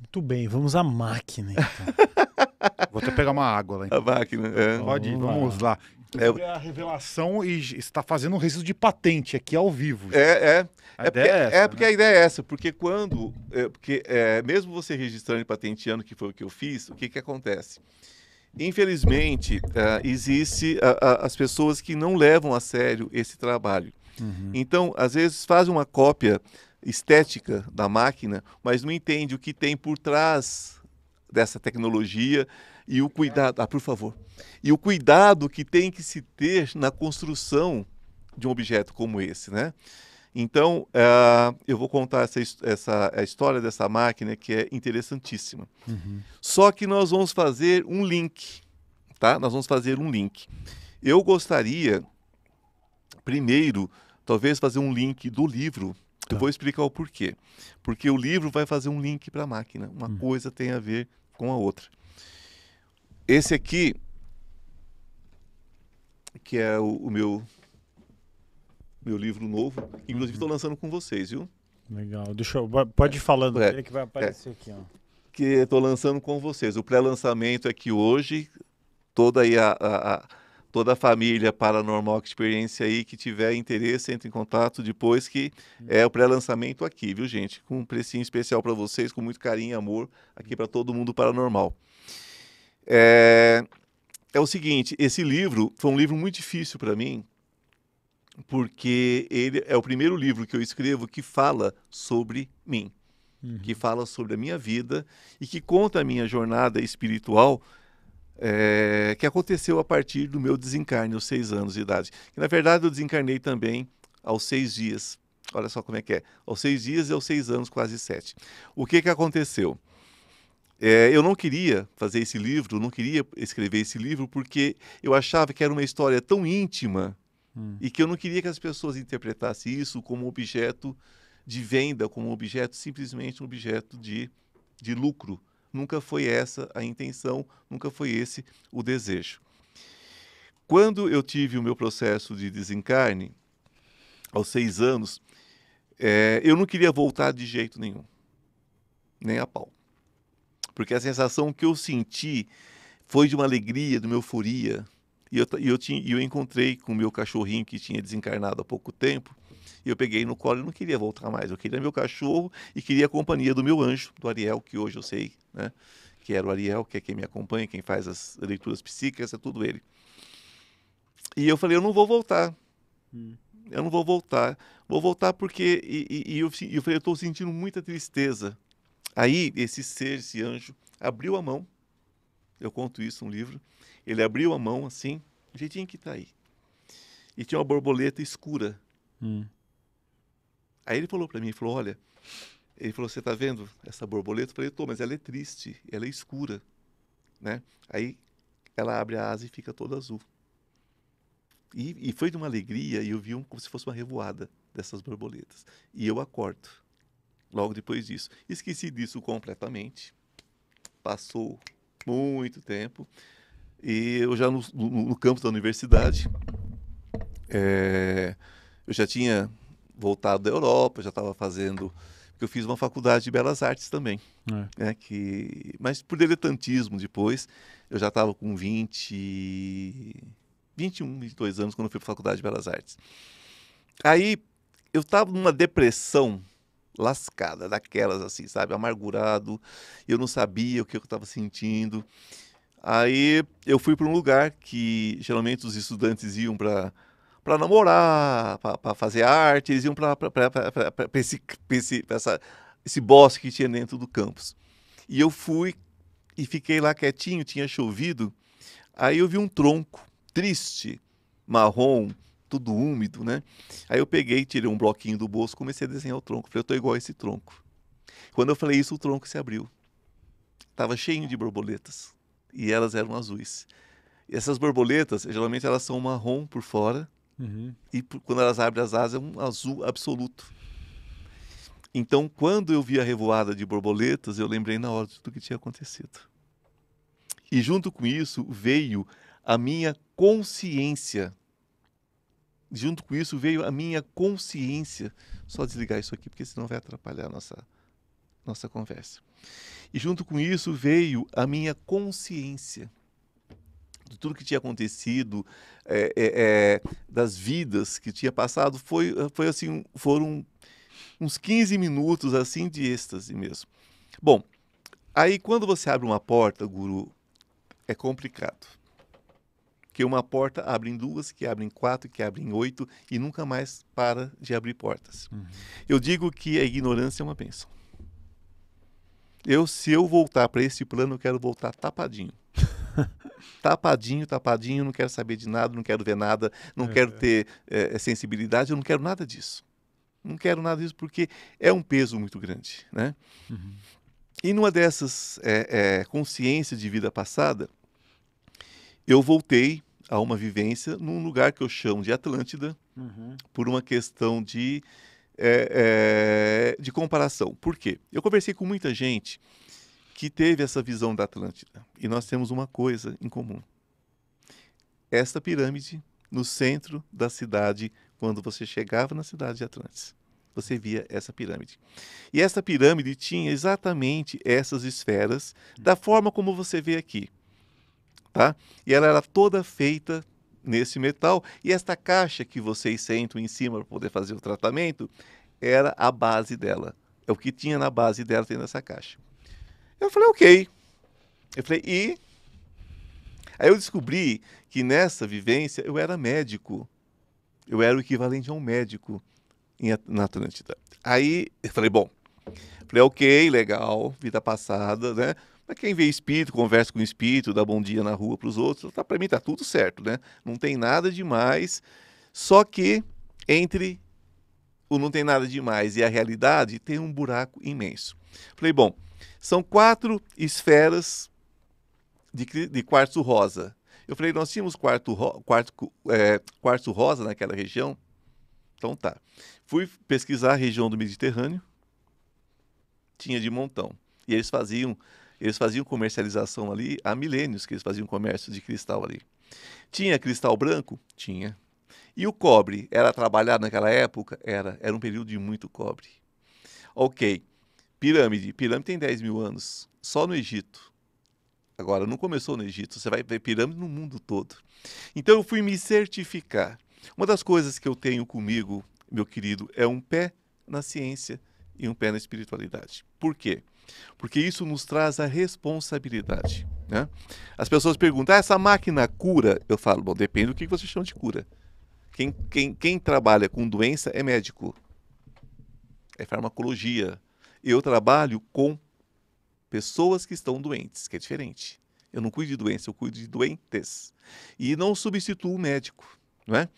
Muito bem, vamos à máquina então. Vou até pegar uma água lá. Então. A máquina, é. Pode ir, vamos lá. É, é a revelação e está fazendo um registro de patente aqui ao vivo. É, é. A é porque, é, essa, é porque né? a ideia é essa, porque quando. É, porque é, mesmo você registrando e patenteando, que foi o que eu fiz, o que, que acontece? Infelizmente, uh, existe as pessoas que não levam a sério esse trabalho. Uhum. Então, às vezes, fazem uma cópia estética da máquina, mas não entende o que tem por trás dessa tecnologia e o cuidado, ah, por favor, e o cuidado que tem que se ter na construção de um objeto como esse, né? Então, uh, eu vou contar essa, essa, a história dessa máquina que é interessantíssima. Uhum. Só que nós vamos fazer um link, tá? Nós vamos fazer um link. Eu gostaria, primeiro, talvez fazer um link do livro Tá. Eu vou explicar o porquê. Porque o livro vai fazer um link para a máquina. Uma hum. coisa tem a ver com a outra. Esse aqui, que é o, o meu meu livro novo, inclusive estou uhum. lançando com vocês, viu? Legal. Deixa eu, pode ir falando é, que vai aparecer é, aqui, ó. Que estou lançando com vocês. O pré-lançamento é que hoje toda a, a, a toda a família Paranormal Experiência aí que tiver interesse, entre em contato depois que uhum. é o pré-lançamento aqui, viu, gente? Com um precinho especial para vocês, com muito carinho e amor aqui para todo mundo paranormal. É... é o seguinte, esse livro foi um livro muito difícil para mim, porque ele é o primeiro livro que eu escrevo que fala sobre mim, uhum. que fala sobre a minha vida e que conta a minha jornada espiritual é, que aconteceu a partir do meu desencarne aos seis anos de idade. E, na verdade, eu desencarnei também aos seis dias. Olha só como é que é. Aos seis dias e aos seis anos, quase sete. O que, que aconteceu? É, eu não queria fazer esse livro, não queria escrever esse livro, porque eu achava que era uma história tão íntima hum. e que eu não queria que as pessoas interpretassem isso como objeto de venda, como objeto, simplesmente um objeto de, de lucro, nunca foi essa a intenção, nunca foi esse o desejo. Quando eu tive o meu processo de desencarne, aos seis anos, é, eu não queria voltar de jeito nenhum, nem a pau. Porque a sensação que eu senti foi de uma alegria, de uma euforia. E eu, e eu, tinha, eu encontrei com o meu cachorrinho que tinha desencarnado há pouco tempo, e eu peguei no colo e não queria voltar mais. Eu queria meu cachorro e queria a companhia do meu anjo, do Ariel, que hoje eu sei, né? Que era o Ariel, que é quem me acompanha, quem faz as leituras psíquicas, é tudo ele. E eu falei, eu não vou voltar. Hum. Eu não vou voltar. Vou voltar porque. E, e, e eu, eu falei, eu estou sentindo muita tristeza. Aí, esse ser, esse anjo, abriu a mão. Eu conto isso no livro. Ele abriu a mão assim, do jeitinho que está aí. E tinha uma borboleta escura. Hum. Aí ele falou para mim, falou, olha, ele falou, você tá vendo essa borboleta? Eu falei, tô, mas ela é triste, ela é escura, né? Aí ela abre a asa e fica toda azul. E, e foi de uma alegria e eu vi um, como se fosse uma revoada dessas borboletas. E eu acordo logo depois disso. Esqueci disso completamente. Passou muito tempo. E eu já no, no, no campus da universidade, é, eu já tinha voltado da Europa, já estava fazendo. Porque eu fiz uma faculdade de belas artes também. É. Né, que, mas por diletantismo depois, eu já estava com 20. 21, 22 anos quando eu fui para a faculdade de belas artes. Aí eu estava numa depressão lascada, daquelas assim, sabe? Amargurado, eu não sabia o que eu estava sentindo. Aí eu fui para um lugar que geralmente os estudantes iam para para namorar, para fazer arte, eles iam para esse, esse, esse bosque que tinha dentro do campus. E eu fui e fiquei lá quietinho, tinha chovido. Aí eu vi um tronco triste, marrom, tudo úmido, né? Aí eu peguei, tirei um bloquinho do bolso, comecei a desenhar o tronco. Falei, eu tô igual a esse tronco. Quando eu falei isso, o tronco se abriu. Tava cheio de borboletas e elas eram azuis. E essas borboletas, geralmente elas são marrom por fora Uhum. E quando elas abrem as asas, é um azul absoluto. Então, quando eu vi a revoada de borboletas, eu lembrei na hora do que tinha acontecido. E junto com isso veio a minha consciência. Junto com isso veio a minha consciência. Só desligar isso aqui, porque senão vai atrapalhar a nossa, nossa conversa. E junto com isso veio a minha consciência de tudo que tinha acontecido, é, é, é, das vidas que tinha passado, foi, foi assim, foram uns 15 minutos assim de êxtase mesmo. Bom, aí quando você abre uma porta, guru, é complicado. Porque uma porta abre em duas, que abre em quatro, que abre em oito e nunca mais para de abrir portas. Uhum. Eu digo que a ignorância é uma bênção. Eu, se eu voltar para esse plano, eu quero voltar tapadinho. tapadinho, tapadinho, não quero saber de nada, não quero ver nada, não é, quero é. ter é, sensibilidade, eu não quero nada disso. Não quero nada disso porque é um peso muito grande, né? Uhum. E numa dessas é, eh, consciência de vida passada, eu voltei a uma vivência num lugar que eu chamo de Atlântida, uhum. por uma questão de, de comparação. Por quê? Eu conversei com muita gente que teve essa visão da Atlântida. E nós temos uma coisa em comum. Esta pirâmide no centro da cidade, quando você chegava na cidade de Atlantis, você via essa pirâmide. E essa pirâmide tinha exatamente essas esferas da forma como você vê aqui. Tá? E ela era toda feita nesse metal. E esta caixa que vocês sentam em cima para poder fazer o tratamento era a base dela. É o que tinha na base dela dentro dessa caixa. Eu falei, ok. Eu falei, e? Aí eu descobri que nessa vivência eu era médico. Eu era o equivalente a um médico em, na Atlântida. Aí eu falei, bom, eu falei, ok, legal, vida passada, né? Mas quem vê espírito, conversa com o espírito, dá bom dia na rua para os outros, tá, para mim tá tudo certo, né? Não tem nada demais. Só que entre o não tem nada demais e a realidade tem um buraco imenso. Falei, bom, são quatro esferas de, de quartzo rosa. Eu falei, nós tínhamos quarto, quarto, é, quartzo rosa naquela região? Então tá. Fui pesquisar a região do Mediterrâneo, tinha de montão. E eles faziam, eles faziam comercialização ali há milênios que eles faziam comércio de cristal ali. Tinha cristal branco? Tinha. E o cobre era trabalhado naquela época? Era. Era um período de muito cobre. Ok. Pirâmide. Pirâmide tem 10 mil anos, só no Egito. Agora, não começou no Egito, você vai ver pirâmide no mundo todo. Então, eu fui me certificar. Uma das coisas que eu tenho comigo, meu querido, é um pé na ciência e um pé na espiritualidade. Por quê? Porque isso nos traz a responsabilidade. Né? As pessoas perguntam: ah, essa máquina cura? Eu falo: bom, depende do que você chama de cura. Quem, quem, quem trabalha com doença é médico, é farmacologia, eu trabalho com pessoas que estão doentes, que é diferente. Eu não cuido de doença, eu cuido de doentes. E não substituo o médico, não é?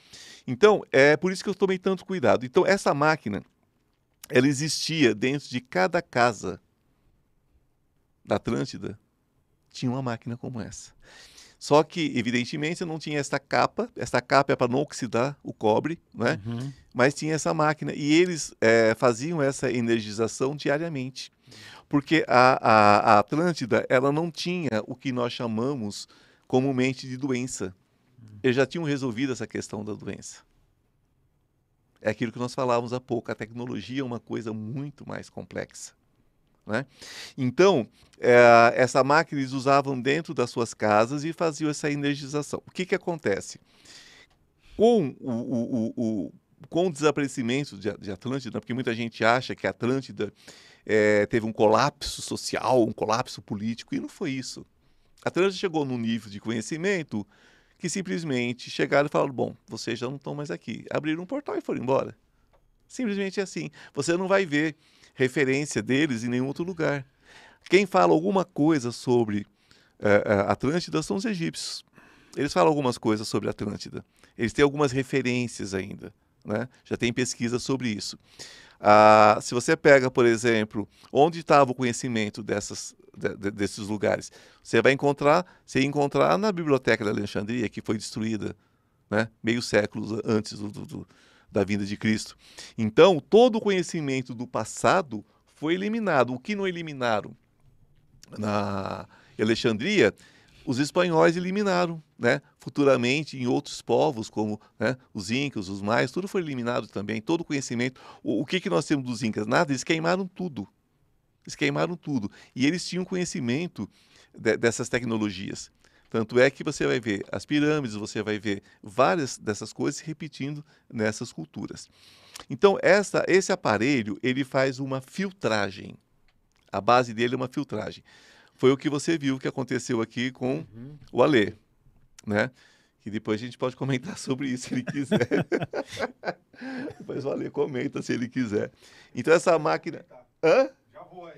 Então, é por isso que eu tomei tanto cuidado. Então, essa máquina, ela existia dentro de cada casa da Atlântida, tinha uma máquina como essa. Só que, evidentemente, não tinha essa capa. Essa capa é para não oxidar o cobre, né? Uhum. Mas tinha essa máquina. E eles é, faziam essa energização diariamente. Porque a, a, a Atlântida, ela não tinha o que nós chamamos comumente de doença. Eles já tinham resolvido essa questão da doença. É aquilo que nós falávamos há pouco. A tecnologia é uma coisa muito mais complexa. Né? Então, é, essa máquina eles usavam dentro das suas casas e faziam essa energização. O que, que acontece? Com o, o, o, o com o desaparecimento de, de, Atlântida, porque muita gente acha que Atlântida é, teve um colapso social, um colapso político, e não foi isso. Atlântida chegou num nível de conhecimento que simplesmente chegaram e falaram: bom, vocês já não estão mais aqui. Abriram um portal e foram embora. Simplesmente é assim. Você não vai ver referência deles em nenhum outro lugar. Quem fala alguma coisa sobre uh, Atlântida são os egípcios. Eles falam algumas coisas sobre Atlântida. Eles têm algumas referências ainda. Né? Já tem pesquisa sobre isso. Ah, se você pega, por exemplo, onde estava o conhecimento dessas, de, de, desses lugares, você vai encontrar, você encontrar na biblioteca da Alexandria que foi destruída, né? meio século antes do, do, da vinda de Cristo. Então, todo o conhecimento do passado foi eliminado. O que não eliminaram na Alexandria, os espanhóis eliminaram, né? Futuramente em outros povos, como né, os incas, os mais, tudo foi eliminado também, todo o conhecimento. O, o que, que nós temos dos incas? Nada, eles queimaram tudo. Eles queimaram tudo. E eles tinham conhecimento de, dessas tecnologias. Tanto é que você vai ver as pirâmides, você vai ver várias dessas coisas repetindo nessas culturas. Então, essa, esse aparelho ele faz uma filtragem. A base dele é uma filtragem. Foi o que você viu que aconteceu aqui com uhum. o Alê, né? Que depois a gente pode comentar sobre isso se ele quiser. depois o Alê comenta se ele quiser. Então essa máquina, tá. Hã?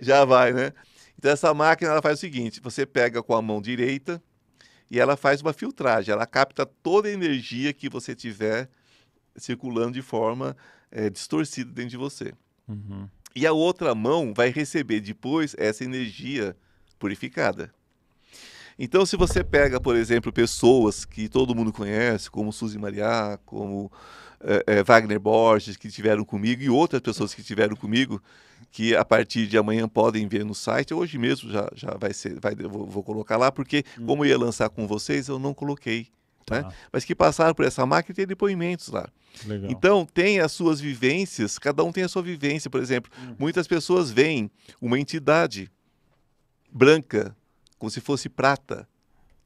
já vai, né? Então essa máquina ela faz o seguinte: você pega com a mão direita e ela faz uma filtragem, ela capta toda a energia que você tiver circulando de forma é, distorcida dentro de você. Uhum. E a outra mão vai receber depois essa energia purificada. Então, se você pega, por exemplo, pessoas que todo mundo conhece, como Suzy Maria, como é, Wagner Borges, que tiveram comigo, e outras pessoas que tiveram comigo, que a partir de amanhã podem ver no site. Hoje mesmo já, já vai ser, vai, vou, vou, colocar lá, porque como eu ia lançar com vocês, eu não coloquei. Tá. Né? Mas que passaram por essa máquina e tem depoimentos lá. Legal. Então, tem as suas vivências, cada um tem a sua vivência. Por exemplo, hum. muitas pessoas veem uma entidade branca, como se fosse prata,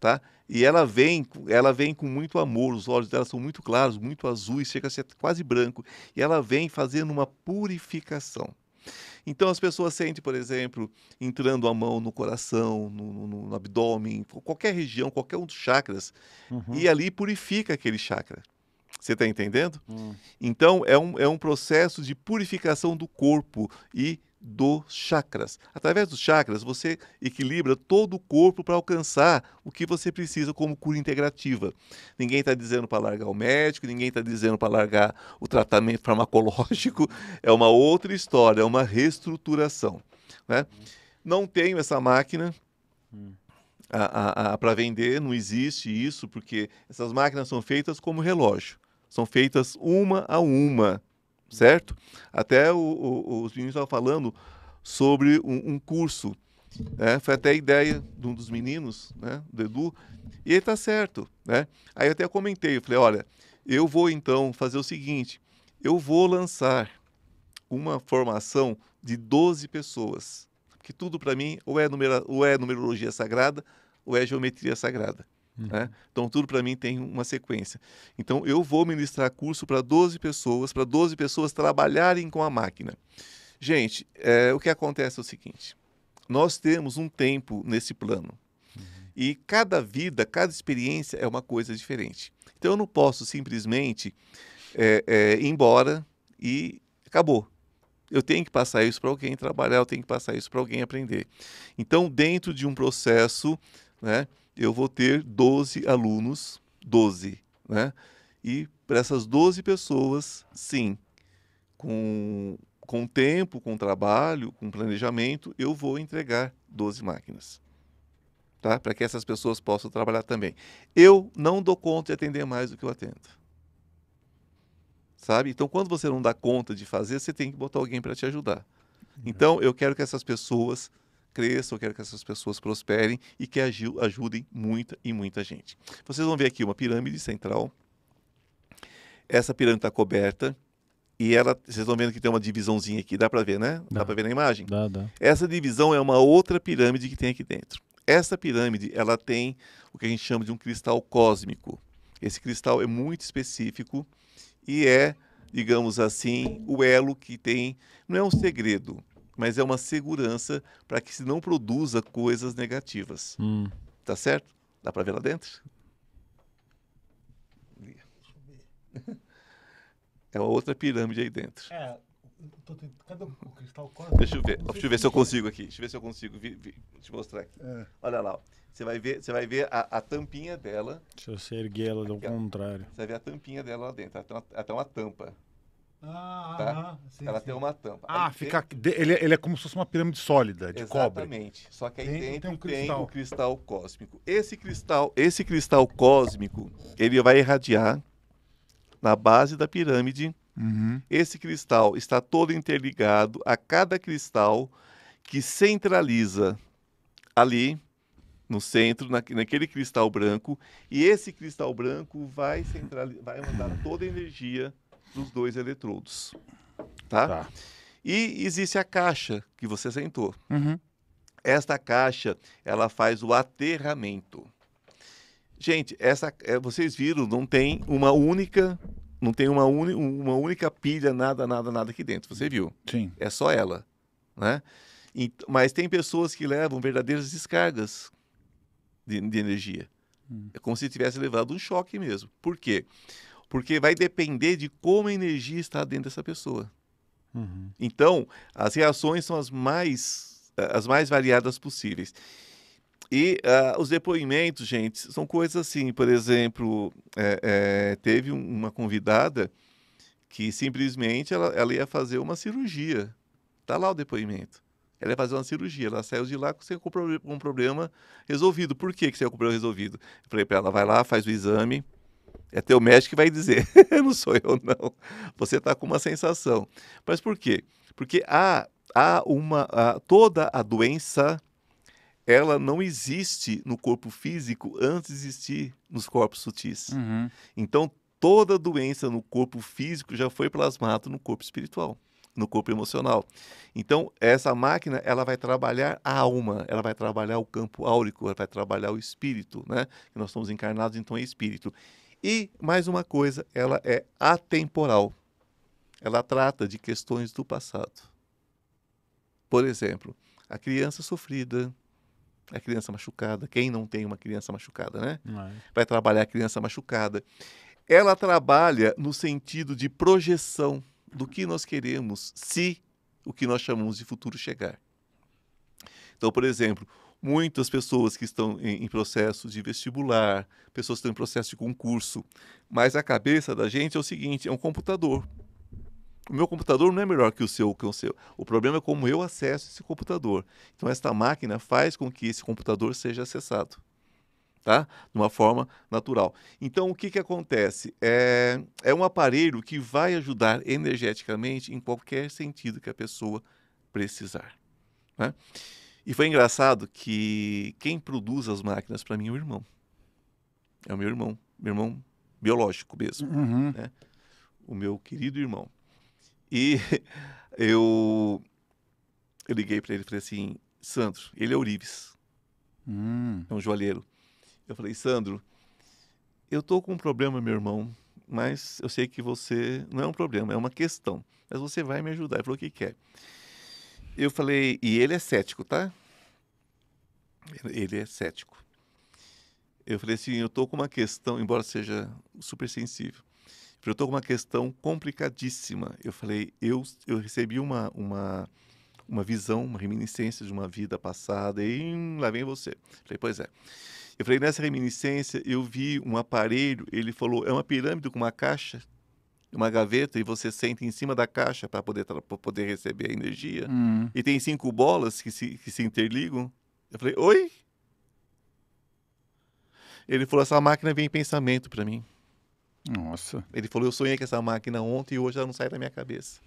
tá? E ela vem, ela vem com muito amor, os olhos dela são muito claros, muito azuis, chega a ser quase branco, e ela vem fazendo uma purificação. Então as pessoas sentem, por exemplo, entrando a mão no coração, no, no, no abdômen, qualquer região, qualquer um dos chakras, uhum. e ali purifica aquele chakra. Você está entendendo? Uhum. Então é um, é um processo de purificação do corpo e dos chakras. Através dos chakras, você equilibra todo o corpo para alcançar o que você precisa como cura integrativa. Ninguém está dizendo para largar o médico, ninguém está dizendo para largar o tratamento farmacológico. É uma outra história, é uma reestruturação. Né? Não tenho essa máquina. Hum. para vender, não existe isso, porque essas máquinas são feitas como relógio, são feitas uma a uma certo? Até o, o, os meninos estavam falando sobre um, um curso. Né? Foi até a ideia de um dos meninos, né? do Edu, e ele está certo. Né? Aí eu até comentei, eu falei, olha, eu vou então fazer o seguinte, eu vou lançar uma formação de 12 pessoas, que tudo para mim ou é, numera, ou é numerologia sagrada ou é geometria sagrada. Uhum. Né? Então, tudo para mim tem uma sequência. Então, eu vou ministrar curso para 12 pessoas, para 12 pessoas trabalharem com a máquina. Gente, é, o que acontece é o seguinte: nós temos um tempo nesse plano. Uhum. E cada vida, cada experiência é uma coisa diferente. Então, eu não posso simplesmente é, é, ir embora e acabou. Eu tenho que passar isso para alguém trabalhar, eu tenho que passar isso para alguém aprender. Então, dentro de um processo né, eu vou ter 12 alunos, 12, né? E para essas 12 pessoas, sim, com, com tempo, com trabalho, com planejamento, eu vou entregar 12 máquinas. Tá? Para que essas pessoas possam trabalhar também. Eu não dou conta de atender mais do que eu atendo. Sabe? Então, quando você não dá conta de fazer, você tem que botar alguém para te ajudar. Uhum. Então, eu quero que essas pessoas cresça, eu quero que essas pessoas prosperem e que ajudem muita e muita gente. Vocês vão ver aqui uma pirâmide central. Essa pirâmide está coberta e ela, vocês estão vendo que tem uma divisãozinha aqui, dá para ver, né? Dá, dá para ver na imagem? Dá, dá. Essa divisão é uma outra pirâmide que tem aqui dentro. Essa pirâmide, ela tem o que a gente chama de um cristal cósmico. Esse cristal é muito específico e é, digamos assim, o elo que tem, não é um segredo, mas é uma segurança para que se não produza coisas negativas. Hum. Tá certo? Dá para ver lá dentro? É uma outra pirâmide aí dentro. É, tô, cadê o cristal corta? Deixa eu ver. Deixa eu ver se eu consigo aqui. Deixa eu ver se eu consigo vi, vi, te mostrar aqui. É. Olha lá. Ó. Você vai ver, você vai ver a, a tampinha dela. Deixa eu erguer ela do contrário. Você vai ver a tampinha dela lá dentro. Até uma, uma tampa. Ah, tá? sim, ela sim. tem uma tampa. Ah, aí fica, tem... ele, é, ele, é como se fosse uma pirâmide sólida de Exatamente. cobre. Exatamente. Só que aí dentro tem, um cristal. tem cristal cósmico. Esse cristal, esse cristal cósmico, ele vai irradiar na base da pirâmide. Uhum. Esse cristal está todo interligado a cada cristal que centraliza ali no centro, na, naquele cristal branco, e esse cristal branco vai, centralizar, vai mandar toda a energia dos dois eletrodos. Tá? tá. E existe a caixa que você sentou. Uhum. Esta caixa, ela faz o aterramento. Gente, essa, é, vocês viram, não tem uma única, não tem uma, uni, uma única pilha, nada, nada, nada aqui dentro. Você viu? Sim. É só ela, né? E, mas tem pessoas que levam verdadeiras descargas de, de energia. Hum. É como se tivesse levado um choque mesmo. Por quê? Porque vai depender de como a energia está dentro dessa pessoa. Uhum. Então, as reações são as mais, eh, as mais variadas possíveis. E uh, os depoimentos, gente, são coisas assim. Por exemplo, é, é, teve uma convidada que simplesmente ela, ela ia fazer uma cirurgia. Está lá o depoimento. Ela ia fazer uma cirurgia. Ela saiu de lá com um problema resolvido. Por que, que saiu com o problema resolvido? Eu falei para ela: vai lá, faz o exame, é teu médico que vai dizer, não sou eu não. Você está com uma sensação. Mas por quê? Porque há, há uma há, toda a doença ela não existe no corpo físico antes de existir nos corpos sutis. Uhum. Então toda doença no corpo físico já foi plasmada no corpo espiritual, no corpo emocional. Então, essa máquina, ela vai trabalhar a alma, ela vai trabalhar o campo áurico, ela vai trabalhar o espírito, né? nós somos encarnados, então é espírito. E, mais uma coisa, ela é atemporal. Ela trata de questões do passado. Por exemplo, a criança sofrida, a criança machucada. Quem não tem uma criança machucada, né? É. Vai trabalhar a criança machucada. Ela trabalha no sentido de projeção do que nós queremos se o que nós chamamos de futuro chegar. Então, por exemplo, muitas pessoas que estão em, em processo de vestibular, pessoas que estão em processo de concurso. Mas a cabeça da gente é o seguinte: é um computador. O meu computador não é melhor que o seu, que o seu. O problema é como eu acesso esse computador. Então, esta máquina faz com que esse computador seja acessado, tá? De uma forma natural. Então, o que, que acontece? É, é um aparelho que vai ajudar energeticamente em qualquer sentido que a pessoa precisar, né? E foi engraçado que quem produz as máquinas para mim é o irmão. É o meu irmão, meu irmão biológico mesmo, uhum. né? O meu querido irmão. E eu, eu liguei para ele e falei assim, Sandro, ele é Urives. Hum. é um joalheiro. Eu falei, Sandro, eu tô com um problema, meu irmão, mas eu sei que você não é um problema, é uma questão. Mas você vai me ajudar. Ele falou, o que quer? É? Eu falei, e ele é cético, tá? Ele é cético. Eu falei assim, eu tô com uma questão, embora seja super sensível, eu tô com uma questão complicadíssima. Eu falei, eu, eu recebi uma, uma, uma visão, uma reminiscência de uma vida passada, e hum, lá vem você. Eu falei, pois é. Eu falei, nessa reminiscência, eu vi um aparelho, ele falou, é uma pirâmide com uma caixa uma gaveta e você senta em cima da caixa para poder, poder receber a energia. Hum. E tem cinco bolas que se, que se interligam. Eu falei, oi? Ele falou, essa máquina vem em pensamento para mim. Nossa. Ele falou, eu sonhei com essa máquina ontem e hoje ela não sai da minha cabeça.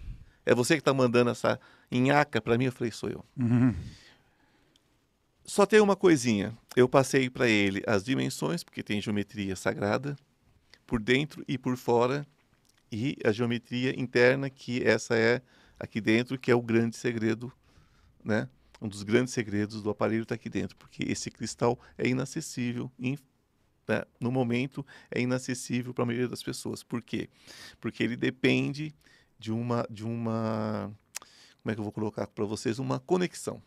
É você que está mandando essa nhaca para mim? Eu falei, sou eu. Uhum. Só tem uma coisinha. Eu passei para ele as dimensões, porque tem geometria sagrada, por dentro e por fora, e a geometria interna, que essa é aqui dentro, que é o grande segredo, né? Um dos grandes segredos do aparelho está aqui dentro, porque esse cristal é inacessível, in, né? no momento é inacessível para a maioria das pessoas. Por quê? Porque ele depende de uma, de uma, como é que eu vou colocar para vocês, uma conexão,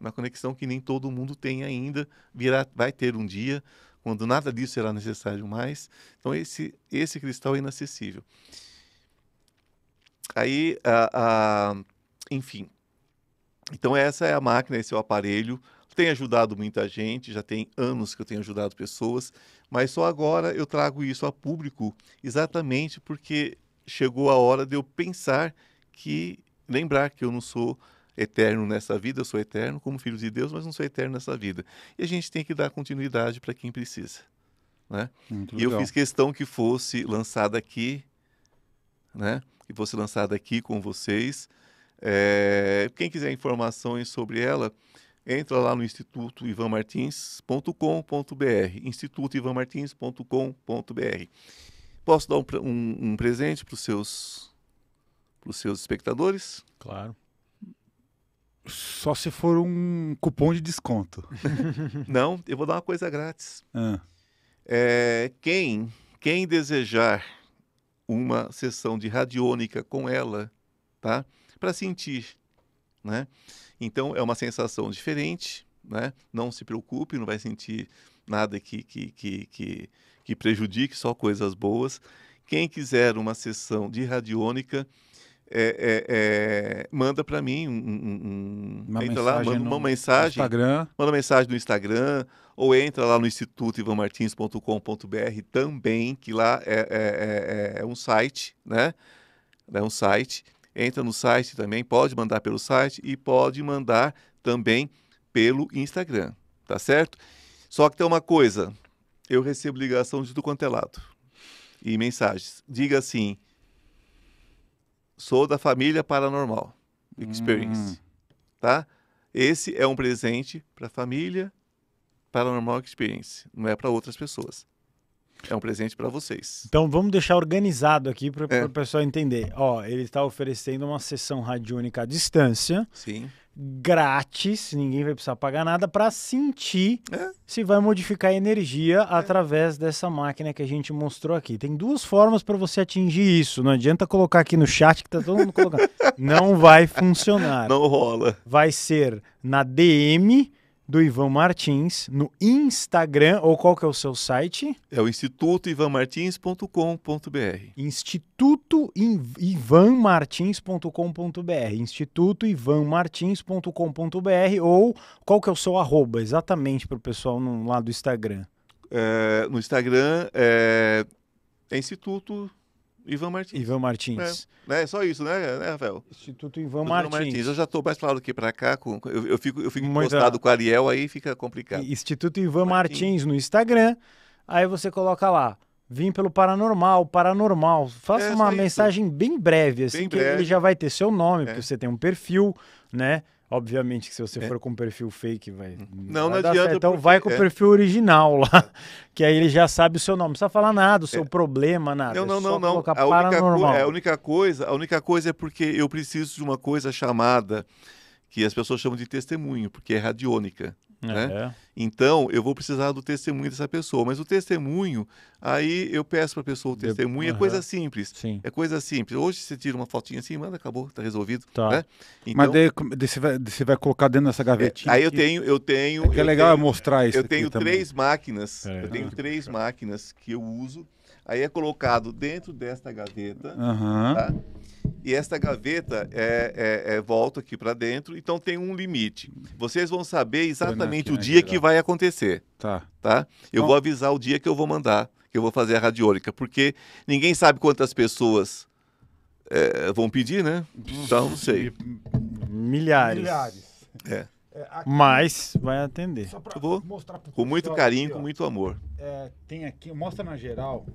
uma conexão que nem todo mundo tem ainda, virá, vai ter um dia, quando nada disso será necessário mais. Então, esse, esse cristal é inacessível. Aí, ah, ah, enfim. Então, essa é a máquina, esse é o aparelho. Tem ajudado muita gente, já tem anos que eu tenho ajudado pessoas, mas só agora eu trago isso a público exatamente porque chegou a hora de eu pensar que, lembrar que eu não sou eterno nessa vida, eu sou eterno como filho de Deus, mas não sou eterno nessa vida. E a gente tem que dar continuidade para quem precisa. Né? e eu fiz questão que fosse lançada aqui, né? que fosse lançada aqui com vocês. É... Quem quiser informações sobre ela, entra lá no instituto ivanmartins.com.br, institutoivanmartins.com.br. Posso dar um, um, um presente para os seus, seus espectadores? Claro. Só se for um cupom de desconto. Não, eu vou dar uma coisa grátis. Ah. É, quem, quem desejar uma sessão de radiônica com ela, tá? Para sentir, né? Então é uma sensação diferente, né? Não se preocupe, não vai sentir nada que que, que, que, que prejudique, só coisas boas. Quem quiser uma sessão de radiônica, é, é, é, manda para mim um, um, uma entra lá, manda no, uma mensagem, Instagram. manda mensagem no Instagram ou entra lá no instituto ivanmartins.com.br também, que lá é é, é, é um site, né? É um site. Entra no site também, pode mandar pelo site e pode mandar também pelo Instagram, tá certo? Só que tem uma coisa, eu recebo ligação de tudo quanto é lado e mensagens. Diga assim, sou da família Paranormal Experience, hum. tá? Esse é um presente para a família Paranormal Experience, não é para outras pessoas. É um presente para vocês. Então vamos deixar organizado aqui para é. o pessoal entender. Ó, ele está oferecendo uma sessão radiônica à distância. Sim grátis, ninguém vai precisar pagar nada, para sentir é. se vai modificar a energia é. através dessa máquina que a gente mostrou aqui. Tem duas formas para você atingir isso. Não adianta colocar aqui no chat que tá todo mundo colocando. Não vai funcionar. Não rola. Vai ser na DM do Ivan Martins no Instagram ou qual que é o seu site? É o institutoivanmartins.com.br. Instituto ivanmartins.com.br, instituto ivanmartins.com.br ou qual que é o seu arroba exatamente para o pessoal no, lá do Instagram? É, no Instagram é, é Instituto Ivan Martins. Ivan Martins. É, é só isso, né, né Rafael? Instituto Ivan Instituto Martins. Martins. Eu já estou mais claro do que para cá. Com, eu, eu fico, eu fico Muita... encostado com o Ariel, aí fica complicado. Instituto Ivan Martins. Martins no Instagram. Aí você coloca lá, vim pelo paranormal, paranormal. Faça é uma isso. mensagem bem breve, assim, bem que breve. ele já vai ter seu nome, é. porque você tem um perfil, né? Obviamente que se você é. for com um perfil fake, vai. Não, vai não adianta. Certo. Então porque... vai com o é. perfil original lá, que aí ele já sabe o seu nome. Não precisa falar nada, o seu é. problema, nada. Não, é não, não, não. A única, co... É, a única coisa, a única coisa é porque eu preciso de uma coisa chamada que as pessoas chamam de testemunho, porque é radiônica. Né? É. Né? Então, eu vou precisar do testemunho dessa pessoa. Mas o testemunho, aí eu peço para a pessoa o testemunho, uhum. é coisa simples. Sim. É coisa simples. Hoje você tira uma fotinha assim, manda, acabou, tá resolvido. Tá. Né? Então, Mas daí, você vai, você vai colocar dentro dessa gavetinha. É, aí eu tenho, eu tenho. É, é eu é legal tenho, mostrar isso. Eu tenho três máquinas. É. Eu tenho três máquinas que eu uso Aí é colocado dentro desta gaveta, uhum. tá? E esta gaveta é, é, é volta aqui para dentro, então tem um limite. Vocês vão saber exatamente o dia que vai acontecer. Tá. Tá? Eu Bom. Então vou avisar o dia que eu vou mandar, que eu vou fazer a radiônica, porque ninguém sabe quantas pessoas é, vão pedir, né? Então, não sei. Milhares. Milhares. É. É, aqui, mas vai atender. Só pra vou, mostrar pro com muito carinho, aqui, com muito amor. É, tem aqui, mostra na geral.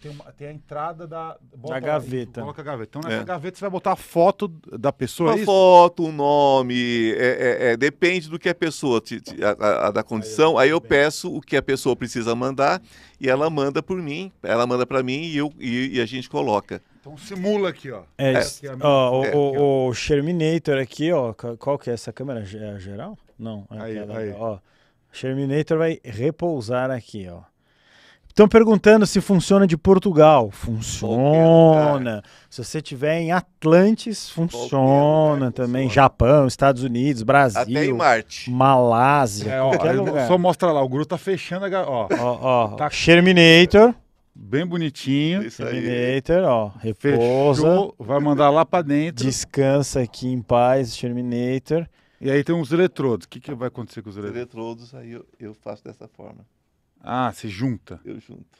Tem, uma, tem a entrada da, da gaveta. coloca a gaveta. Então, nessa é. gaveta você vai botar a foto da pessoa. Uma é foto, um nome. É, é, é, depende do que a pessoa, te, te, a, a, a, da condição. Aí eu, aí eu peço o que a pessoa precisa mandar e ela manda por mim. Ela manda para mim e, eu, e, e a gente coloca. Então simula aqui, ó. É, é. ó, é. o, o, o Sherminator aqui, ó. Qual que é essa câmera? É a geral? Não. É aí, aquela, aí. Ó. Sherminator vai repousar aqui, ó. Estão perguntando se funciona de Portugal. Funciona. Se você tiver em Atlantis, funciona também. Funciona. Japão, Estados Unidos, Brasil. Até em Marte. Malásia. É, ó, Só mostra lá, o Gru tá fechando a. Ó, ó, ó. Tá... Sherminator bem bonitinho. Isso aí. Terminator, ó, repousa. Fechou, vai mandar lá para dentro. Descansa aqui em paz, Terminator. E aí tem uns eletrodos. O que, que vai acontecer com os eletrodos? Os eletrodos aí eu, eu faço dessa forma. Ah, se junta. Eu junto.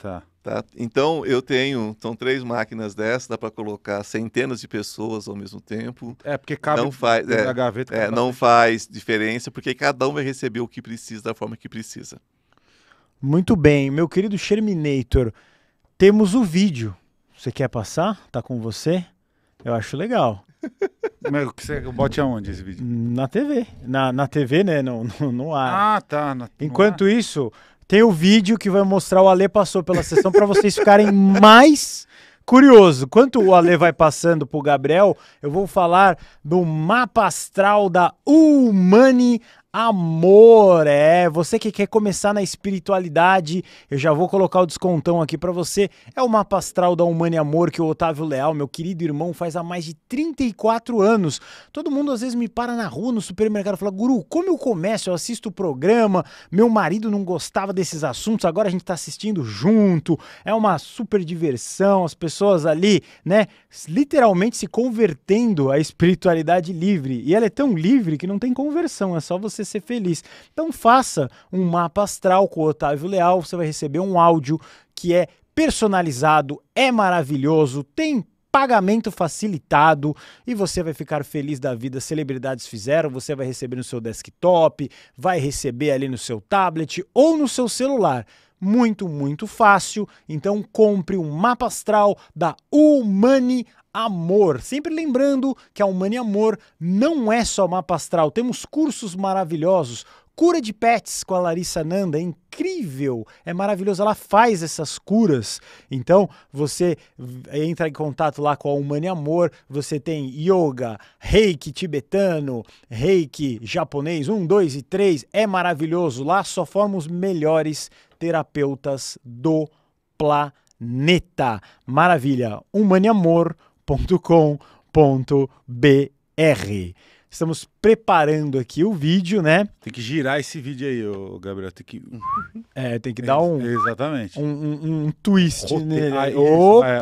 Tá. tá. Então eu tenho, são três máquinas dessas, dá para colocar centenas de pessoas ao mesmo tempo. É porque cabe não faz, é, gaveta. É, não faz diferença porque cada um vai receber o que precisa da forma que precisa. Muito bem, meu querido Sherminator, temos o vídeo. Você quer passar? Tá com você? Eu acho legal. Mas você bote aonde esse vídeo? Na TV. Na, na TV, né? No, no, no ar. Ah, tá. Enquanto isso, tem o vídeo que vai mostrar o Ale passou pela sessão para vocês ficarem mais curioso. Enquanto o Ale vai passando pro Gabriel, eu vou falar do mapa astral da Humani amor. É, você que quer começar na espiritualidade, eu já vou colocar o descontão aqui para você. É o mapa astral da Humane Amor que o Otávio Leal, meu querido irmão, faz há mais de 34 anos. Todo mundo às vezes me para na rua, no supermercado, e fala: "Guru, como eu começo? Eu assisto o programa. Meu marido não gostava desses assuntos, agora a gente tá assistindo junto. É uma super diversão, as pessoas ali, né, literalmente se convertendo à espiritualidade livre. E ela é tão livre que não tem conversão, é só você ser feliz. Então faça um mapa astral com o Otávio Leal, você vai receber um áudio que é personalizado, é maravilhoso, tem pagamento facilitado e você vai ficar feliz da vida. Celebridades fizeram, você vai receber no seu desktop, vai receber ali no seu tablet ou no seu celular. Muito, muito fácil. Então compre um mapa astral da Humani amor. Sempre lembrando que a Humane Amor não é só mapa astral, temos cursos maravilhosos. Cura de pets com a Larissa Nanda, é incrível, é maravilhoso, ela faz essas curas. Então, você entra em contato lá com a Humane Amor, você tem yoga, reiki tibetano, reiki japonês, um, dois e três, é maravilhoso. Lá só formam os melhores terapeutas do planeta. Maravilha, Humane Amor www.cinemaplus.com.br. Estamos preparando aqui o vídeo, né? Tem que girar esse vídeo aí, ô Gabriel. Tem que. É, tem que é dar um. Exatamente. Um, um, um twist Rote... nele. Aí, Opa, aí,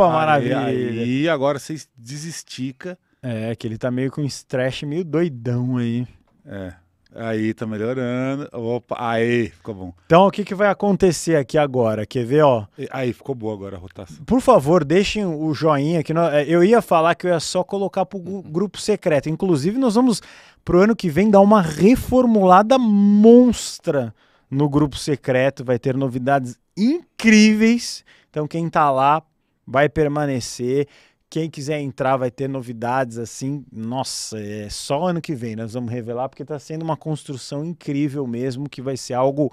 maravilha. E agora você desestica. É, que ele tá meio com um estresse meio doidão aí. É. Aí, tá melhorando. Opa, aí, ficou bom. Então, o que, que vai acontecer aqui agora? Quer ver, ó? Aí, ficou boa agora a rotação. Por favor, deixem o joinha aqui. É, eu ia falar que eu ia só colocar pro uhum. grupo secreto. Inclusive, nós vamos, pro ano que vem, dar uma reformulada monstra no grupo secreto. Vai ter novidades incríveis. Então, quem tá lá vai permanecer. Quem quiser entrar vai ter novidades assim. Nossa, é só ano que vem nós vamos revelar, porque está sendo uma construção incrível mesmo, que vai ser algo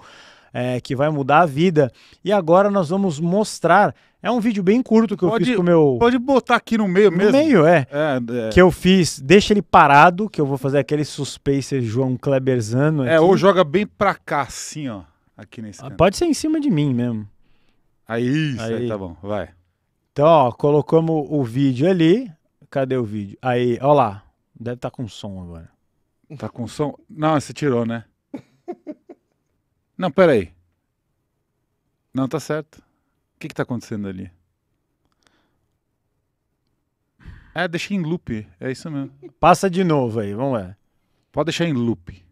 é, que vai mudar a vida. E agora nós vamos mostrar. É um vídeo bem curto que pode, eu fiz com o meu. Pode botar aqui no meio mesmo. No meio, é. é, é. Que eu fiz. Deixa ele parado, que eu vou fazer aquele suspense João Kleberzano. Aqui. É, ou joga bem pra cá, assim, ó. Aqui nesse. Ah, pode ser em cima de mim mesmo. Aí, isso, aí, aí tá bom, vai. Então, ó, colocamos o vídeo ali. Cadê o vídeo? Aí, ó lá. Deve estar tá com som agora. Tá com som? Não, você tirou, né? Não, peraí. Não, tá certo. O que que tá acontecendo ali? É, deixei em loop. É isso mesmo. Passa de novo aí, vamos lá. Pode deixar em loop.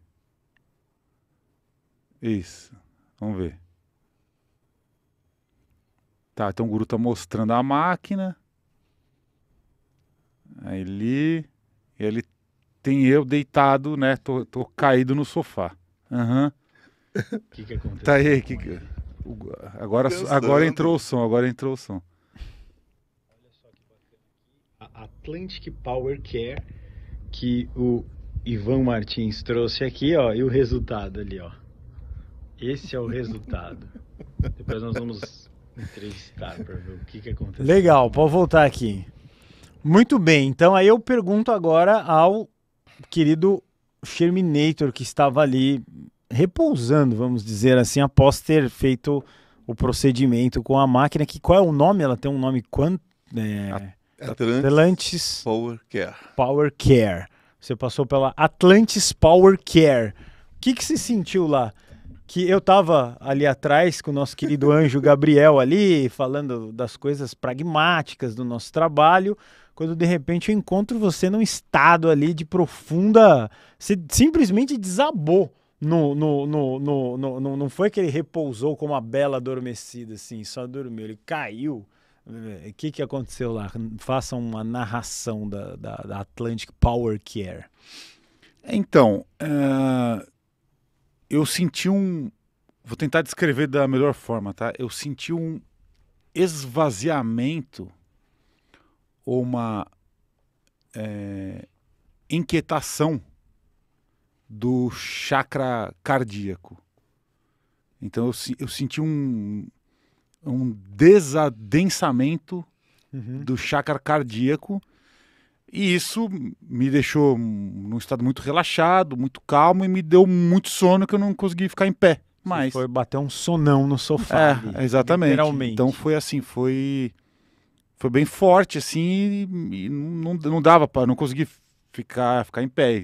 Isso. Vamos ver. Tá, então o guru está mostrando a máquina. Aí ele, ele tem eu deitado, né? Tô, tô caído no sofá. Aham. Uhum. O que, que aconteceu? Tá aí, que, que... agora, agora entrou o som, agora entrou o som. Olha só que bacana aqui. A Atlantic Power Care que o Ivan Martins trouxe aqui, ó, e o resultado ali, ó. Esse é o resultado. Depois nós vamos entrevistar para ver o que, que aconteceu. Legal, pode voltar aqui. Muito bem, então aí eu pergunto agora ao querido Sherminator que estava ali repousando, vamos dizer assim, após ter feito o procedimento com a máquina, que qual é o nome? Ela tem um nome quanto? É, Atlantis, Atlantis Power Care. Power Care. Você passou pela Atlantis Power Care. O que, que se sentiu lá? que eu tava ali atrás com o nosso querido anjo Gabriel ali, falando das coisas pragmáticas do nosso trabalho, quando de repente eu encontro você num estado ali de profunda. Você simplesmente desabou. No, no, no, no, no, no, não foi que ele repousou como uma bela adormecida, assim, só dormiu. Ele caiu. O eh, que, que aconteceu lá? Faça uma narração da, da, da Atlantic Power Care. Então, uh eu senti um. Vou tentar descrever da melhor forma, tá? Eu senti um esvaziamento ou uma é, inquietação do chakra cardíaco. Então eu, eu senti um, um desadensamento uhum. do chakra cardíaco e isso me deixou num estado muito relaxado, muito calmo e me deu muito sono que eu não consegui ficar em pé. Mas foi bater um sonão no sofá. É, ali, exatamente. Então foi assim, foi foi bem forte assim e, não, não dava para, não consegui ficar, ficar em pé.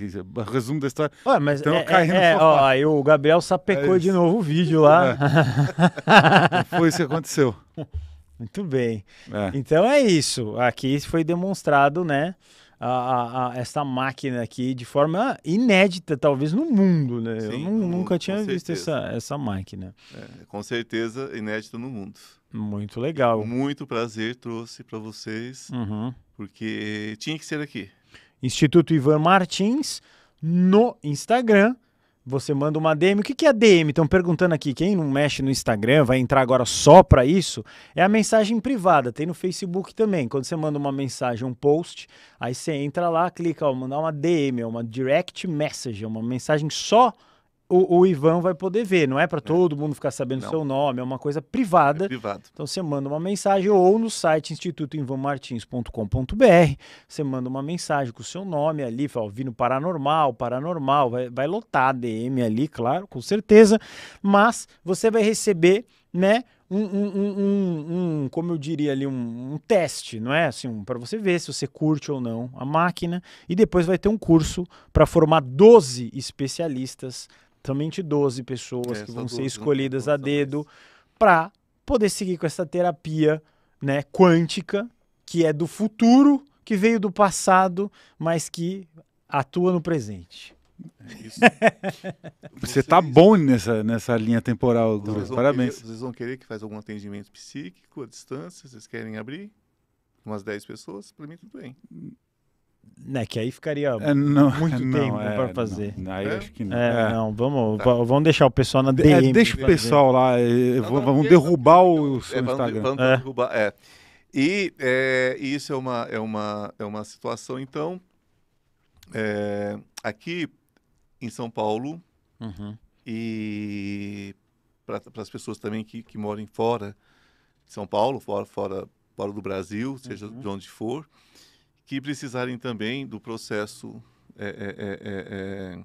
Resumo da história. Ué, mas então, é, caindo é, é ó, aí o Gabriel sapecou é de novo o vídeo lá. É. Foi isso que aconteceu. Muito bem. É. Então é isso. Aqui foi demonstrado, né? A, a, a, essa máquina aqui de forma inédita, talvez no mundo, né? Sim, Eu mundo, nunca tinha visto essa, essa máquina. É, com certeza, inédita no mundo. Muito legal. Muito prazer trouxe para vocês, uhum. porque tinha que ser aqui. Instituto Ivan Martins no Instagram você manda uma DM. O que, que é DM? Estão perguntando aqui. Quem não mexe no Instagram, vai entrar agora só para isso, é a mensagem privada. Tem no Facebook também. Quando você manda uma mensagem, um post, aí você entra lá, clica, ó, mandar uma DM, uma direct message, é uma mensagem só o, o Ivan vai poder ver, não é para é. todo mundo ficar sabendo o seu nome, é uma coisa privada. É privado. Então você manda uma mensagem ou no site institutoivanmartins.com.br, você manda uma mensagem com o seu nome ali, fala, vindo paranormal, paranormal, vai, vai lotar a DM ali, claro, com certeza, mas você vai receber, né, um, um, um, um, como eu diria ali, um, teste, não é? Assim, para você ver se você curte ou não a máquina. E depois vai ter um curso para formar 12 especialistas exatamente 12 pessoas é, que vão ser né? escolhidas a dedo para poder seguir com essa terapia né, quântica, que é do futuro, que veio do passado, mas que atua no presente. É Você tá bom nessa, nessa linha temporal, então, Guru. Parabéns. Querer, vocês vão querer que faz algum atendimento psíquico à distância? Vocês querem abrir? Umas 10 pessoas? Para mim, tudo bem. Né, que aí ficaria é, não, muito não, tempo é, para fazer. Não, aí é? acho que não. É, é. não, vamos, tá. vamos deixar o pessoal na DM. É, deixa o pessoal lá, é, vamos derrubar o seu Instagram. Vamos derrubar, é. E isso é uma, é, uma, é uma situação, então, aqui em São Paulo, uhum. e para as pessoas também que, que moram fora de São Paulo, fora, fora, fora do Brasil, seja uhum. de onde for, que precisarem também do processo é é, é, é, é,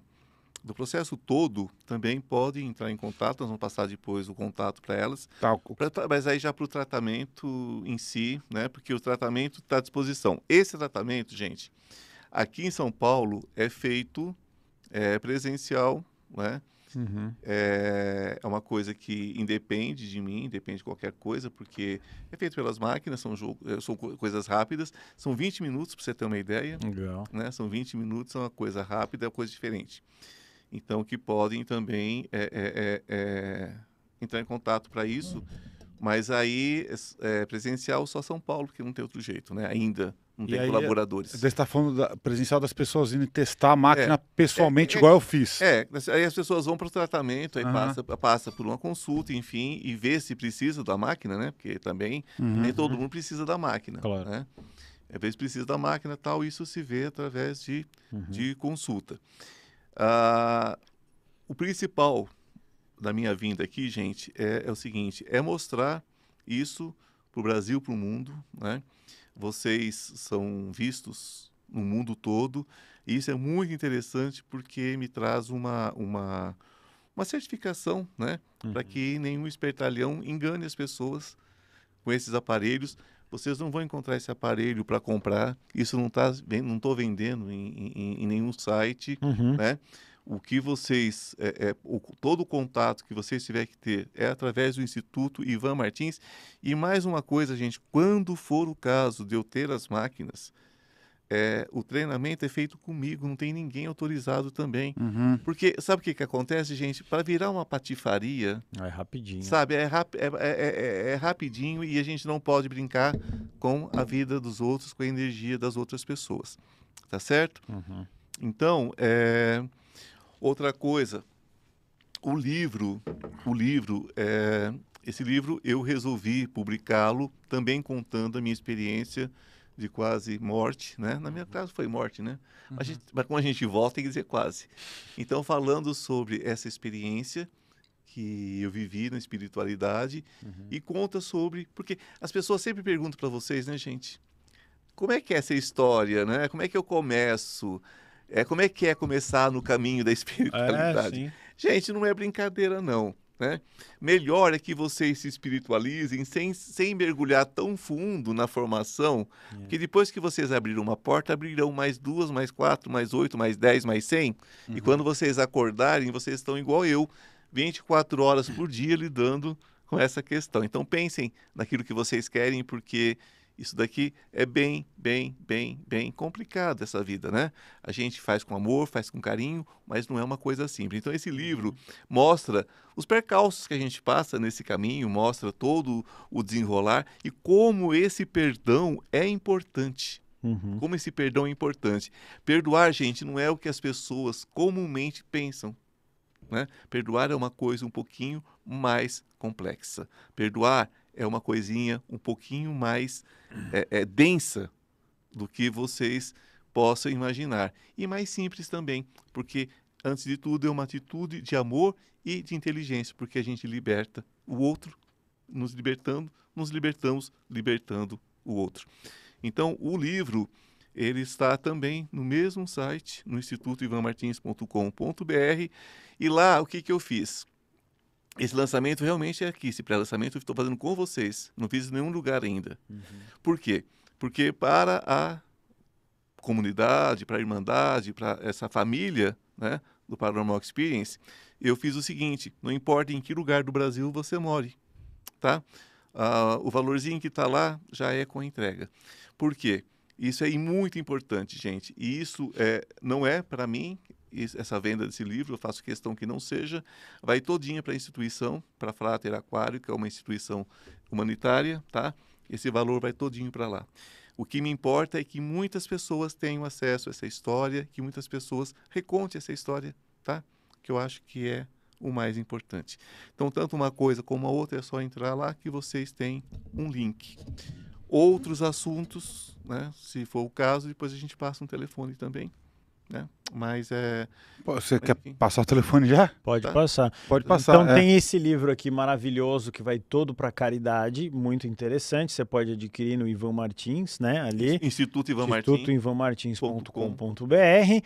do processo todo também podem entrar em contato. Nós vamos passar depois o contato para elas. Tá, pra, mas aí já para o tratamento em si, né? Porque o tratamento está à disposição. Esse tratamento, gente, aqui em São Paulo é feito é, presencial, né? Uhum. É, é, uma coisa que independe de mim, independe de qualquer coisa, porque é feito pelas máquinas, são, jogo, eh, são coisas rápidas. São 20 minutos, para você ter uma ideia. Legal. Né? São 20 minutos, é uma coisa rápida, é uma coisa diferente. Então, que podem também é, é, é, é entrar em contato para isso. Uhum mas aí, é, presencial só São Paulo, que não tem outro jeito, né? Ainda não e tem aí, colaboradores. Você está falando da presencial das pessoas indo testar a máquina é, é pessoalmente, é, igual eu fiz. É, aí as pessoas vão para o tratamento, aí uhum. passa, passa por uma consulta, enfim, e vê se precisa da máquina, né? Porque também uhum. nem todo uhum. mundo precisa da máquina. Claro. Né? Às vezes precisa da máquina tal, isso se vê através de, uhum. de consulta. Ah, o principal da minha vinda aqui, gente, é, é o seguinte: é mostrar isso para o Brasil, para o mundo. Né? Vocês são vistos no mundo todo. E isso é muito interessante porque me traz uma, uma, uma certificação né? Uhum. para que nenhum espertalhão engane as pessoas com esses aparelhos. Vocês não vão encontrar esse aparelho para comprar. Isso não tá, não estou vendendo em, em, em, nenhum site, uhum. né? o que vocês, é, é, o, todo o contato que vocês tiverem que ter é através do Instituto Ivan Martins. E mais uma coisa, gente, quando for o caso de eu ter as máquinas, é, o treinamento é feito comigo, não tem ninguém autorizado também. Uhum. Porque sabe o que, que acontece, gente? Para virar uma patifaria. É rapidinho. Sabe? É, rap é, é, é, é, é rapidinho e a gente não pode brincar com a vida dos outros, com a energia das outras pessoas. Tá certo? Uhum. Então, é Outra coisa, o livro, o livro, é, esse livro eu resolvi publicá-lo também contando a minha experiência de quase morte, né? Na minha uhum. casa foi morte, né? Uhum. A gente, mas como a gente volta tem que dizer quase. Então falando sobre essa experiência que eu vivi na espiritualidade uhum. e conta sobre porque as pessoas sempre perguntam para vocês, né, gente? Como é que é essa história, né? Como é que eu começo? É como é que é começar no caminho da espiritualidade? É, Gente, não é brincadeira não, né? Melhor é que vocês se espiritualizem sem, sem mergulhar tão fundo na formação, é. depois que vocês abriram uma porta, abrirão mais duas, mais quatro, mais oito, mais dez, mais cem. Uhum. E quando vocês acordarem, vocês estão igual eu, 24 horas por dia lidando com essa questão. Então pensem naquilo que vocês querem, porque isso daqui é bem, bem, bem, bem complicado essa vida, né? A gente faz com amor, faz com carinho, mas não é uma coisa simples. Então esse livro uhum. mostra os percalços que a gente passa nesse caminho, mostra todo o desenrolar e como esse perdão é importante. Uhum. Como esse perdão é importante. Perdoar, gente, não é o que as pessoas comumente pensam. Né? Perdoar é uma coisa um pouquinho mais complexa. Perdoar é uma coisinha um pouquinho mais é, é, densa do que vocês possam imaginar. E mais simples também, porque, antes de tudo, é uma atitude de amor e de inteligência, porque a gente liberta o outro, nos libertando, nos libertamos, libertando o outro. Então, o livro ele está também no mesmo site, no institutoivanmartins.com.br, e lá o que, que eu fiz? esse lançamento realmente é aqui. Esse pré-lançamento eu estou fazendo com vocês. Não fiz em nenhum lugar ainda. Uhum. Por quê? Porque para a comunidade, para a irmandade, para essa família né, do Paranormal Experience, eu fiz o seguinte: não importa em que lugar do Brasil você more, tá? Ah, o valorzinho que está lá já é com a entrega. Por quê? Isso é muito importante, gente. E isso é, não é para mim, essa venda desse livro, eu faço questão que não seja, vai todinha para a instituição, para a Frater Aquário, que é uma instituição humanitária, tá? Esse valor vai todinho para lá. O que me importa é que muitas pessoas tenham acesso a essa história, que muitas pessoas recontem essa história, tá? Que eu acho que é o mais importante. Então, tanto uma coisa como a outra, é só entrar lá que vocês têm um link. Outros assuntos, né? se for o caso, depois a gente passa um telefone também, né? Mas é. você quer passar o telefone já? Pode tá. passar. Pode passar. Então é. tem esse livro aqui maravilhoso que vai todo para caridade, muito interessante. Você pode adquirir no Ivan Martins, né? Ali. Instituto Ivan Instituto Ivan Martins.com.br.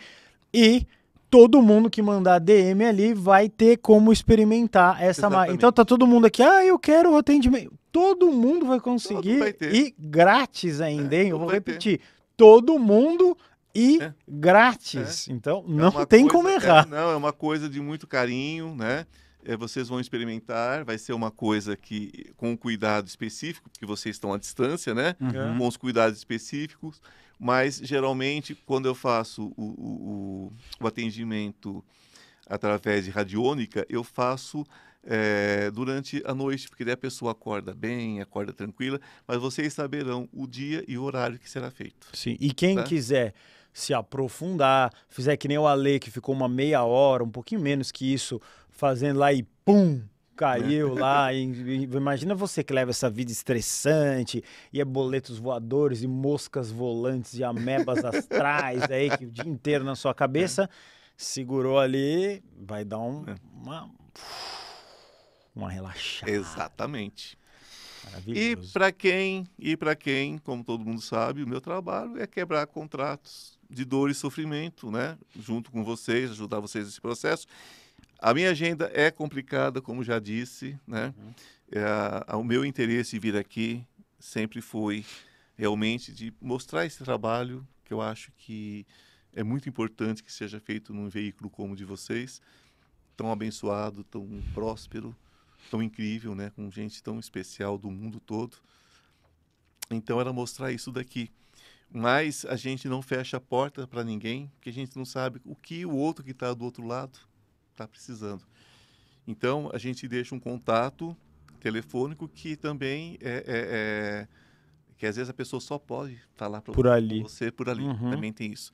E todo mundo que mandar DM ali vai ter como experimentar essa marca. Então tá todo mundo aqui, ah, eu quero o atendimento. Todo mundo vai conseguir vai e grátis ainda, é, hein? Eu vou repetir. Ter. Todo mundo e é. grátis. É. Então, é não tem coisa, como é errar. não, é uma coisa de muito carinho, né? É, vocês vão experimentar, vai ser uma coisa que com um cuidado específico, porque vocês estão à distância, né? Uhum. Com os cuidados específicos, mas geralmente quando eu faço o, o, o atendimento através de radiônica, eu faço é, durante a noite, porque daí a pessoa acorda bem, acorda tranquila, mas vocês saberão o dia e o horário que será feito. Sim, e quem tá? quiser se aprofundar, fizer que nem o Ale, que ficou uma meia hora, um pouquinho menos que isso, fazendo lá e pum! Caiu é. lá, e, e, imagina você que leva essa vida estressante, e é boletos voadores, e moscas volantes, e amebas astrais aí, que o dia inteiro na sua cabeça, segurou ali, vai dar um, é. uma, uma relaxada. Exatamente. E para quem, e para quem, como todo mundo sabe, o meu trabalho é quebrar contratos de dor e sofrimento, né? Junto com vocês, ajudar vocês nesse processo. A minha agenda é complicada, como já disse, né? Uhum. É, o meu interesse em vir aqui sempre foi realmente de mostrar esse trabalho que eu acho que é muito importante que seja feito num veículo como o de vocês, tão abençoado, tão próspero, tão incrível, né? Com gente tão especial do mundo todo. Então era mostrar isso daqui. Mas a gente não fecha a porta para ninguém, porque a gente não sabe o que o outro que está do outro lado está precisando. Então, a gente deixa um contato telefônico que também é, é, é que às vezes a pessoa só pode falar tá para você por ali. Uhum. Também tem isso.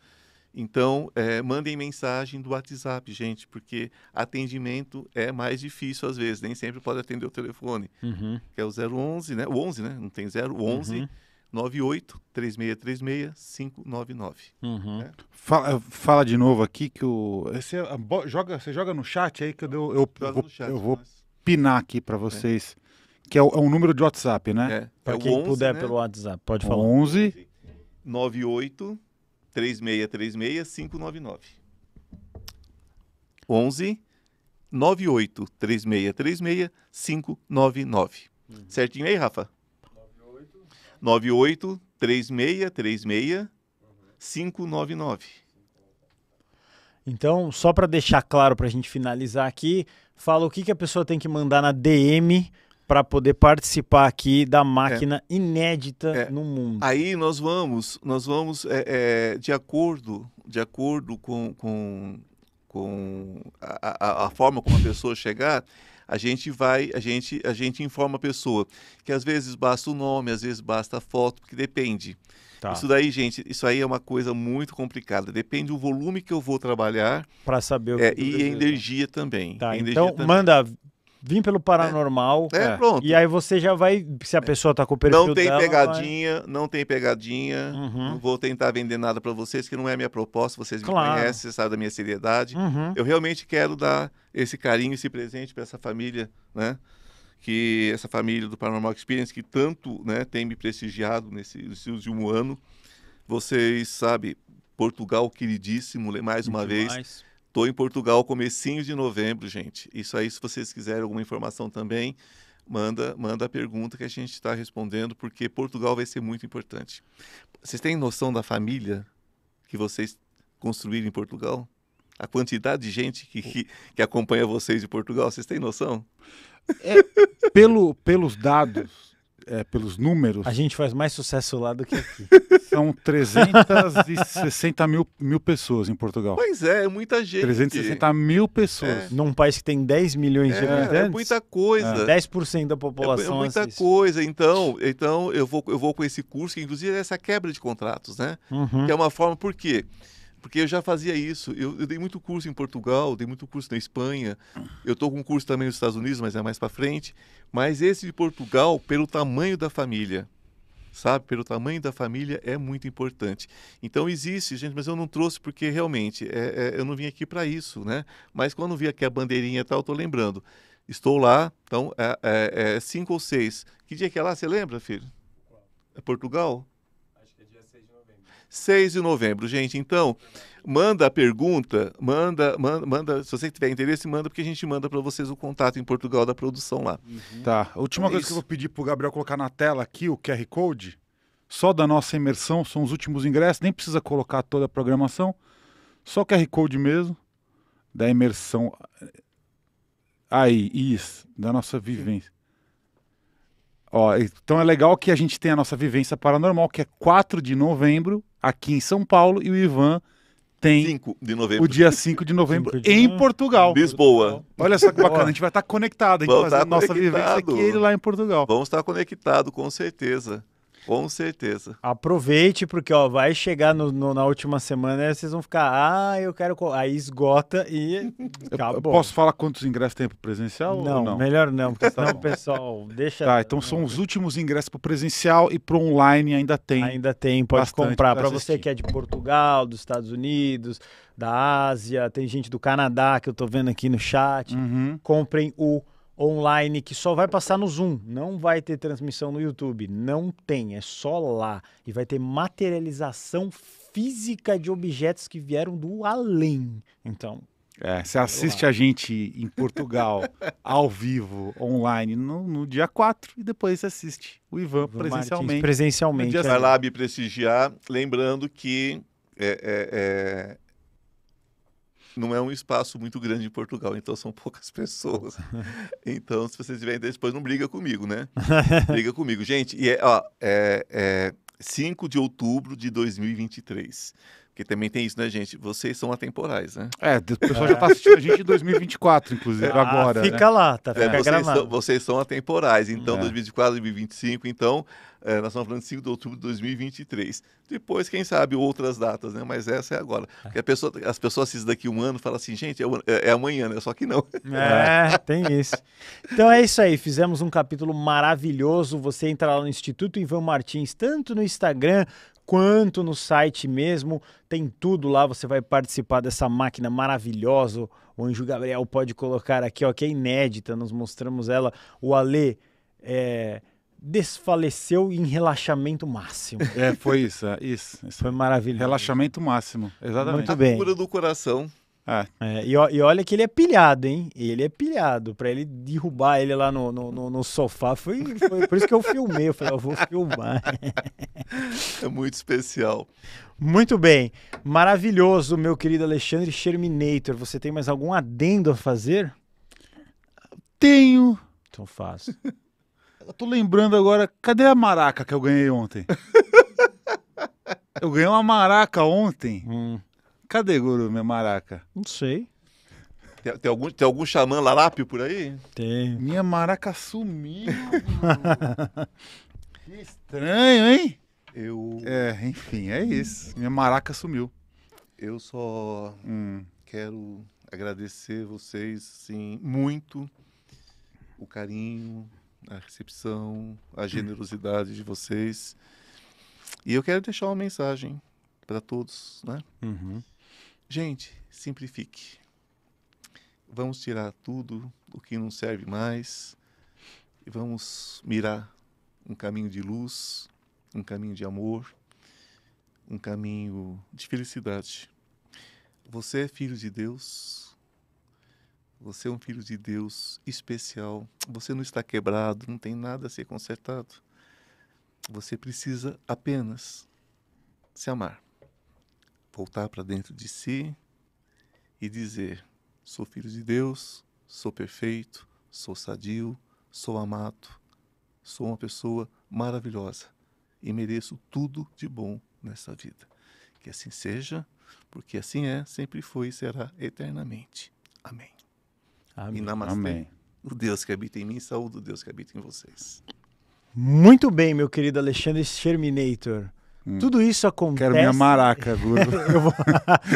Então, é, mandem mensagem do WhatsApp, gente, porque atendimento é mais difícil às vezes, nem sempre pode atender o telefone, uhum. que é o 011, né? O 11, né? Não tem 011. Uhum. 98 3636 599. Uhum. Né? Fala, eh, fala, de novo aqui que o. Você é joga, você joga no chat aí que eu, eu, eu, eu vou, chat, eu vou pinar aqui para vocês. É. Que é o, é um número de WhatsApp, né? É. Para é quem 11, puder né? pelo WhatsApp, pode falar. 11 98 3636 599. 11 98 3636 599. Uhum. Certinho aí, Rafa? 98 3636 599. Então, só para deixar claro para a gente finalizar aqui, fala o que, que a pessoa tem que mandar na DM para poder participar aqui da máquina é. inédita é. no mundo. Aí nós vamos, nós vamos é, é de acordo, de acordo com, com, com a, a, a forma como a pessoa chegar a gente vai, a gente, a gente informa a pessoa que às vezes basta o nome, às vezes basta a foto, porque depende. Tá. Isso daí, gente, isso aí é uma coisa muito complicada. Depende do volume que eu vou trabalhar. Para saber o que é, E energia também. Tá, energia então também. manda Vim pelo paranormal. É, é, pronto. E aí você já vai. Se a é. pessoa tá com o perfil Não tem dela, pegadinha, vai... não tem pegadinha. Uhum. Não vou tentar vender nada para vocês, que não é minha proposta. Vocês me conhecem, vocês sabem da minha seriedade. Uhum. Eu realmente quero dar esse carinho, esse presente para essa família, né? Que essa família do Paranormal Experience, que tanto né, tem me prestigiado nesse, nesse último ano. Vocês, sabe, Portugal queridíssimo, mais uma Demais. vez Estou em Portugal comecinho de novembro, gente. Isso aí, se vocês quiserem alguma informação também, manda, manda a pergunta que a gente está respondendo, porque Portugal vai ser muito importante. Vocês têm noção da família que vocês construíram em Portugal? A quantidade de gente que, que, que acompanha vocês de Portugal, vocês têm noção? É, pelo, pelos dados é, pelos números. A gente faz mais sucesso lá do que aqui. São 360 mil, mil pessoas em Portugal. Pois é, é muita gente. 360 mil pessoas. É. Num país que tem 10 milhões de é, é habitantes. É muita coisa. É. 10% da população. É, é muita assiste. coisa. Então, então eu, vou, eu vou com esse curso, que inclusive é essa quebra de contratos, né? Uhum. Que é uma forma. Por quê? Porque porque eu já fazia isso. Eu, eu, dei muito curso em Portugal, dei muito curso na Espanha. Eu estou com um curso também nos Estados Unidos, mas é mais para frente. Mas esse de Portugal, pelo tamanho da família, sabe? Pelo tamanho da família é muito importante. Então existe, gente, mas eu não trouxe porque realmente é, é, eu não vim aqui para isso, né? Mas quando vi aqui a bandeirinha e tal, estou lembrando. Estou lá, então é, é, é, cinco ou seis. Que dia que é lá? Você lembra, filho? É Portugal? 6 de novembro. Gente, então, manda a pergunta, manda, manda, manda, se você tiver interesse, manda, porque a gente manda para vocês o contato em Portugal da produção lá. Uhum. Tá. A última é coisa isso. que eu vou pedir pro Gabriel colocar na tela aqui, o QR Code, só da nossa imersão, são os últimos ingressos, nem precisa colocar toda a programação, só o QR Code mesmo, da imersão. Eh, aí, isso, da nossa vivência. Sim. Ó, então é legal que a gente tem a nossa vivência paranormal, que é 4 de novembro, aqui em São Paulo, e o Ivan tem o dia 5 de novembro de em Portugal. Lisboa. Olha só que bacana, a gente vai estar conectado, a gente vai fazer a nossa conectado. vivência aqui ele lá em Portugal. Vamos estar conectado, com certeza. Com certeza. Aproveite, porque ó, vai chegar no, no, na última semana e vocês vão ficar, ah, eu quero. Aí esgota e. Acabou. posso falar quantos ingressos tem para presencial? Não, não, melhor não, porque tá senão o pessoal deixa. Tá, então são os últimos ingressos para presencial e para online ainda tem. Ainda tem, pode comprar. Para você que é de Portugal, dos Estados Unidos, da Ásia, tem gente do Canadá que eu estou vendo aqui no chat. Uhum. Comprem o online que só vai passar no Zoom, não vai ter transmissão no YouTube, não tem, é só lá. E vai ter materialização física de objetos que vieram do além. Então. É, você assiste lá. a gente em Portugal, ao vivo, online, no, no, dia 4, e depois assiste o Ivan, presencialmente. Martins, presencialmente. É. Vai lá me prestigiar, lembrando que é, é, é não é um espaço muito grande em Portugal, então são poucas pessoas. Então, se vocês tiverem depois, não briga comigo, né? Briga comigo. Gente, e é, ó, é, é 5 de outubro de 2023. Porque também tem isso, né, gente? Vocês são atemporais, né? É, o pessoal é. já está assistindo a gente em 2024, inclusive, ah, agora. Né? fica né? lá, tá é, vocês são, vocês são atemporais, então, 2024, é. 2025, então, eh, nós estamos falando de 5 de outubro de 2023. Depois, quem sabe, outras datas, né? Mas essa é agora. É. Porque a pessoa, as pessoas assistem daqui um ano e falam assim, gente, é, é, amanhã, né? Só que não. É, tem isso. Então é isso aí, fizemos um capítulo maravilhoso. Você entra lá no Instituto Ivan Martins, tanto no Instagram quanto no site mesmo. Tem tudo lá, você vai participar dessa máquina maravilhosa. O Anjo Gabriel pode colocar aqui, ó, que é inédita, nós mostramos ela. O Alê é, desfaleceu em relaxamento máximo. É, foi isso, é, isso, isso. Foi maravilhoso. Relaxamento máximo, exatamente. Muito bem. A cura do coração. É. É, e, e, olha que ele é pilhado, hein? Ele é pilhado. Pra ele derrubar ele lá no, no, no, no sofá, foi, foi, por isso que eu filmei. Eu falei, eu vou filmar. É muito especial. Muito bem. Maravilhoso, meu querido Alexandre Sherminator. Você tem mais algum adendo a fazer? Tenho. Então faz. Eu tô lembrando agora, cadê a maraca que eu ganhei ontem? eu ganhei uma maraca ontem. Hum Cadê, guru, meu maraca? Não sei. Tem, tem, algum, tem algum xamã larápio por aí? Tem. Minha maraca sumiu. que estranho, hein? Eu. É, enfim, é isso. Minha maraca sumiu. Eu só hum. quero agradecer vocês, sim, muito. O carinho, a recepção, a generosidade de vocês. E eu quero deixar uma mensagem para todos, né? Uhum. Gente, simplifique. Vamos tirar tudo o que não serve mais e vamos mirar um caminho de luz, um caminho de amor, um caminho de felicidade. Você é filho de Deus. Você é um filho de Deus especial. Você não está quebrado, não tem nada a ser consertado. Você precisa apenas se amar voltar para dentro de si e dizer: sou filho de Deus, sou perfeito, sou sadio, sou amado, sou uma pessoa maravilhosa e mereço tudo de bom nessa vida. Que assim seja, porque assim é, sempre foi e será eternamente. Amém. Amém. E namastê. Amém. O Deus que habita em mim, saúde o Deus que habita em vocês. Muito bem, meu querido Alexandre Exterminator. Hum. Tudo isso acontece. Quero minha maraca, Guru. vou...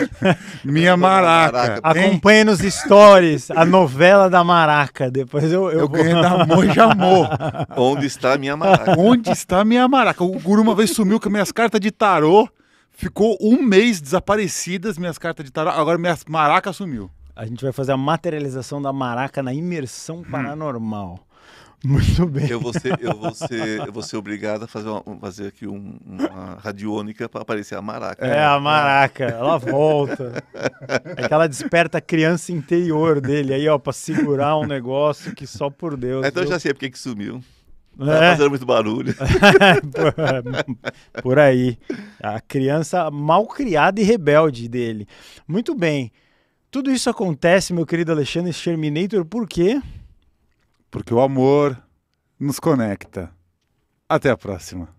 minha maraca. Acompanhe nos stories a novela da maraca. Depois eu. Eu, eu vou... ganhei da Monja Amor. Onde está minha maraca? Onde está minha maraca? O Guru uma vez sumiu com minhas cartas de tarô. Ficou um mês desaparecidas minhas cartas de tarô. Agora minhas maraca sumiu. A gente vai fazer a materialização da maraca na imersão hum. paranormal. Hum. Muito bem. Eu vou ser, eu vou ser, eu vou ser obrigado a fazer, uma, fazer aqui um, uma radiônica para aparecer a maraca. É, né? a maraca. Ela volta. É que ela desperta a criança interior dele aí, ó, para segurar um negócio que só por Deus. Então viu? já sei porque que sumiu. Tá é. Fazendo muito barulho. É, por, aí. A criança mal criada e rebelde dele. Muito bem. Tudo isso acontece, meu querido Alexandre Exterminator, por quê? Porque porque o amor nos conecta. Até a próxima.